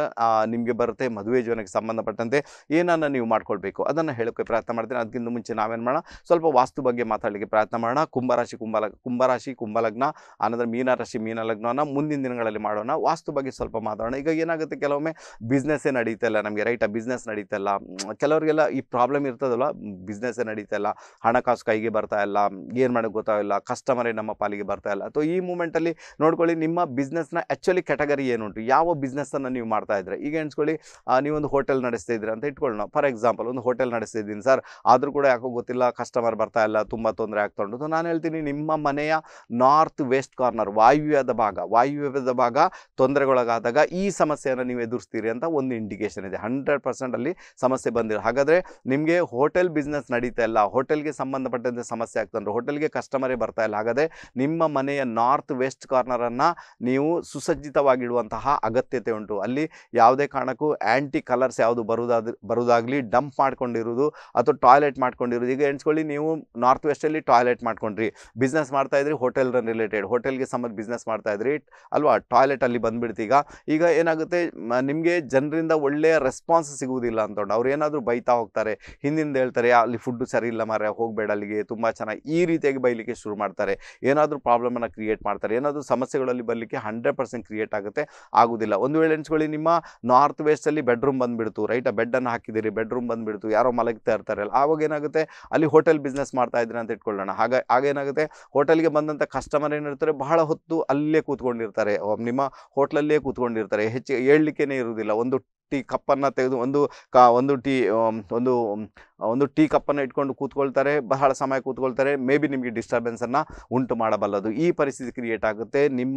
S1: ನಿಮಗೆ ಬರುತ್ತೆ ಮದುವೆ ಜೀವನಕ್ಕೆ ಸಂಬಂಧಪಟ್ಟಂತೆ ಏನನ್ನು ನೀವು ಮಾಡ್ಕೊಳ್ಬೇಕು ಅದನ್ನು ಹೇಳೋಕ್ಕೆ ಪ್ರಯತ್ನ ಮಾಡ್ತೀನಿ ಅದಕ್ಕಿಂತ ಮುಂಚೆ ನಾವೇನು ಮಾಡೋಣ ಸ್ವಲ್ಪ ವಾಸ್ತು ಬಗ್ಗೆ ಮಾತಾಡಲಿಕ್ಕೆ ಪ್ರಯತ್ನ ಮಾಡೋಣ ಕುಂಭರಾಶಿ ಕುಂಭಲ ಕುಂಭರಾಶಿ ಕುಂಭಲಗ್ನ ಆನಂತರ ಮೀನರಾಶಿ ಮೀನಲಗ್ನವನ್ನು ಮುಂದಿನ ದಿನಗಳಲ್ಲಿ ಮಾಡೋಣ ವಾಸ್ತು ಬಗ್ಗೆ ಸ್ವಲ್ಪ ಮಾತಾಡೋಣ ಈಗ ಏನಾಗುತ್ತೆ ಕೆಲವೊಮ್ಮೆ ಬಿಸ್ನೆಸ್ಸೇ ನಡೀತಾ ಇಲ್ಲ ನಮಗೆ ರೈಟ್ ಬಿಸ್ನೆಸ್ ನಡೀತಾ ಇಲ್ಲ ಕೆಲವರಿಗೆಲ್ಲ ಈ ಪ್ರಾಬ್ಲಮ್ ಇರ್ತದಲ್ಲ ಬಿಸ್ನೆಸ್ಸೇ ನಡೀತಾ ಇಲ್ಲ ಹಣಕಾಸು ಕೈಗೆ ಬರ್ತಾ ಇಲ್ಲ ಏನು ಮಾಡೋಕ್ಕೆ ಗೊತ್ತಾಗಿಲ್ಲ ಕಸ್ಟಮರೇ ನಮ್ಮ ಪಾಲಿಗೆ ಬರ್ತಾ ಇಲ್ಲ ಅಥವಾ ಈ ಮೂಮೆಂಟಲ್ಲಿ ನೋಡ್ಕೊಳ್ಳಿ ನಿಮ್ಮ ಬಿಸ್ನೆಸ್ನ ಆ್ಯಕ್ಚುಲಿ ಕ್ಯಾಟಗರಿ ಏನುಂಟು ಯಾವ ಬಿಸ್ನೆಸ್ಸನ್ನು ನೀವು ಮಾಡ್ತಾ ಇದ್ರೆ ಈಗ ಎಣಿಸ್ಕೊಳ್ಳಿ ನೀವೊಂದು ಹೋಟೆಲ್ ನಡೆಸ್ತಾ ಇದ್ದೀರಾ ಅಂತ ಇಟ್ಕೊಳ್ಳೋಣ ಫಾರ್ ಎಕ್ಸಾಂಪಲ್ ಒಂದು ಹೋಟೆಲ್ ನಡೆಸ್ತಾ ಇದ್ದೀನಿ ಸರ್ ಆದರೂ ಕೂಡ ಯಾಕೋ ಗೊತ್ತಿಲ್ಲ ಕಸ್ಟಮರ್ ಬರ್ತಾ ಇಲ್ಲ ತುಂಬ ತೊಂದರೆ ಆಗ್ತಾ ಉಂಟು ನಾನು ಹೇಳ್ತೀನಿ ನಿಮ್ಮ ಮನೆಯ ನಾರ್ತ್ ವೆಸ್ಟ್ ಕಾರ್ನರ್ ವಾಯುವ್ಯದ ಭಾಗ ವಾಯುವ್ಯದ ಭಾಗ ತೊಂದರೆಗೊಳಗಾದಾಗ ಈ ಸಮಸ್ಯೆಯನ್ನು ನೀವು ಎದುರಿಸ್ತೀರಿ ಅಂತ ಒಂದು ಇಂಡಿಕೇಶನ್ ಇದೆ ಹಂಡ್ರೆಡ್ ಪರ್ಸೆಂಟಲ್ಲಿ ಸಮಸ್ಯೆ ಬಂದಿಲ್ಲ ಹಾಗಾದರೆ ನಿಮಗೆ ಹೋಟೆಲ್ ಬಿಸ್ನೆಸ್ ನಡೀತಾ ಇಲ್ಲ ಹೋಟೆಲ್ಗೆ ಸಂಬಂಧಪಟ್ಟಂತೆ ಸಮಸ್ಯೆ ಆಗ್ತಂದ್ರೆ ಹೋಟೆಲ್ಗೆ ಕಸ್ಟಮರೇ ಬರ್ತಾ ಇಲ್ಲ ಹಾಗಾದರೆ ನಿಮ್ಮ ಮನೆಯ ನಾರ್ತ್ ವೆಸ್ಟ್ ಕಾರ್ನರನ್ನು ನೀವು ಸುಸಜ್ಜಿತವಾಗಿಡುವಂತಹ ಅಗತ್ಯತೆ ಉಂಟು ಅಲ್ಲಿ ಯಾವುದೇ ಕಾರಣಕ್ಕೂ ಆ್ಯಂಟಿ ಕಲರ್ಸ್ ಯಾವುದು ಬರುವುದಾದ ಬರುವುದಾಗಲಿ ಡಂಪ್ ಮಾಡ್ಕೊಂಡಿರೋದು ಅಥವಾ ಟಾಯ್ಲೆಟ್ ಮಾಡ್ಕೊಂಡಿರೋದು ಈಗ ಎಣಿಸ್ಕೊಳ್ಳಿ ನೀವು ನಾರ್ತ್ ವೆಸ್ಟಲ್ಲಿ ಟಾಯ್ಲೆಟ್ ಮಾಡ್ಕೊಂಡ್ರಿ ಬಿಸ್ನೆಸ್ ಮಾಡ್ತಾ ಇದ್ರಿ ಹೋಟೆಲ್ ರಿಲೇಟೆಡ್ ಹೋಟೆಲ್ಗೆ ಸಂಬಂಧ ಬಿಸ್ನೆಸ್ ಮಾಡ್ತಾ ಇದ್ರಿ ಅಲ್ವಾ ಅಲ್ಲಿ ಬಂದ್ಬಿಡ್ತೀಗ ಈಗ ಏನಾಗುತ್ತೆ ನಿಮಗೆ ಜನರಿಂದ ಒಳ್ಳೆಯ ರೆಸ್ಪಾನ್ಸ್ ಸಿಗುವುದಿಲ್ಲ ಅಂತ ತಗೊಂಡು ಅವ್ರು ಏನಾದರೂ ಬೈತಾ ಹೋಗ್ತಾರೆ ಹಿಂದಿಂದ ಹೇಳ್ತಾರೆ ಅಲ್ಲಿ ಫುಡ್ಡು ಸರಿ ಇಲ್ಲ ಮಾರ್ರೆ ಹೋಗಬೇಡ ಅಲ್ಲಿಗೆ ತುಂಬ ಚೆನ್ನಾಗಿ ಈ ರೀತಿಯಾಗಿ ಬೈಲಿಕ್ಕೆ ಶುರು ಮಾಡ್ತಾರೆ ಏನಾದರೂ ಪ್ರಾಬ್ಲಮನ್ನು ಕ್ರಿಯೇಟ್ ಮಾಡ್ತಾರೆ ಏನಾದರೂ ಸಮಸ್ಯೆಗಳಲ್ಲಿ ಬರಲಿಕ್ಕೆ ಹಂಡ್ರೆಡ್ ಪರ್ಸೆಂಟ್ ಕ್ರಿಯೇಟ್ ಆಗುತ್ತೆ ಆಗೋದಿಲ್ಲ ಒಂದು ವೇಳೆ ಎಣಿಸ್ಕೊಳ್ಳಿ ನಿಮ್ಮ ನಾರ್ತ್ ವೇಸ್ಟಲ್ಲಿ ಬೆಡ್ರೂಮ್ ಬಂದುಬಿಡ್ತು ರೈಟ್ ಆ ಬೆಡ್ಡನ್ನು ಹಾಕಿದ್ದೀರಿ ಬೆಡ್ರೂಮ್ ಬಂದುಬಿಡ್ತು ಯಾರೋ ಮಲಗ್ತಾ ಇರ್ತಾರಲ್ಲ ಆವಾಗ ಏನಾಗುತ್ತೆ ಅಲ್ಲಿ ಹೋಟೆಲ್ ಬಿಸ್ನೆಸ್ ಮಾಡ್ತಾ ಇದ್ದೀರ ಅಂತ ಇಟ್ಕೊಳ್ಳೋಣ ಹಾಗೆ ಆಗೇನಾಗುತ್ತೆ ಹೋಟೆಲ್ಗೆ ಬಂದಂಥ ಕಸ್ಟಮರ್ ಏನಿರ್ತಾರೆ ಬಹಳ ಹೊತ್ತು ಅಲ್ಲೇ ಕೂತ್ಕೊಂಡಿರ್ತಾರೆ ನಿಮ್ಮ ಹೋಟ್ಲಲ್ಲೇ ಕೂತ್ಕೊಂಡಿರ್ತಾರೆ ಹೆಚ್ಚು ಹೇಳಲಿಕ್ಕೇನೆ ಇರುವುದಿಲ್ಲ ಒಂದು ಟೀ ಕಪ್ಪನ್ನು ತೆಗೆದು ಒಂದು ಕ ಒಂದು ಟೀ ಒಂದು ಒಂದು ಟೀ ಕಪ್ಪನ್ನು ಇಟ್ಕೊಂಡು ಕೂತ್ಕೊಳ್ತಾರೆ ಬಹಳ ಸಮಯ ಕೂತ್ಕೊಳ್ತಾರೆ ಮೇ ಬಿ ನಿಮಗೆ ಡಿಸ್ಟರ್ಬೆನ್ಸನ್ನು ಉಂಟು ಮಾಡಬಲ್ಲದು ಈ ಪರಿಸ್ಥಿತಿ ಕ್ರಿಯೇಟ್ ಆಗುತ್ತೆ ನಿಮ್ಮ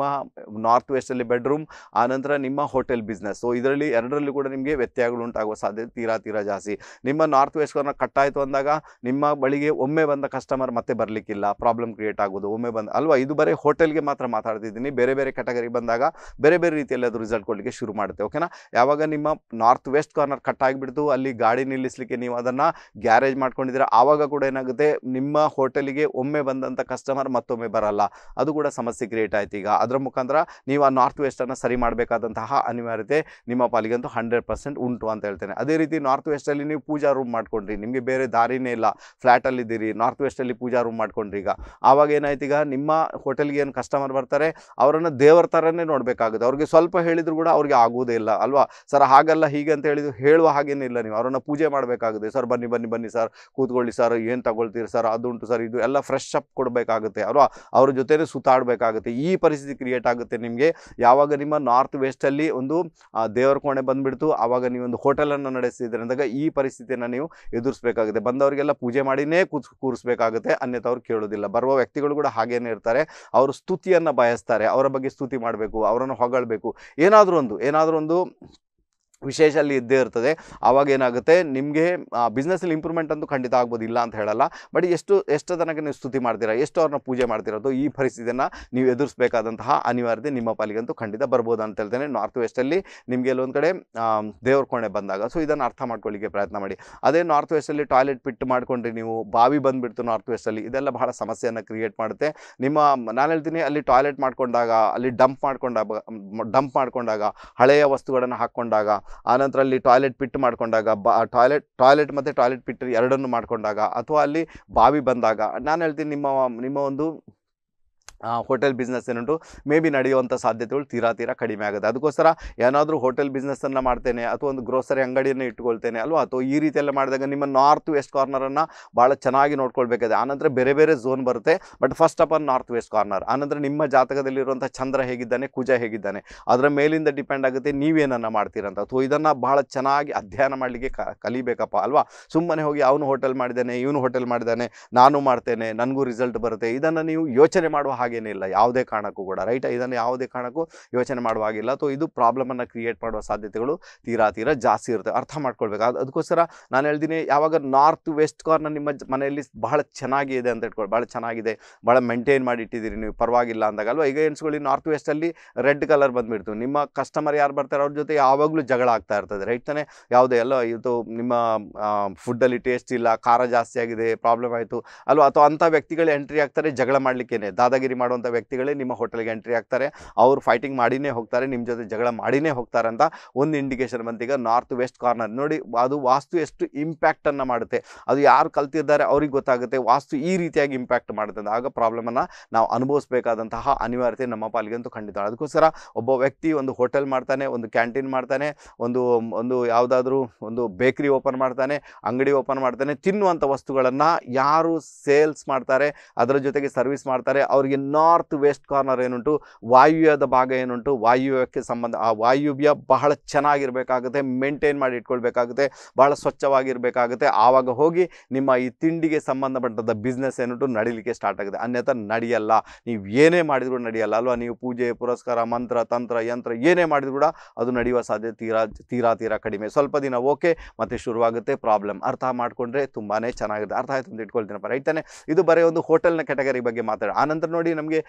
S1: ನಾರ್ತ್ ವೆಸ್ಟಲ್ಲಿ ಬೆಡ್ರೂಮ್ ಆನಂತರ ನಿಮ್ಮ ಹೋಟೆಲ್ ಬಿಸ್ನೆಸ್ ಸೊ ಇದರಲ್ಲಿ ಎರಡರಲ್ಲೂ ಕೂಡ ನಿಮಗೆ ವ್ಯತ್ಯಯಗಳು ಉಂಟಾಗುವ ಸಾಧ್ಯತೆ ತೀರಾ ತೀರಾ ಜಾಸ್ತಿ ನಿಮ್ಮ ನಾರ್ತ್ ವೆಸ್ಟ್ ಕಟ್ಟಾಯಿತು ಅಂದಾಗ ನಿಮ್ಮ ಬಳಿಗೆ ಒಮ್ಮೆ ಬಂದ ಕಸ್ಟಮರ್ ಮತ್ತೆ ಬರಲಿಕ್ಕಿಲ್ಲ ಪ್ರಾಬ್ಲಮ್ ಕ್ರಿಯೇಟ್ ಆಗೋದು ಒಮ್ಮೆ ಬಂದ ಅಲ್ವಾ ಇದು ಬರೀ ಹೋಟೆಲ್ಗೆ ಮಾತ್ರ ಮಾತಾಡ್ತಿದ್ದೀನಿ ಬೇರೆ ಬೇರೆ ಕ್ಯಾಟಗರಿ ಬಂದಾಗ ಬೇರೆ ಬೇರೆ ರೀತಿಯಲ್ಲಿ ಅದು ರಿಸಲ್ಟ್ ಕೊಡಲಿಕ್ಕೆ ಶುರು ಮಾಡುತ್ತೆ ಓಕೆನಾ ಯಾವಾಗ ನಿಮ್ಮ ನಾರ್ತ್ ವೆಸ್ಟ್ ಕಾರ್ನರ್ ಕಟ್ ಆಗಿಬಿಡ್ತು ಅಲ್ಲಿ ಗಾಡಿ ನಿಲ್ಲಿಸಲಿಕ್ಕೆ ನೀವು ಅದನ್ನು ಗ್ಯಾರೇಜ್ ಮಾಡ್ಕೊಂಡಿದ್ದೀರಾ ಆವಾಗ ಕೂಡ ಏನಾಗುತ್ತೆ ನಿಮ್ಮ ಹೋಟೆಲಿಗೆ ಒಮ್ಮೆ ಬಂದಂಥ ಕಸ್ಟಮರ್ ಮತ್ತೊಮ್ಮೆ ಬರಲ್ಲ ಅದು ಕೂಡ ಸಮಸ್ಯೆ ಕ್ರಿಯೇಟ್ ಆಯ್ತು ಈಗ ಅದರ ಮುಖಾಂತರ ನೀವು ಆ ನಾರ್ತ್ ವೆಸ್ಟನ್ನು ಸರಿ ಮಾಡಬೇಕಾದಂತಹ ಅನಿವಾರ್ಯತೆ ನಿಮ್ಮ ಪಾಲಿಗಂತೂ ಹಂಡ್ರೆಡ್ ಪರ್ಸೆಂಟ್ ಉಂಟು ಅಂತ ಹೇಳ್ತೇನೆ ಅದೇ ರೀತಿ ನಾರ್ತ್ ವೆಸ್ಟಲ್ಲಿ ನೀವು ಪೂಜಾ ರೂಮ್ ಮಾಡ್ಕೊಂಡ್ರಿ ನಿಮಗೆ ಬೇರೆ ದಾರಿನೇ ಇಲ್ಲ ಫ್ಲ್ಯಾಟಲ್ಲಿದ್ದೀರಿ ನಾರ್ತ್ ವೆಸ್ಟಲ್ಲಿ ಪೂಜಾ ರೂಮ್ ಮಾಡ್ಕೊಂಡ್ರಿ ಈಗ ಆವಾಗ ಏನಾಯ್ತು ಈಗ ನಿಮ್ಮ ಹೋಟೆಲ್ಗೆ ಏನು ಕಸ್ಟಮರ್ ಬರ್ತಾರೆ ಅವರನ್ನು ದೇವರ ಥರನೇ ನೋಡಬೇಕಾಗುತ್ತೆ ಅವ್ರಿಗೆ ಸ್ವಲ್ಪ ಹೇಳಿದ್ರು ಕೂಡ ಅವ್ರಿಗೆ ಆಗೋದೇ ಇಲ್ಲ ಅಲ್ವಾ ಸರ್ ಹಾಗಲ್ಲ ಹೀಗಲ್ಲ ಹೀಗೆ ಅಂತ ಹೇಳಿದ್ರು ಹೇಳುವ ಹಾಗೇನಿಲ್ಲ ನೀವು ಅವರನ್ನು ಪೂಜೆ ಮಾಡಬೇಕಾಗುತ್ತೆ ಸರ್ ಬನ್ನಿ ಬನ್ನಿ ಬನ್ನಿ ಸರ್ ಕೂತ್ಕೊಳ್ಳಿ ಸರ್ ಏನು ತಗೊಳ್ತೀರಿ ಸರ್ ಅದುಂಟು ಸರ್ ಇದು ಎಲ್ಲ ಫ್ರೆಶ್ ಅಪ್ ಕೊಡಬೇಕಾಗುತ್ತೆ ಅಲ್ವಾ ಅವ್ರ ಜೊತೆನೇ ಸುತ್ತಾಡಬೇಕಾಗುತ್ತೆ ಈ ಪರಿಸ್ಥಿತಿ ಕ್ರಿಯೇಟ್ ಆಗುತ್ತೆ ನಿಮಗೆ ಯಾವಾಗ ನಿಮ್ಮ ನಾರ್ತ್ ವೆಸ್ಟಲ್ಲಿ ಒಂದು ದೇವರ ಕೋಣೆ ಬಂದುಬಿಡ್ತು ಆವಾಗ ನೀವೊಂದು ಹೋಟೆಲನ್ನು ನಡೆಸಿದ್ರೆ ಅಂದಾಗ ಈ ಪರಿಸ್ಥಿತಿಯನ್ನ ನೀವು ಎದುರಿಸಬೇಕಾಗುತ್ತೆ ಬಂದವರಿಗೆಲ್ಲ ಪೂಜೆ ಮಾಡಿನೇ ಕೂತ್ ಕೂರಿಸಬೇಕಾಗುತ್ತೆ ಅನ್ಯತವ್ರು ಕೇಳೋದಿಲ್ಲ ಬರುವ ವ್ಯಕ್ತಿಗಳು ಕೂಡ ಹಾಗೇನೇ ಇರ್ತಾರೆ ಅವರು ಸ್ತುತಿಯನ್ನು ಬಯಸ್ತಾರೆ ಅವರ ಬಗ್ಗೆ ಸ್ತುತಿ ಮಾಡಬೇಕು ಅವರನ್ನು ಹೊಗಳಬೇಕು ಏನಾದರೂ ಒಂದು ಏನಾದರೂ ಒಂದು ವಿಶೇಷ ಅಲ್ಲಿ ಇದ್ದೇ ಇರ್ತದೆ ಆವಾಗ ಏನಾಗುತ್ತೆ ನಿಮಗೆ ಬಿಸ್ನೆಸ್ಸಲ್ಲಿ ಇಂಪ್ರೂವ್ಮೆಂಟ್ ಅಂತೂ ಖಂಡಿತ ಆಗ್ಬೋದಿಲ್ಲ ಇಲ್ಲ ಅಂತ ಹೇಳಲ್ಲ ಬಟ್ ಎಷ್ಟು ಎಷ್ಟು ತನಕ ನೀವು ಸ್ತುತಿ ಮಾಡ್ತೀರಾ ಎಷ್ಟು ಅವ್ರನ್ನ ಪೂಜೆ ಮಾಡ್ತಿರೋದು ಈ ಪರಿಸ್ಥಿತಿಯನ್ನು ನೀವು ಎದುರಿಸಬೇಕಾದಂತಹ ಅನಿವಾರ್ಯತೆ ನಿಮ್ಮ ಪಾಲಿಗಂತೂ ಖಂಡಿತ ಬರ್ಬೋದು ಅಂತ ಹೇಳ್ತೇನೆ ನಾರ್ತ್ ವೆಸ್ಟಲ್ಲಿ ನಿಮಗೆ ಎಲ್ಲೊಂದು ಕಡೆ ದೇವ್ರ ಕೋಣೆ ಬಂದಾಗ ಸೊ ಇದನ್ನು ಅರ್ಥ ಮಾಡ್ಕೊಳ್ಳಿಕ್ಕೆ ಪ್ರಯತ್ನ ಮಾಡಿ ಅದೇ ನಾರ್ತ್ ವೆಸ್ಟಲ್ಲಿ ಟಾಯ್ಲೆಟ್ ಪಿಟ್ ಮಾಡ್ಕೊಂಡ್ರಿ ನೀವು ಬಾವಿ ಬಂದುಬಿಡ್ತು ನಾರ್ತ್ ವೆಸ್ಟಲ್ಲಿ ಇದೆಲ್ಲ ಬಹಳ ಸಮಸ್ಯೆಯನ್ನು ಕ್ರಿಯೇಟ್ ಮಾಡುತ್ತೆ ನಿಮ್ಮ ನಾನು ಹೇಳ್ತೀನಿ ಅಲ್ಲಿ ಟಾಯ್ಲೆಟ್ ಮಾಡ್ಕೊಂಡಾಗ ಅಲ್ಲಿ ಡಂಪ್ ಮಾಡಿಕೊಂಡಾಗ ಡಂಪ್ ಮಾಡಿಕೊಂಡಾಗ ಹಳೆಯ ವಸ್ತುಗಳನ್ನು ಹಾಕ್ಕೊಂಡಾಗ ಆನಂತರ ಅಲ್ಲಿ ಟಾಯ್ಲೆಟ್ ಪಿಟ್ ಮಾಡಿಕೊಂಡಾಗ ಬಾ ಟಾಯ್ಲೆಟ್ ಟಾಯ್ಲೆಟ್ ಮತ್ತು ಟಾಯ್ಲೆಟ್ ಪಿಟ್ ಎರಡನ್ನು ಮಾಡಿಕೊಂಡಾಗ ಅಥವಾ ಅಲ್ಲಿ ಬಾವಿ ಬಂದಾಗ ನಾನು ಹೇಳ್ತೀನಿ ನಿಮ್ಮ ನಿಮ್ಮ ಒಂದು ಹೋಟೆಲ್ ಬಿಸ್ನೆಸ್ ಏನುಂಟು ಮೇ ಬಿ ನಡೆಯುವಂಥ ಸಾಧ್ಯತೆಗಳು ತೀರಾ ತೀರಾ ಕಡಿಮೆ ಆಗುತ್ತೆ ಅದಕ್ಕೋಸ್ಕರ ಏನಾದರೂ ಹೋಟೆಲ್ ಬಿಸ್ನೆಸ್ಸನ್ನು ಮಾಡ್ತೇನೆ ಅಥವಾ ಒಂದು ಗ್ರೋಸರಿ ಅಂಗಡಿಯನ್ನು ಇಟ್ಕೊಳ್ತೇನೆ ಅಲ್ವಾ ಅಥವಾ ಈ ರೀತಿಯೆಲ್ಲ ಮಾಡಿದಾಗ ನಿಮ್ಮ ನಾರ್ತ್ ವೆಸ್ಟ್ ಕಾರ್ನರನ್ನು ಭಾಳ ಚೆನ್ನಾಗಿ ನೋಡ್ಕೊಳ್ಬೇಕಾಗಿದೆ ಆನಂತರ ಬೇರೆ ಬೇರೆ ಝೋನ್ ಬರುತ್ತೆ but first of all north west corner ಆನಂತರ ನಿಮ್ಮ ಜಾತಕದಲ್ಲಿರುವಂಥ ಚಂದ್ರ ಹೇಗಿದ್ದಾನೆ ಕುಜ ಹೇಗಿದ್ದಾನೆ ಅದರ ಮೇಲಿಂದ ಡಿಪೆಂಡ್ ಆಗುತ್ತೆ ನೀವೇನನ್ನು ಮಾಡ್ತೀರಂತ ಅಥವಾ ಇದನ್ನು ಭಾಳ ಚೆನ್ನಾಗಿ ಅಧ್ಯಯನ ಮಾಡಲಿಕ್ಕೆ ಕಲಿಬೇಕಪ್ಪ ಅಲ್ವಾ ಸುಮ್ಮನೆ ಹೋಗಿ ಅವನು ಹೋಟೆಲ್ ಮಾಡಿದ್ದಾನೆ ಇವನು ಹೋಟೆಲ್ ಮಾಡಿದ್ದಾನೆ ನಾನು ಮಾಡ್ತೇನೆ ನನಗೂ ರಿಸಲ್ಟ್ ಬರುತ್ತೆ ಇದನ್ನು ನೀವು ಯೋಚನೆ ಮಾಡುವ ಏನಿಲ್ಲ ಇಲ್ಲ ಯಾವುದೇ ಕಾರಣಕ್ಕೂ ಕೂಡ ರೈಟ್ ಇದನ್ನು ಯಾವುದೇ ಕಾರಣಕ್ಕೂ ಯೋಚನೆ ಮಾಡುವಾಗಿಲ್ಲ ಅಥವಾ ಇದು ಪ್ರಾಬ್ಲಮನ್ನು ಕ್ರಿಯೇಟ್ ಮಾಡುವ ಸಾಧ್ಯತೆಗಳು ತೀರಾ ತೀರಾ ಜಾಸ್ತಿ ಇರುತ್ತೆ ಅರ್ಥ ಮಾಡ್ಕೊಳ್ಬೇಕು ಅದಕ್ಕೋಸ್ಕರ ನಾನು ಹೇಳ್ತೀನಿ ಯಾವಾಗ ನಾರ್ತ್ ವೆಸ್ಟ್ ಕಾರ್ನರ್ ನಿಮ್ಮ ಮನೆಯಲ್ಲಿ ಬಹಳ ಚೆನ್ನಾಗಿದೆ ಅಂತ ಇಟ್ಕೊಳ್ಳಿ ಭಾಳ ಚೆನ್ನಾಗಿದೆ ಭಾಳ ಮೇಂಟೈನ್ ಮಾಡಿ ಇಟ್ಟಿದ್ದೀರಿ ನೀವು ಪರವಾಗಿಲ್ಲ ಅಂದಾಗ ಅಲ್ವಾ ಈಗ ಎನ್ಸ್ಕೊಳ್ಳಿ ನಾರ್ತ್ ವೆಸ್ಟಲ್ಲಿ ರೆಡ್ ಕಲರ್ ಬಂದುಬಿಡ್ತು ನಿಮ್ಮ ಕಸ್ಟಮರ್ ಯಾರು ಬರ್ತಾರೆ ಅವ್ರ ಜೊತೆ ಯಾವಾಗಲೂ ಜಗಳ ಆಗ್ತಾ ಇರ್ತದೆ ರೈಟ್ ತಾನೇ ಯಾವುದೇ ಅಲ್ಲ ಇದು ನಿಮ್ಮ ಫುಡ್ಡಲ್ಲಿ ಟೇಸ್ಟ್ ಇಲ್ಲ ಖಾರ ಜಾಸ್ತಿ ಆಗಿದೆ ಪ್ರಾಬ್ಲಮ್ ಆಯಿತು ಅಲ್ವಾ ಅಥವಾ ಅಂಥ ವ್ಯಕ್ತಿಗಳು ಎಂಟ್ರಿ ಆಗ್ತಾರೆ ಜಗಳ ಮಾಡಲಿಕ್ಕೇನೆ ದಾದಾಗಿರಿ ಎಂಟ್ರಿ ಮಾಡುವಂಥ ವ್ಯಕ್ತಿಗಳೇ ನಿಮ್ಮ ಹೋಟೆಲ್ಗೆ ಎಂಟ್ರಿ ಆಗ್ತಾರೆ ಅವರು ಫೈಟಿಂಗ್ ಮಾಡಿನೇ ಹೋಗ್ತಾರೆ ನಿಮ್ಮ ಜೊತೆ ಜಗಳ ಮಾಡಿನೇ ಹೋಗ್ತಾರೆ ಅಂತ ಒಂದು ಇಂಡಿಕೇಶನ್ ಬಂತೀಗ ನಾರ್ತ್ ವೆಸ್ಟ್ ಕಾರ್ನರ್ ನೋಡಿ ಅದು ವಾಸ್ತು ಎಷ್ಟು ಇಂಪ್ಯಾಕ್ಟನ್ನು ಮಾಡುತ್ತೆ ಅದು ಯಾರು ಕಲ್ತಿದ್ದಾರೆ ಅವ್ರಿಗೆ ಗೊತ್ತಾಗುತ್ತೆ ವಾಸ್ತು ಈ ರೀತಿಯಾಗಿ ಇಂಪ್ಯಾಕ್ಟ್ ಮಾಡುತ್ತೆ ಆಗ ಪ್ರಾಬ್ಲಮನ್ನು ನಾವು ಅನುಭವಿಸಬೇಕಾದಂತಹ ಅನಿವಾರ್ಯತೆ ನಮ್ಮ ಪಾಲಿಗಂತೂ ಖಂಡಿತ ಅದಕ್ಕೋಸ್ಕರ ಒಬ್ಬ ವ್ಯಕ್ತಿ ಒಂದು ಹೋಟೆಲ್ ಮಾಡ್ತಾನೆ ಒಂದು ಕ್ಯಾಂಟೀನ್ ಮಾಡ್ತಾನೆ ಒಂದು ಒಂದು ಯಾವುದಾದ್ರೂ ಒಂದು ಬೇಕರಿ ಓಪನ್ ಮಾಡ್ತಾನೆ ಅಂಗಡಿ ಓಪನ್ ಮಾಡ್ತಾನೆ ತಿನ್ನುವಂಥ ವಸ್ತುಗಳನ್ನು ಯಾರು ಸೇಲ್ಸ್ ಮಾಡ್ತಾರೆ ಅದರ ಜೊತೆಗೆ ಸರ್ವಿಸ್ ಮಾಡ್ತಾರೆ ಅವ್ರಿಗೆ ನಾರ್ತ್ ವೆಸ್ಟ್ ಕಾರ್ನರ್ ಏನುಂಟು ವಾಯುವ್ಯದ ಭಾಗ ಏನುಂಟು ವಾಯುವ್ಯಕ್ಕೆ ಸಂಬಂಧ ಆ ವಾಯುವ್ಯ ಬಹಳ ಚೆನ್ನಾಗಿರಬೇಕಾಗುತ್ತೆ ಮೇಂಟೈನ್ ಮಾಡಿ ಇಟ್ಕೊಳ್ಬೇಕಾಗುತ್ತೆ ಬಹಳ ಸ್ವಚ್ಛವಾಗಿರಬೇಕಾಗುತ್ತೆ ಆವಾಗ ಹೋಗಿ ನಿಮ್ಮ ಈ ತಿಂಡಿಗೆ ಸಂಬಂಧಪಟ್ಟದ ಬಿಸ್ನೆಸ್ ಏನುಂಟು ನಡಿಲಿಕ್ಕೆ ಸ್ಟಾರ್ಟ್ ಆಗುತ್ತೆ ಅನ್ಯಥಾ ನಡೆಯಲ್ಲ ನೀವು ಏನೇ ಮಾಡಿದರೂ ನಡೆಯಲ್ಲ ಅಲ್ವಾ ನೀವು ಪೂಜೆ ಪುರಸ್ಕಾರ ಮಂತ್ರ ತಂತ್ರ ಯಂತ್ರ ಏನೇ ಮಾಡಿದರೂ ಕೂಡ ಅದು ನಡೆಯುವ ಸಾಧ್ಯತೆ ತೀರಾ ತೀರಾ ತೀರಾ ಕಡಿಮೆ ಸ್ವಲ್ಪ ದಿನ ಓಕೆ ಮತ್ತೆ ಶುರುವಾಗುತ್ತೆ ಪ್ರಾಬ್ಲಮ್ ಅರ್ಥ ಮಾಡಿಕೊಂಡ್ರೆ ತುಂಬಾ ಚೆನ್ನಾಗಿದೆ ಅರ್ಥ ಆಯ್ತು ಅಂತ ಇಟ್ಕೊಳ್ತೀನಪ್ಪ ರೈತಾನೆ ಇದು ಬರೀ ಒಂದು ಹೋಟೆಲ್ನ ಕ್ಯಾಟಗರಿ ಬಗ್ಗೆ ಮಾತಾಡೋಣ ಆನಂತರ ನೋಡಿ ನಮಗೆ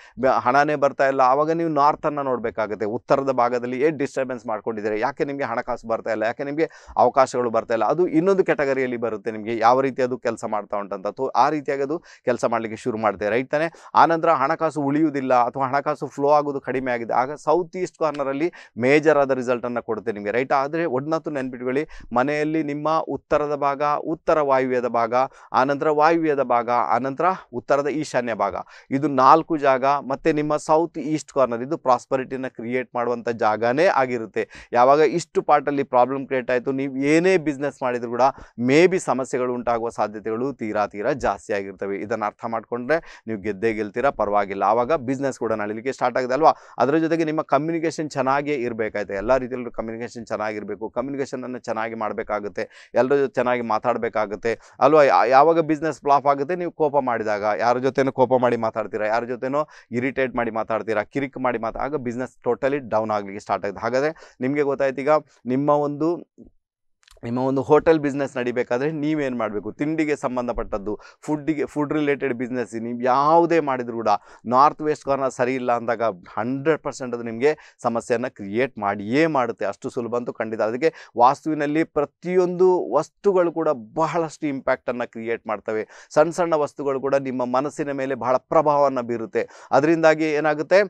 S1: ಹಣನೇ ಬರ್ತಾ ಇಲ್ಲ ಆವಾಗ ನೀವು ನಾರ್ಥನ್ನು ನೋಡಬೇಕಾಗುತ್ತೆ ಉತ್ತರದ ಭಾಗದಲ್ಲಿ ಏನು ಡಿಸ್ಟರ್ಬೆನ್ಸ್ ಮಾಡ್ಕೊಂಡಿದ್ದಾರೆ ಯಾಕೆ ನಿಮಗೆ ಹಣಕಾಸು ಬರ್ತಾ ಇಲ್ಲ ಯಾಕೆ ನಿಮಗೆ ಅವಕಾಶಗಳು ಬರ್ತಾ ಇಲ್ಲ ಅದು ಇನ್ನೊಂದು ಕೆಟಗರಿಯಲ್ಲಿ ಬರುತ್ತೆ ನಿಮಗೆ ಯಾವ ರೀತಿ ಅದು ಕೆಲಸ ಮಾಡ್ತಾ ಉಂಟಂತ ಆ ರೀತಿಯಾಗಿ ಅದು ಕೆಲಸ ಮಾಡಲಿಕ್ಕೆ ಶುರು ಮಾಡ್ತೇವೆ ರೈಟ್ ತಾನೆ ಆನಂತರ ಹಣಕಾಸು ಉಳಿಯುವುದಿಲ್ಲ ಅಥವಾ ಹಣಕಾಸು ಫ್ಲೋ ಆಗೋದು ಕಡಿಮೆ ಆಗಿದೆ ಆಗ ಸೌತ್ ಈಸ್ಟ್ ಕಾರ್ನರಲ್ಲಿ ಮೇಜರ್ ಆದ ರಿಸಲ್ಟನ್ನು ಕೊಡುತ್ತೆ ನಿಮಗೆ ರೈಟ್ ಆದರೆ ಒಡ್ನತ್ತು ನೆನ್ಪಿಟ್ಕೊಳ್ಳಿ ಮನೆಯಲ್ಲಿ ನಿಮ್ಮ ಉತ್ತರದ ಭಾಗ ಉತ್ತರ ವಾಯುವ್ಯದ ಭಾಗ ಆನಂತರ ವಾಯುವ್ಯದ ಭಾಗ ಆನಂತರ ಉತ್ತರದ ಈಶಾನ್ಯ ಭಾಗ ಇದು ನಾಲ್ಕು ಜಾಗ ಮತ್ತು ನಿಮ್ಮ ಸೌತ್ ಈಸ್ಟ್ ಕಾರ್ನರ್ ಇದು ಪ್ರಾಸ್ಪರಿಟಿನ ಕ್ರಿಯೇಟ್ ಮಾಡುವಂಥ ಜಾಗನೇ ಆಗಿರುತ್ತೆ ಯಾವಾಗ ಇಷ್ಟು ಪಾರ್ಟಲ್ಲಿ ಪ್ರಾಬ್ಲಮ್ ಕ್ರಿಯೇಟ್ ಆಯಿತು ನೀವು ಏನೇ ಬಿಸ್ನೆಸ್ ಮಾಡಿದ್ರು ಕೂಡ ಮೇ ಬಿ ಸಮಸ್ಯೆಗಳು ಉಂಟಾಗುವ ಸಾಧ್ಯತೆಗಳು ತೀರಾ ತೀರಾ ಜಾಸ್ತಿ ಆಗಿರ್ತವೆ ಇದನ್ನು ಅರ್ಥ ಮಾಡಿಕೊಂಡ್ರೆ ನೀವು ಗೆದ್ದೇ ಗೆಲ್ತೀರಾ ಪರವಾಗಿಲ್ಲ ಆವಾಗ ಬಿಸ್ನೆಸ್ ಕೂಡ ನಡೀಲಿಕ್ಕೆ ಸ್ಟಾರ್ಟ್ ಆಗಿದೆ ಅಲ್ವಾ ಅದರ ಜೊತೆಗೆ ನಿಮ್ಮ ಕಮ್ಯುನಿಕೇಷನ್ ಚೆನ್ನಾಗೇ ಇರಬೇಕಾಯ್ತು ಎಲ್ಲ ರೀತಿಯಲ್ಲೂ ಕಮ್ಯುನಿಕೇಷನ್ ಚೆನ್ನಾಗಿರಬೇಕು ಕಮ್ಯುನಿಕೇಷನನ್ನು ಚೆನ್ನಾಗಿ ಮಾಡಬೇಕಾಗುತ್ತೆ ಎಲ್ಲರ ಜೊತೆ ಚೆನ್ನಾಗಿ ಮಾತಾಡಬೇಕಾಗುತ್ತೆ ಅಲ್ವಾ ಯಾವಾಗ ಬಿಸ್ನೆಸ್ ಫ್ಲಾಪ್ ಆಗುತ್ತೆ ನೀವು ಕೋಪ ಮಾಡಿದಾಗ ಯಾರ ಜೊತೆನೂ ಕೋಪ ಮಾಡಿ ಮಾತಾಡ್ತೀರಾ ಯಾರ ಜೊತೆ ಜೊತೆನೋ ಇರಿಟೇಟ್ ಮಾಡಿ ಮಾತಾಡ್ತೀರಾ ಕಿರಿಕ್ ಮಾಡಿ ಮಾತಾಡ ಆಗ ಬಿಸ್ನೆಸ್ ಟೋಟಲಿ ಡೌನ್ ಆಗಲಿಕ್ಕೆ ಸ್ಟಾರ್ಟ್ ಆಗುತ್ತೆ ಹಾಗಾದರೆ ನಿಮಗೆ ಗೊತ್ತಾಯ್ತು ಈಗ ನಿಮ್ಮ ಒಂದು ನಿಮ್ಮ ಒಂದು ಹೋಟೆಲ್ ಬಿಸ್ನೆಸ್ ನಡಿಬೇಕಾದ್ರೆ ನೀವೇನು ಮಾಡಬೇಕು ತಿಂಡಿಗೆ ಸಂಬಂಧಪಟ್ಟದ್ದು ಫುಡ್ಡಿಗೆ ಫುಡ್ ರಿಲೇಟೆಡ್ ಬಿಸ್ನೆಸ್ ನೀವು ಯಾವುದೇ ಮಾಡಿದರೂ ಕೂಡ ನಾರ್ತ್ ವೆಸ್ಟ್ ಕಾರ್ನರ್ ಸರಿ ಇಲ್ಲ ಅಂದಾಗ ಹಂಡ್ರೆಡ್ ಪರ್ಸೆಂಟ್ ಅದು ನಿಮಗೆ ಸಮಸ್ಯೆಯನ್ನು ಕ್ರಿಯೇಟ್ ಮಾಡಿಯೇ ಮಾಡುತ್ತೆ ಅಷ್ಟು ಸುಲಭ ಅಂತೂ ಖಂಡಿತ ಅದಕ್ಕೆ ವಾಸ್ತುವಿನಲ್ಲಿ ಪ್ರತಿಯೊಂದು ವಸ್ತುಗಳು ಕೂಡ ಬಹಳಷ್ಟು ಇಂಪ್ಯಾಕ್ಟನ್ನು ಕ್ರಿಯೇಟ್ ಮಾಡ್ತವೆ ಸಣ್ಣ ಸಣ್ಣ ವಸ್ತುಗಳು ಕೂಡ ನಿಮ್ಮ ಮನಸ್ಸಿನ ಮೇಲೆ ಬಹಳ ಪ್ರಭಾವವನ್ನು ಬೀರುತ್ತೆ ಅದರಿಂದಾಗಿ ಏನಾಗುತ್ತೆ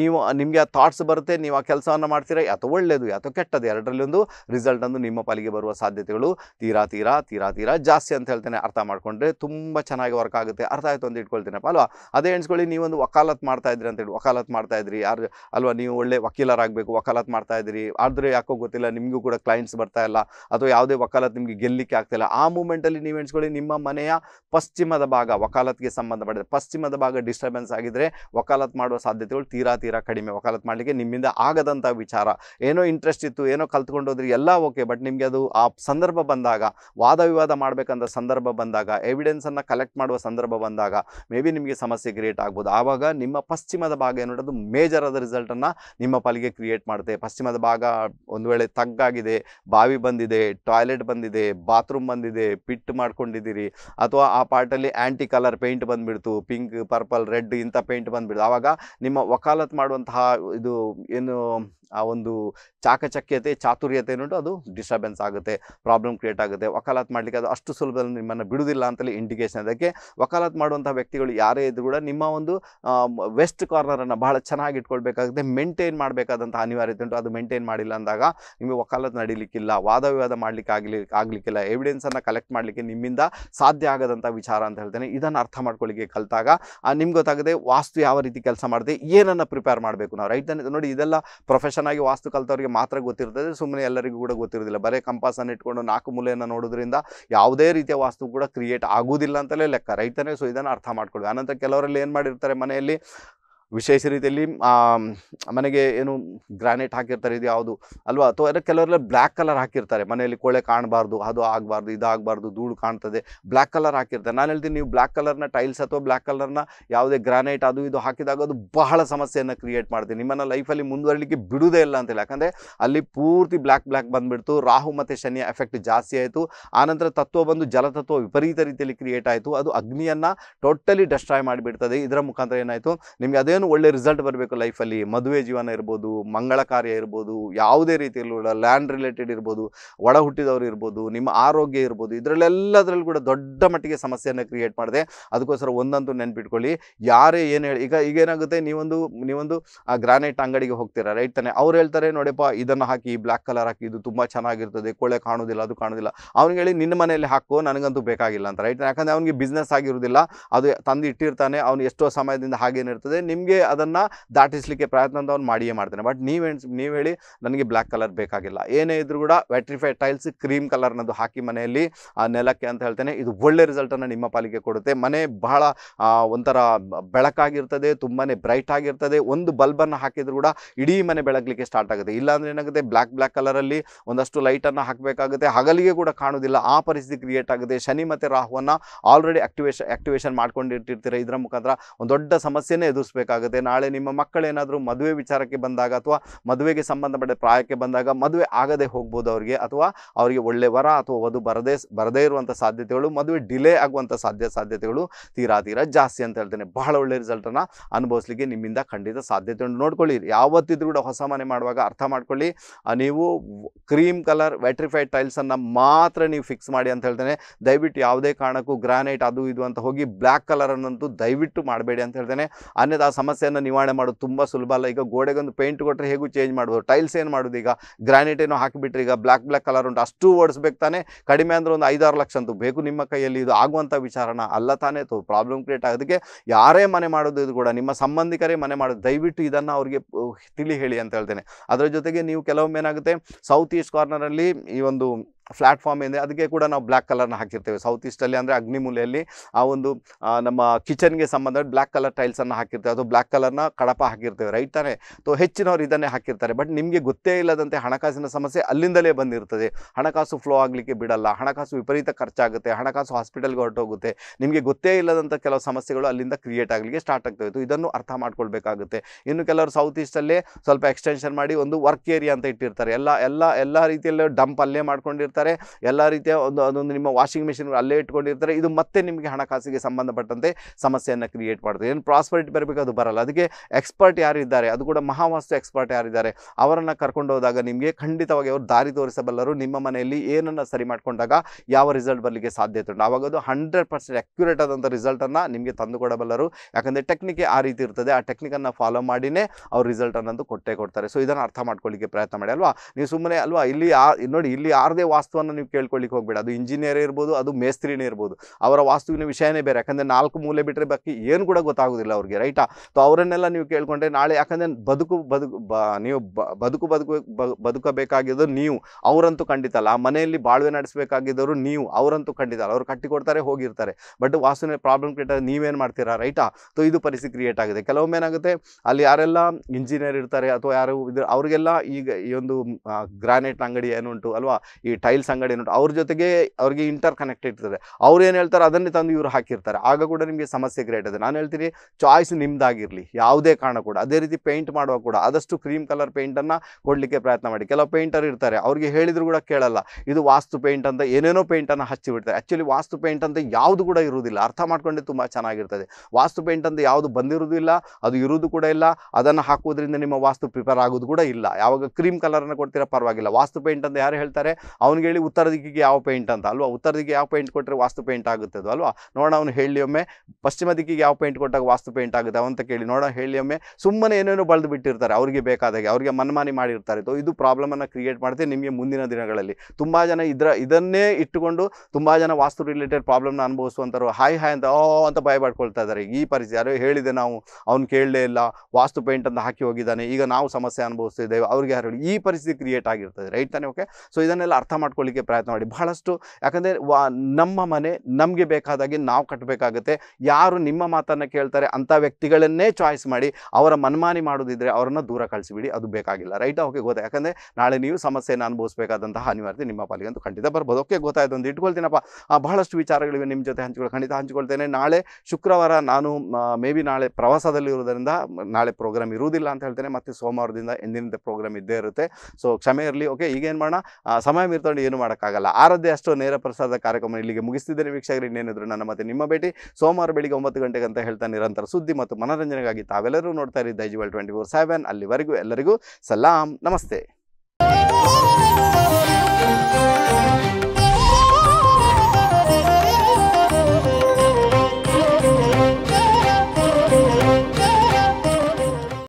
S1: ನೀವು ನಿಮಗೆ ಆ ಥಾಟ್ಸ್ ಬರುತ್ತೆ ನೀವು ಆ ಕೆಲಸವನ್ನು ಮಾಡ್ತೀರಾ ಯಾತೋ ಒಳ್ಳೆಯದು ಯಾತೋ ಕೆಟ್ಟದ್ದು ಎರಡರಲ್ಲಿ ಒಂದು ರಿಸಲ್ಟ್ ಅಂದು ನಿಮ್ಮ ಪಾಲಿಗೆ ಬರುತ್ತೆ ಬರುವ ಸಾಧ್ಯತೆಗಳು ತೀರಾ ತೀರಾ ತೀರಾ ತೀರಾ ಜಾಸ್ತಿ ಅಂತ ಹೇಳ್ತೇನೆ ಅರ್ಥ ಮಾಡಿಕೊಂಡ್ರೆ ತುಂಬ ಚೆನ್ನಾಗಿ ವರ್ಕ್ ಆಗುತ್ತೆ ಅರ್ಥ ಆಯಿತು ಅಂತ ಇಟ್ಕೊಳ್ತೇನಪ್ಪ ಅಲ್ವಾ ಅದೇ ಎಣ್ಸ್ಕೊಳ್ಳಿ ನೀವೊಂದು ವಕಾಲತ್ ಮಾಡ್ತಾ ಇದ್ರಿ ಅಂತ ವಕಾಲತ್ ಮಾಡ್ತಾ ಇದ್ರಿ ಯಾರು ಅಲ್ವಾ ನೀವು ಒಳ್ಳೆ ವಕೀಲರಾಗಬೇಕು ವಕಾಲತ್ ಮಾಡ್ತಾ ಇದ್ರಿ ಆದರೆ ಯಾಕೋ ಗೊತ್ತಿಲ್ಲ ನಿಮಗೂ ಕೂಡ ಕ್ಲೈಂಟ್ಸ್ ಬರ್ತಾ ಇಲ್ಲ ಅಥವಾ ಯಾವುದೇ ವಕಾಲತ್ ನಿಮಗೆ ಗೆಲ್ಲಿಕ್ಕೆ ಆಗ್ತಿಲ್ಲ ಆ ಮೂಮೆಂಟಲ್ಲಿ ನೀವು ಎಣ್ಸ್ಕೊಳ್ಳಿ ನಿಮ್ಮ ಮನೆಯ ಪಶ್ಚಿಮದ ಭಾಗ ವಕಾಲತ್ಗೆ ಸಂಬಂಧಪಟ್ಟಿದೆ ಪಶ್ಚಿಮದ ಭಾಗ ಡಿಸ್ಟರ್ಬೆನ್ಸ್ ಆಗಿದ್ರೆ ವಕಾಲತ್ ಮಾಡುವ ಸಾಧ್ಯತೆಗಳು ತೀರಾ ತೀರಾ ಕಡಿಮೆ ವಕಾಲತ್ ಮಾಡಲಿಕ್ಕೆ ನಿಮ್ಮಿಂದ ಆಗದಂಥ ವಿಚಾರ ಏನೋ ಇಂಟ್ರೆಸ್ಟ್ ಇತ್ತು ಏನೋ ಕಲ್ತ್ಕೊಂಡು ಹೋದ್ರೆ ಎಲ್ಲ ಓಕೆ ಬಟ್ ನಿಮಗೆ ಅದು ಆ ಸಂದರ್ಭ ಬಂದಾಗ ವಾದ ವಿವಾದ ಮಾಡಬೇಕಂತ ಸಂದರ್ಭ ಬಂದಾಗ ಎವಿಡೆನ್ಸನ್ನು ಕಲೆಕ್ಟ್ ಮಾಡುವ ಸಂದರ್ಭ ಬಂದಾಗ ಮೇ ಬಿ ನಿಮಗೆ ಸಮಸ್ಯೆ ಕ್ರಿಯೇಟ್ ಆಗ್ಬೋದು ಆವಾಗ ನಿಮ್ಮ ಪಶ್ಚಿಮದ ಭಾಗ ಏನು ಅದು ಮೇಜರ್ ಆದ ರಿಸಲ್ಟನ್ನು ನಿಮ್ಮ ಪಾಲಿಗೆ ಕ್ರಿಯೇಟ್ ಮಾಡುತ್ತೆ ಪಶ್ಚಿಮದ ಭಾಗ ಒಂದು ವೇಳೆ ತಗ್ಗಾಗಿದೆ ಬಾವಿ ಬಂದಿದೆ ಟಾಯ್ಲೆಟ್ ಬಂದಿದೆ ಬಾತ್ರೂಮ್ ಬಂದಿದೆ ಪಿಟ್ ಮಾಡ್ಕೊಂಡಿದ್ದೀರಿ ಅಥವಾ ಆ ಪಾರ್ಟಲ್ಲಿ ಆ್ಯಂಟಿ ಕಲರ್ ಪೇಂಟ್ ಬಂದುಬಿಡ್ತು ಪಿಂಕ್ ಪರ್ಪಲ್ ರೆಡ್ ಇಂಥ ಪೇಂಟ್ ಬಂದುಬಿಡ್ತು ಆವಾಗ ನಿಮ್ಮ ವಕಾಲತ್ ಮಾಡುವಂತಹ ಇದು ಏನು ಆ ಒಂದು ಚಾಕಚಕ್ಯತೆ ಚಾತುರ್ಯತೆ ಏನುಂಟು ಅದು ಡಿಸ್ಟರ್ಬೆನ್ಸ್ ಆಗುತ್ತೆ ಆಗುತ್ತೆ ಪ್ರಾಬ್ಲಮ್ ಕ್ರಿಯೇಟ್ ಆಗುತ್ತೆ ವಕಾಲತ್ ಮಾಡಲಿಕ್ಕೆ ಅದು ಅಷ್ಟು ಸುಲಭದಲ್ಲಿ ನಿಮ್ಮನ್ನು ಬಿಡುವುದಿಲ್ಲ ಅಂತಲೇ ಇಂಡಿಕೇಶನ್ ಅದಕ್ಕೆ ವಕಾಲತ್ ಮಾಡುವಂಥ ವ್ಯಕ್ತಿಗಳು ಯಾರೇ ಇದ್ದರೂ ಕೂಡ ನಿಮ್ಮ ಒಂದು ವೆಸ್ಟ್ ಕಾರ್ನರನ್ನು ಬಹಳ ಚೆನ್ನಾಗಿ ಇಟ್ಕೊಳ್ಬೇಕಾಗುತ್ತೆ ಮೇಂಟೈನ್ ಮಾಡಬೇಕಾದಂಥ ಅನಿವಾರ್ಯತೆ ಉಂಟು ಅದು ಮೇಂಟೈನ್ ಮಾಡಿಲ್ಲ ಅಂದಾಗ ನಿಮಗೆ ವಕಾಲತ್ ನಡೀಲಿಕ್ಕಿಲ್ಲ ವಾದ ವಿವಾದ ಮಾಡಲಿಕ್ಕೆ ಆಗಲಿ ಆಗಲಿಕ್ಕಿಲ್ಲ ಎವಿಡೆನ್ಸನ್ನು ಕಲೆಕ್ಟ್ ಮಾಡಲಿಕ್ಕೆ ನಿಮ್ಮಿಂದ ಸಾಧ್ಯ ಆಗದಂಥ ವಿಚಾರ ಅಂತ ಹೇಳ್ತೇನೆ ಇದನ್ನು ಅರ್ಥ ಮಾಡ್ಕೊಳ್ಳಿಕ್ಕೆ ಕಲಿತಾಗ ನಿಮ್ಗೆ ಗೊತ್ತಾಗದೆ ವಾಸ್ತು ಯಾವ ರೀತಿ ಕೆಲಸ ಮಾಡಿದೆ ಏನನ್ನು ಪ್ರಿಪೇರ್ ಮಾಡಬೇಕು ನಾವು ರೈಟ್ ನೋಡಿ ಇದೆಲ್ಲ ಪ್ರೊಫೆಷನಾಗಿ ವಾಸ್ತು ಕಲಿತವರಿಗೆ ಮಾತ್ರ ಗೊತ್ತಿರ್ತದೆ ಸುಮ್ಮನೆ ಎಲ್ಲರಿಗೂ ಕೂಡ ಗೊತ್ತಿರೋದಿಲ್ಲ ಬರೇ ಕಂಪಾಸ್ ವಿಶ್ವಾಸನ ಇಟ್ಕೊಂಡು ನಾಲ್ಕು ಮೂಲೆಯನ್ನು ನೋಡೋದ್ರಿಂದ ಯಾವುದೇ ರೀತಿಯ ವಾಸ್ತು ಕೂಡ ಕ್ರಿಯೇಟ್ ಆಗೋದಿಲ್ಲ ಅಂತಲೇ ಲೆಕ್ಕ ರೈತನೇ ಸೊ ಇದನ್ನು ಅರ್ಥ ಮಾಡ್ಕೊಳ್ಳಿ ಆನಂತರ ಕೆಲವರಲ್ಲಿ ಏನು ಮಾಡಿರ್ತಾರೆ ಮನೆಯಲ್ಲಿ ವಿಶೇಷ ರೀತಿಯಲ್ಲಿ ಮನೆಗೆ ಏನು ಗ್ರಾನೈಟ್ ಹಾಕಿರ್ತಾರೆ ಇದು ಯಾವುದು ಅಲ್ವಾ ಅಥವಾ ಕೆಲವರೆಲ್ಲ ಬ್ಲ್ಯಾಕ್ ಕಲರ್ ಹಾಕಿರ್ತಾರೆ ಮನೆಯಲ್ಲಿ ಕೊಳೆ ಕಾಣಬಾರ್ದು ಅದು ಆಗಬಾರ್ದು ಇದಾಗಬಾರ್ದು ಧೂಳು ಕಾಣ್ತದೆ ಬ್ಲ್ಯಾಕ್ ಕಲರ್ ಹಾಕಿರ್ತಾರೆ ನಾನು ಹೇಳ್ತೀನಿ ನೀವು ಬ್ಲ್ಯಾಕ್ ಕಲರ್ನ ಟೈಲ್ಸ್ ಅಥವಾ ಬ್ಲ್ಯಾಕ್ ಕಲರ್ನ ಯಾವುದೇ ಗ್ರಾನೈಟ್ ಅದು ಇದು ಹಾಕಿದಾಗ ಅದು ಬಹಳ ಸಮಸ್ಯೆಯನ್ನು ಕ್ರಿಯೇಟ್ ಮಾಡ್ತೀನಿ ನಿಮ್ಮನ್ನು ಲೈಫಲ್ಲಿ ಮುಂದುವರಲಿಕ್ಕೆ ಬಿಡುವುದೇ ಇಲ್ಲ ಅಂತೇಳಿ ಯಾಕಂದರೆ ಅಲ್ಲಿ ಪೂರ್ತಿ ಬ್ಲ್ಯಾಕ್ ಬ್ಲ್ಯಾಕ್ ಬಂದುಬಿಡ್ತು ರಾಹು ಮತ್ತು ಶನಿ ಎಫೆಕ್ಟ್ ಜಾಸ್ತಿ ಆಯಿತು ಆನಂತರ ತತ್ವ ಬಂದು ಜಲತತ್ವ ವಿಪರೀತ ರೀತಿಯಲ್ಲಿ ಕ್ರಿಯೇಟ್ ಆಯಿತು ಅದು ಅಗ್ನಿಯನ್ನು ಟೋಟಲಿ ಡೆಸ್ಟ್ರಾಯ್ ಮಾಡಿಬಿಡ್ತದೆ ಇದರ ಮುಖಾಂತರ ಏನಾಯಿತು ನಿಮಗೆ ಅದೇನು ಒಳ್ಳೆ ರಿಸಲ್ಟ್ ಬರಬೇಕು ಲೈಫಲ್ಲಿ ಮದುವೆ ಜೀವನ ಇರ್ಬೋದು ಮಂಗಳ ಕಾರ್ಯ ಇರ್ಬೋದು ಯಾವುದೇ ರೀತಿಯಲ್ಲೂ ಲ್ಯಾಂಡ್ ರಿಲೇಟೆಡ್ ಇರ್ಬೋದು ಒಳ ಹುಟ್ಟಿದವರು ಇರ್ಬೋದು ನಿಮ್ಮ ಆರೋಗ್ಯ ಇರ್ಬೋದು ಇದರಲ್ಲೆಲ್ಲದರಲ್ಲೂ ಕೂಡ ದೊಡ್ಡ ಮಟ್ಟಿಗೆ ಸಮಸ್ಯೆಯನ್ನು ಕ್ರಿಯೇಟ್ ಮಾಡಿದೆ ಅದಕ್ಕೋಸ್ಕರ ಒಂದಂತೂ ನೆನ್ಪಿಟ್ಕೊಳ್ಳಿ ಯಾರೇ ಏನು ಹೇಳಿ ಈಗ ಏನಾಗುತ್ತೆ ನೀವೊಂದು ನೀವೊಂದು ಗ್ರಾನೈಟ್ ಅಂಗಡಿಗೆ ಹೋಗ್ತೀರಾ ರೈಟ್ ತಾನೆ ಅವ್ರು ಹೇಳ್ತಾರೆ ನೋಡಪ್ಪ ಇದನ್ನು ಹಾಕಿ ಬ್ಲ್ಯಾಕ್ ಕಲರ್ ಹಾಕಿ ಇದು ತುಂಬ ಚೆನ್ನಾಗಿರ್ತದೆ ಕೊಳೆ ಕಾಣೋದಿಲ್ಲ ಅದು ಕಾಣೋದಿಲ್ಲ ಅವ್ನಿಗೆ ಹೇಳಿ ನಿನ್ನ ಮನೆಯಲ್ಲಿ ಹಾಕೋ ನನಗಂತೂ ಬೇಕಾಗಿಲ್ಲ ಅಂತ ರೈಟ್ ಯಾಕಂದರೆ ಅವನಿಗೆ ಬಿಸ್ನೆಸ್ ಆಗಿರೋದಿಲ್ಲ ಅದು ತಂದು ಇಟ್ಟಿರ್ತಾನೆ ಅವ್ನು ಎಷ್ಟೋ ಸಮಯದಿಂದ ಹಾಗೇನಿರ್ತದೆ ನಿಮಗೆ ಅದನ್ನ ಅದನ್ನು ದಾಟಿಸ್ಲಿಕ್ಕೆ ಪ್ರಯತ್ನ ಅಂತ ಅವ್ನು ಮಾಡಿಯೇ ಮಾಡ್ತಾನೆ ಬಟ್ ನೀವೇನು ನೀವು ಹೇಳಿ ನನಗೆ ಬ್ಲ್ಯಾಕ್ ಕಲರ್ ಬೇಕಾಗಿಲ್ಲ ಏನೇ ಇದ್ರೂ ಕೂಡ ವ್ಯಾಟ್ರಿಫೈಡ್ ಟೈಲ್ಸ್ ಕ್ರೀಮ್ ಕಲರ್ ಕಲರ್ನದು ಹಾಕಿ ಮನೆಯಲ್ಲಿ ನೆಲಕ್ಕೆ ಅಂತ ಹೇಳ್ತೇನೆ ಇದು ಒಳ್ಳೆ ರಿಸಲ್ಟನ್ನು ನಿಮ್ಮ ಪಾಲಿಗೆ ಕೊಡುತ್ತೆ ಮನೆ ಬಹಳ ಒಂಥರ ಬೆಳಕಾಗಿರ್ತದೆ ತುಂಬಾ ಬ್ರೈಟ್ ಆಗಿರ್ತದೆ ಒಂದು ಬಲ್ಬನ್ನು ಹಾಕಿದ್ರು ಕೂಡ ಇಡೀ ಮನೆ ಬೆಳಗ್ಲಿಕ್ಕೆ ಸ್ಟಾರ್ಟ್ ಆಗುತ್ತೆ ಇಲ್ಲಾಂದ್ರೆ ಏನಾಗುತ್ತೆ ಬ್ಲ್ಯಾಕ್ ಬ್ಲ್ಯಾಕ್ ಕಲರಲ್ಲಿ ಒಂದಷ್ಟು ಲೈಟನ್ನು ಹಾಕಬೇಕಾಗುತ್ತೆ ಹಗಲಿಗೆ ಕೂಡ ಕಾಣುವುದಿಲ್ಲ ಆ ಪರಿಸ್ಥಿತಿ ಕ್ರಿಯೇಟ್ ಆಗುತ್ತೆ ಶನಿ ಮತ್ತು ರಾಹುವನ್ನು ಆಲ್ರೆಡಿ ಆಕ್ಟಿವೇಶನ್ ಆಕ್ಟಿವೇಶನ್ ಮಾಡ್ಕೊಂಡಿಟ್ಟಿರ್ತೀರ ಇದರ ಮುಖಾಂತರ ಒಂದು ದೊಡ್ಡ ಸಮಸ್ಯೆನೇ ಎದುರಿಸಬೇಕಾಗುತ್ತೆ ಆಗುತ್ತೆ ನಾಳೆ ನಿಮ್ಮ ಮಕ್ಕಳೇನಾದರೂ ಮದುವೆ ವಿಚಾರಕ್ಕೆ ಬಂದಾಗ ಅಥವಾ ಮದುವೆಗೆ ಸಂಬಂಧಪಟ್ಟ ಪ್ರಾಯಕ್ಕೆ ಬಂದಾಗ ಮದುವೆ ಆಗದೆ ಹೋಗ್ಬೋದು ಅವರಿಗೆ ಅಥವಾ ಅವರಿಗೆ ಒಳ್ಳೆ ವರ ಅಥವಾ ವಧು ಬರದೇ ಬರದೇ ಇರುವಂಥ ಸಾಧ್ಯತೆಗಳು ಮದುವೆ ಡಿಲೇ ಆಗುವಂಥ ಸಾಧ್ಯ ಸಾಧ್ಯತೆಗಳು ತೀರಾ ತೀರಾ ಜಾಸ್ತಿ ಅಂತ ಹೇಳ್ತೇನೆ ಬಹಳ ಒಳ್ಳೆ ರಿಸಲ್ಟನ್ನು ಅನುಭವಿಸ್ಲಿಕ್ಕೆ ನಿಮ್ಮಿಂದ ಖಂಡಿತ ಸಾಧ್ಯತೆ ನೋಡ್ಕೊಳ್ಳಿ ಯಾವತ್ತಿದ್ರು ಕೂಡ ಹೊಸ ಮನೆ ಮಾಡುವಾಗ ಅರ್ಥ ಮಾಡ್ಕೊಳ್ಳಿ ನೀವು ಕ್ರೀಮ್ ಕಲರ್ ವ್ಯಾಟ್ರಿಫೈಡ್ ಟೈಲ್ಸನ್ನು ಮಾತ್ರ ನೀವು ಫಿಕ್ಸ್ ಮಾಡಿ ಅಂತ ಹೇಳ್ತೇನೆ ದಯವಿಟ್ಟು ಯಾವುದೇ ಕಾರಣಕ್ಕೂ ಗ್ರಾನೈಟ್ ಅದು ಇದು ಅಂತ ಹೋಗಿ ಬ್ಲ್ಯಾಕ್ ಕಲರನ್ನಂತೂ ದಯವಿಟ್ಟು ಮಾಡಬೇಡಿ ಅಂತ ಹೇಳ್ತೇನೆ ಅನ್ಯತಾ ಸಮಸ್ಯೆಯನ್ನು ನಿವಾರಣೆ ಮಾಡೋದು ತುಂಬ ಸುಲಭ ಅಲ್ಲ ಈಗ ಗೋಡೆಗೊಂದು ಪೇಂಟ್ ಕೊಟ್ಟರೆ ಹೇಗೂ ಚೇಂಜ್ ಮಾಡ್ಬೋದು ಟೈಲ್ಸ್ ಏನು ಮಾಡೋದು ಈಗ ಗ್ರಾನೈಟ್ ಏನೋ ಹಾಕಿಬಿಟ್ರೆ ಈಗ ಬ್ಲ್ಯಾಕ್ ಬ್ಲ್ಯಾಕ್ ಕಲರ್ ಉಂಟು ಅಷ್ಟು ಓಡಿಸ್ಬೇಕು ತಾನೇ ಕಡಿಮೆ ಅಂದರೆ ಒಂದು ಐದಾರು ಲಕ್ಷ ಅಂತೂ ಬೇಕು ನಿಮ್ಮ ಕೈಯಲ್ಲಿ ಇದು ಆಗುವಂಥ ವಿಚಾರನ ಅಲ್ಲ ತಾನೇ ತೋ ಪ್ರಾಬ್ಲಮ್ ಕ್ರಿಯೇಟ್ ಆಗೋದಕ್ಕೆ ಯಾರೇ ಮನೆ ಮಾಡೋದು ಇದು ಕೂಡ ನಿಮ್ಮ ಸಂಬಂಧಿಕರೇ ಮನೆ ಮಾಡೋದು ದಯವಿಟ್ಟು ಇದನ್ನು ಅವ್ರಿಗೆ ತಿಳಿ ಹೇಳಿ ಅಂತ ಹೇಳ್ತೇನೆ ಅದರ ಜೊತೆಗೆ ನೀವು ಕೆಲವೊಮ್ಮೆ ಏನಾಗುತ್ತೆ ಸೌತ್ ಈಸ್ಟ್ ಕಾರ್ನರಲ್ಲಿ ಈ ಒಂದು ಪ್ಲ್ಯಾಟ್ಫಾರ್ಮ್ ಏನಿದೆ ಅದಕ್ಕೆ ಕೂಡ ನಾವು ಬ್ಲ್ಯಾಕ್ ಕಲರ್ನ ಹಾಕಿರ್ತೇವೆ ಸೌತ್ ಈಸ್ಟಲ್ಲಿ ಅಂದರೆ ಅಗ್ನಿಮೂಲೆಯಲ್ಲಿ ಆ ಒಂದು ನಮ್ಮ ಕಿಚನ್ಗೆ ಸಂಬಂಧ ಬ್ಲ್ಯಾಕ್ ಕಲರ್ ಟೈಲ್ಸನ್ನು ಹಾಕಿರ್ತೇವೆ ಅದು ಬ್ಲ್ಯಾಕ್ ಕಲರ್ನ ಕಡಪ ಹಾಕಿರ್ತೇವೆ ರೈಟ್ ತಾನೇ ತೊ ಹೆಚ್ಚಿನವ್ರು ಇದನ್ನೇ ಹಾಕಿರ್ತಾರೆ ಬಟ್ ನಿಮಗೆ ಗೊತ್ತೇ ಇಲ್ಲದಂತೆ ಹಣಕಾಸಿನ ಸಮಸ್ಯೆ ಅಲ್ಲಿಂದಲೇ ಬಂದಿರ್ತದೆ ಹಣಕಾಸು ಫ್ಲೋ ಆಗಲಿಕ್ಕೆ ಬಿಡಲ್ಲ ಹಣಕಾಸು ವಿಪರೀತ ಖರ್ಚಾಗುತ್ತೆ ಹಣಕಾಸು ಹಾಸ್ಪಿಟಲ್ಗೆ ಹೊರಟೋಗುತ್ತೆ ನಿಮಗೆ ಗೊತ್ತೇ ಇಲ್ಲದಂಥ ಕೆಲವು ಸಮಸ್ಯೆಗಳು ಅಲ್ಲಿಂದ ಕ್ರಿಯೇಟ್ ಆಗಲಿಕ್ಕೆ ಸ್ಟಾರ್ಟ್ ಆಗ್ತಾಯಿತ್ತು ಇದನ್ನು ಅರ್ಥ ಮಾಡ್ಕೊಳ್ಬೇಕಾಗುತ್ತೆ ಇನ್ನು ಕೆಲವರು ಸೌತ್ ಈಸ್ಟಲ್ಲೇ ಸ್ವಲ್ಪ ಎಕ್ಸ್ಟೆನ್ಷನ್ ಮಾಡಿ ಒಂದು ವರ್ಕ್ ಏರಿಯಾ ಅಂತ ಇಟ್ಟಿರ್ತಾರೆ ಎಲ್ಲ ಎಲ್ಲ ಎಲ್ಲ ರೀತಿಯಲ್ಲೂ ಡಂಪ್ ಅಲ್ಲೇ ಮಾಡ್ಕೊಂಡಿರ್ತಾರೆ ಇಟ್ಕೊಂಡಿರ್ತಾರೆ ಎಲ್ಲ ರೀತಿಯ ಒಂದು ಅದೊಂದು ನಿಮ್ಮ ವಾಷಿಂಗ್ ಮೆಷಿನ್ ಅಲ್ಲೇ ಇಟ್ಕೊಂಡಿರ್ತಾರೆ ಇದು ಮತ್ತೆ ನಿಮಗೆ ಹಣಕಾಸಿಗೆ ಸಂಬಂಧಪಟ್ಟಂತೆ ಸಮಸ್ಯೆಯನ್ನು ಕ್ರಿಯೇಟ್ ಮಾಡ್ತದೆ ಏನು ಪ್ರಾಸ್ಪರಿಟಿ ಬರಬೇಕು ಅದು ಬರಲ್ಲ ಅದಕ್ಕೆ ಎಕ್ಸ್ಪರ್ಟ್ ಯಾರಿದ್ದಾರೆ ಅದು ಕೂಡ ಮಹಾವಾಸ್ತು ಎಕ್ಸ್ಪರ್ಟ್ ಯಾರಿದ್ದಾರೆ ಅವರನ್ನು ಕರ್ಕೊಂಡು ಹೋದಾಗ ನಿಮಗೆ ಖಂಡಿತವಾಗಿ ಅವರು ದಾರಿ ತೋರಿಸಬಲ್ಲರು ನಿಮ್ಮ ಮನೆಯಲ್ಲಿ ಏನನ್ನು ಸರಿ ಮಾಡಿಕೊಂಡಾಗ ಯಾವ ರಿಸಲ್ಟ್ ಬರಲಿಕ್ಕೆ ಸಾಧ್ಯತೆ ಉಂಟು ಆವಾಗ ಅದು ಹಂಡ್ರೆಡ್ ಪರ್ಸೆಂಟ್ ಅಕ್ಯುರೇಟ್ ಆದಂಥ ರಿಸಲ್ಟನ್ನು ನಿಮಗೆ ತಂದುಕೊಡಬಲ್ಲರು ಯಾಕಂದರೆ ಟೆಕ್ನಿಕ್ ಆ ರೀತಿ ಇರ್ತದೆ ಆ ಟೆಕ್ನಿಕನ್ನು ಫಾಲೋ ಮಾಡಿನೇ ಅವ್ರು ಅನ್ನೋದು ಕೊಟ್ಟೇ ಕೊಡ್ತಾರೆ ಸೊ ಇದನ್ನು ಅರ್ಥ ಮಾಡ್ಕೊಳ್ಳಿಕ್ಕೆ ಪ್ರಯತ್ನ ಮಾಡಿ ಅಲ್ವಾ ನೀವು ಸುಮ್ಮನೆ ಅಲ್ವಾ ಇಲ್ಲಿ ನೋಡಿ ಇಲ್ಲಿ ಯಾರದೇ ವಾಸ್ತುವನ್ನು ನೀವು ಕೇಳ್ಕೊಳ್ಳಿಕ್ಕೆ ಹೋಗ್ಬೇಡ ಅದು ಇಂಜಿನಿಯರ್ ಇರ್ಬೋದು ಅದು ಮೇಸ್ತ್ರಿನೇ ಇರ್ಬೋದು ಅವರ ವಾಸ್ತುವಿನ ವಿಷಯನೇ ಬೇರೆ ಯಾಕಂದರೆ ನಾಲ್ಕು ಮೂಲೆ ಬಿಟ್ಟರೆ ಬಾಕಿ ಏನು ಕೂಡ ಗೊತ್ತಾಗೋದಿಲ್ಲ ಅವ್ರಿಗೆ ರೈಟಾ ತೊ ಅವರನ್ನೆಲ್ಲ ನೀವು ಕೇಳ್ಕೊಂಡ್ರೆ ನಾಳೆ ಯಾಕಂದರೆ ಬದುಕು ಬದುಕು ಬ ನೀವು ಬದುಕು ಬದುಕು ಬದುಕಬೇಕಾಗಿದ್ದು ನೀವು ಅವರಂತೂ ಖಂಡಿತ ಆ ಮನೆಯಲ್ಲಿ ಬಾಳ್ವೆ ನಡೆಸಬೇಕಾಗಿದ್ದವರು ನೀವು ಅವರಂತೂ ಖಂಡಿತ ಅಲ್ಲ ಅವರು ಕಟ್ಟಿಕೊಡ್ತಾರೆ ಹೋಗಿರ್ತಾರೆ ಬಟ್ ವಾಸ್ತುವಿನ ಪ್ರಾಬ್ಲಮ್ ಕ್ರಿಯೇಟ್ ನೀವೇನು ಮಾಡ್ತೀರಾ ರೈಟಾ ತೊ ಇದು ಪರಿಸ್ಥಿತಿ ಕ್ರಿಯೇಟ್ ಆಗಿದೆ ಕೆಲವೊಮ್ಮೆ ಏನಾಗುತ್ತೆ ಅಲ್ಲಿ ಯಾರೆಲ್ಲ ಇಂಜಿನಿಯರ್ ಇರ್ತಾರೆ ಅಥವಾ ಯಾರು ಇದು ಅವರಿಗೆಲ್ಲ ಈಗ ಈ ಒಂದು ಗ್ರಾನೈಟ್ ಅಂಗಡಿ ಏನುಂಟು ಅಲ್ವಾ ಈ ಟೈ ಟೈಲ್ಸ್ ಅಂಗಡಿ ನೋಡಿ ಅವ್ರ ಜೊತೆಗೆ ಅವ್ರಿಗೆ ಇಂಟರ್ ಕನೆಕ್ಟ್ ಇರ್ತದೆ ಅವ್ರು ಏನು ಹೇಳ್ತಾರೆ ಅದನ್ನೇ ತಂದು ಇವರು ಹಾಕಿರ್ತಾರೆ ಆಗ ಕೂಡ ನಿಮಗೆ ಸಮಸ್ಯೆ ಕ್ರಿಯೇಟ್ ಆಗಿದೆ ನಾನು ಹೇಳ್ತೀನಿ ಚಾಯ್ಸ್ ನಿಮ್ದಾಗಿರಲಿ ಯಾವುದೇ ಕಾರಣ ಕೂಡ ಅದೇ ರೀತಿ ಪೇಂಟ್ ಮಾಡುವಾಗ ಕೂಡ ಆದಷ್ಟು ಕ್ರೀಮ್ ಕಲರ್ ಪೇಂಟನ್ನು ಕೊಡಲಿಕ್ಕೆ ಪ್ರಯತ್ನ ಮಾಡಿ ಕೆಲವು ಪೇಂಟರ್ ಇರ್ತಾರೆ ಅವ್ರಿಗೆ ಹೇಳಿದ್ರು ಕೂಡ ಕೇಳಲ್ಲ ಇದು ವಾಸ್ತು ಪೇಂಟ್ ಅಂತ ಏನೇನೋ ಪೇಂಟನ್ನು ಹಚ್ಚಿಬಿಡ್ತಾರೆ ಆ್ಯಕ್ಚುಲಿ ವಾಸ್ತು ಪೇಂಟ್ ಅಂತ ಯಾವುದು ಕೂಡ ಇರುವುದಿಲ್ಲ ಅರ್ಥ ಮಾಡ್ಕೊಂಡೆ ತುಂಬ ಚೆನ್ನಾಗಿರ್ತದೆ ವಾಸ್ತು ಪೇಂಟ್ ಅಂತ ಯಾವುದು ಬಂದಿರುವುದಿಲ್ಲ ಅದು ಇರುವುದು ಕೂಡ ಇಲ್ಲ ಅದನ್ನು ಹಾಕುವುದರಿಂದ ನಿಮ್ಮ ವಾಸ್ತು ಪ್ರಿಪೇರ್ ಆಗುವುದು ಕೂಡ ಇಲ್ಲ ಯಾವಾಗ ಕ್ರೀಮ್ ಕಲರನ್ನು ಕೊಡ್ತೀರಾ ಪರವಾಗಿಲ್ಲ ವಾಸ್ತು ಪೇಂಟ್ ಅಂತ ಯಾರು ಹೇಳ್ತಾರೆ ಅವನು ಅವ್ನಿಗೆ ಹೇಳಿ ಉತ್ತರ ದಿಕ್ಕಿಗೆ ಯಾವ ಪೇಂಟ್ ಅಂತ ಅಲ್ವಾ ಉತ್ತರ ದಿಕ್ಕಿಗೆ ಯಾವ ಪೇಂಟ್ ಕೊಟ್ಟರೆ ವಾಸ್ತು ಪೇಂಟ್ ಆಗುತ್ತೆ ಅದು ಅಲ್ವಾ ನೋಡೋಣ ಅವ್ನು ಹೇಳಿ ಒಮ್ಮೆ ಪಶ್ಚಿಮ ದಿಕ್ಕಿಗೆ ಯಾವ ಪೇಂಟ್ ಕೊಟ್ಟಾಗ ವಾಸ್ತು ಪೇಂಟ್ ಆಗುತ್ತೆ ಅವಂತ ಕೇಳಿ ನೋಡೋಣ ಹೇಳಿ ಒಮ್ಮೆ ಸುಮ್ಮನೆ ಏನೇನೋ ಬಳ್ದು ಬಿಟ್ಟಿರ್ತಾರೆ ಅವರಿಗೆ ಬೇಕಾದಾಗೆ ಅವರಿಗೆ ಮನಮಾನಿ ಮಾಡಿರ್ತಾರೆ ಇದು ಪ್ರಾಬ್ಲಮ್ ಅನ್ನು ಕ್ರಿಯೇಟ್ ಮಾಡುತ್ತೆ ನಿಮಗೆ ಮುಂದಿನ ದಿನಗಳಲ್ಲಿ ತುಂಬ ಜನ ಇದರ ಇದನ್ನೇ ಇಟ್ಟುಕೊಂಡು ತುಂಬ ಜನ ವಾಸ್ತು ರಿಲೇಟೆಡ್ ಪ್ರಾಬ್ಲಮ್ನ ಅನುಭವಿಸುವಂಥವ್ರು ಹಾಯ್ ಹಾಯ್ ಅಂತ ಓ ಅಂತ ಭಯ ಪಡ್ಕೊಳ್ತಾ ಇದ್ದಾರೆ ಈ ಪರಿಸ್ಥಿತಿ ಯಾರೋ ಹೇಳಿದೆ ನಾವು ಅವ್ನು ಕೇಳಲೇ ಇಲ್ಲ ವಾಸ್ತು ಪೇಂಟ್ ಅಂತ ಹಾಕಿ ಹೋಗಿದ್ದಾನೆ ಈಗ ನಾವು ಸಮಸ್ಯೆ ಅನುಭವಿಸ್ತಿದ್ದೇವೆ ಅವ್ರಿಗೆ ಯಾರು ಈ ಪರಿಸ್ಥಿತಿ ಕ್ರಿಯೇಟ್ ಆಗಿರ್ತದೆ ರೈಟ್ ತಾನೇ ಓಕೆ ಸೊ ಇದನ್ನೆಲ್ಲ ಅರ್ಥ ಮಾಡ್ಕೊಳ್ಳಿಕ್ಕೆ ಪ್ರಯತ್ನ ಮಾಡಿ ಬಹಳಷ್ಟು ಯಾಕಂದರೆ ನಮ್ಮ ಮನೆ ನಮಗೆ ಬೇಕಾದಾಗಿ ನಾವು ಕಟ್ಟಬೇಕಾಗತ್ತೆ ಯಾರು ನಿಮ್ಮ ಮಾತನ್ನು ಕೇಳ್ತಾರೆ ಅಂಥ ವ್ಯಕ್ತಿಗಳನ್ನೇ ಚಾಯ್ಸ್ ಮಾಡಿ ಅವರ ಮನ್ಮಾನಿ ಮಾಡೋದಿದ್ರೆ ಅವರನ್ನು ದೂರ ಕಳಿಸಿಬಿಡಿ ಅದು ಬೇಕಾಗಿಲ್ಲ ರೈಟ್ ಓಕೆ ಗೊತ್ತಾ ಯಾಕಂದರೆ ನಾಳೆ ನೀವು ಸಮಸ್ಯೆಯನ್ನು ಅನುಭವಿಸಬೇಕಾದಂತಹ ಅನಿವಾರ್ಯತೆ ನಿಮ್ಮ ಪಾಲಿಗೆ ಅಂತ ಖಂಡಿತ ಬರ್ಬೋದು ಓಕೆ ಗೊತ್ತಾಯ್ತು ಒಂದು ಇಟ್ಕೊಳ್ತೀನಪ್ಪ ಬಹಳಷ್ಟು ವಿಚಾರಗಳಿವೆ ನಿಮ್ಮ ಜೊತೆ ಹಂಚಿಕೊಳ್ಳಿ ಖಂಡಿತ ಹಂಚಿಕೊಳ್ತೇನೆ ನಾಳೆ ಶುಕ್ರವಾರ ನಾನು ಮೇ ಬಿ ನಾಳೆ ಇರುವುದರಿಂದ ನಾಳೆ ಪ್ರೋಗ್ರಾಮ್ ಇರುವುದಿಲ್ಲ ಅಂತ ಹೇಳ್ತೇನೆ ಮತ್ತೆ ಸೋಮವಾರದಿಂದ ಎಂದಿನಿಂದ ಪ್ರೋಗ್ರಾಮ್ ಇದ್ದೇ ಇರುತ್ತೆ ಸೊ ಕ್ಷಮೆ ಇರಲಿ ಓಕೆ ಈಗೇನು ಮಾಡೋಣ ಸಮಯ ಮೀರ್ಕೊಂಡು ಏನು ಮಾಡೋಕ್ಕಾಗಲ್ಲ ಆರಾಧ್ಯ ಅಷ್ಟು ನೇರ ಪ್ರಸಾದ ಕಾರ್ಯಕ್ರಮ ಇಲ್ಲಿಗೆ ಮುಗಿಸ್ತಿದ್ದೇನೆ ವೀಕ್ಷಕರು ಇನ್ನೇನಿದ್ರು ನನ್ನ ಮತ್ತೆ ನಿಮ್ಮ ಭೇಟಿ ಸೋಮವಾರ ಬೆಳಿಗ್ಗೆ ಒಂಬತ್ತು ಗಂಟೆಗೆ ಅಂತ ಹೇಳ್ತಾ ನಿರಂತರ ಸುದ್ದಿ ಮತ್ತು ಮನರಂಜನೆಗಾಗಿ ತಾವೆಲ್ಲರೂ ನೋಡ್ತಾ ಇರಿ ದೈಜಿವಲ್ ಟ್ವೆಂಟಿ ಫೋರ್ ಸೆವೆನ್ ಅಲ್ಲಿವರೆಗೂ ಎಲ್ಲರಿಗೂ ಸಲಾಂ ನಮಸ್ತೆ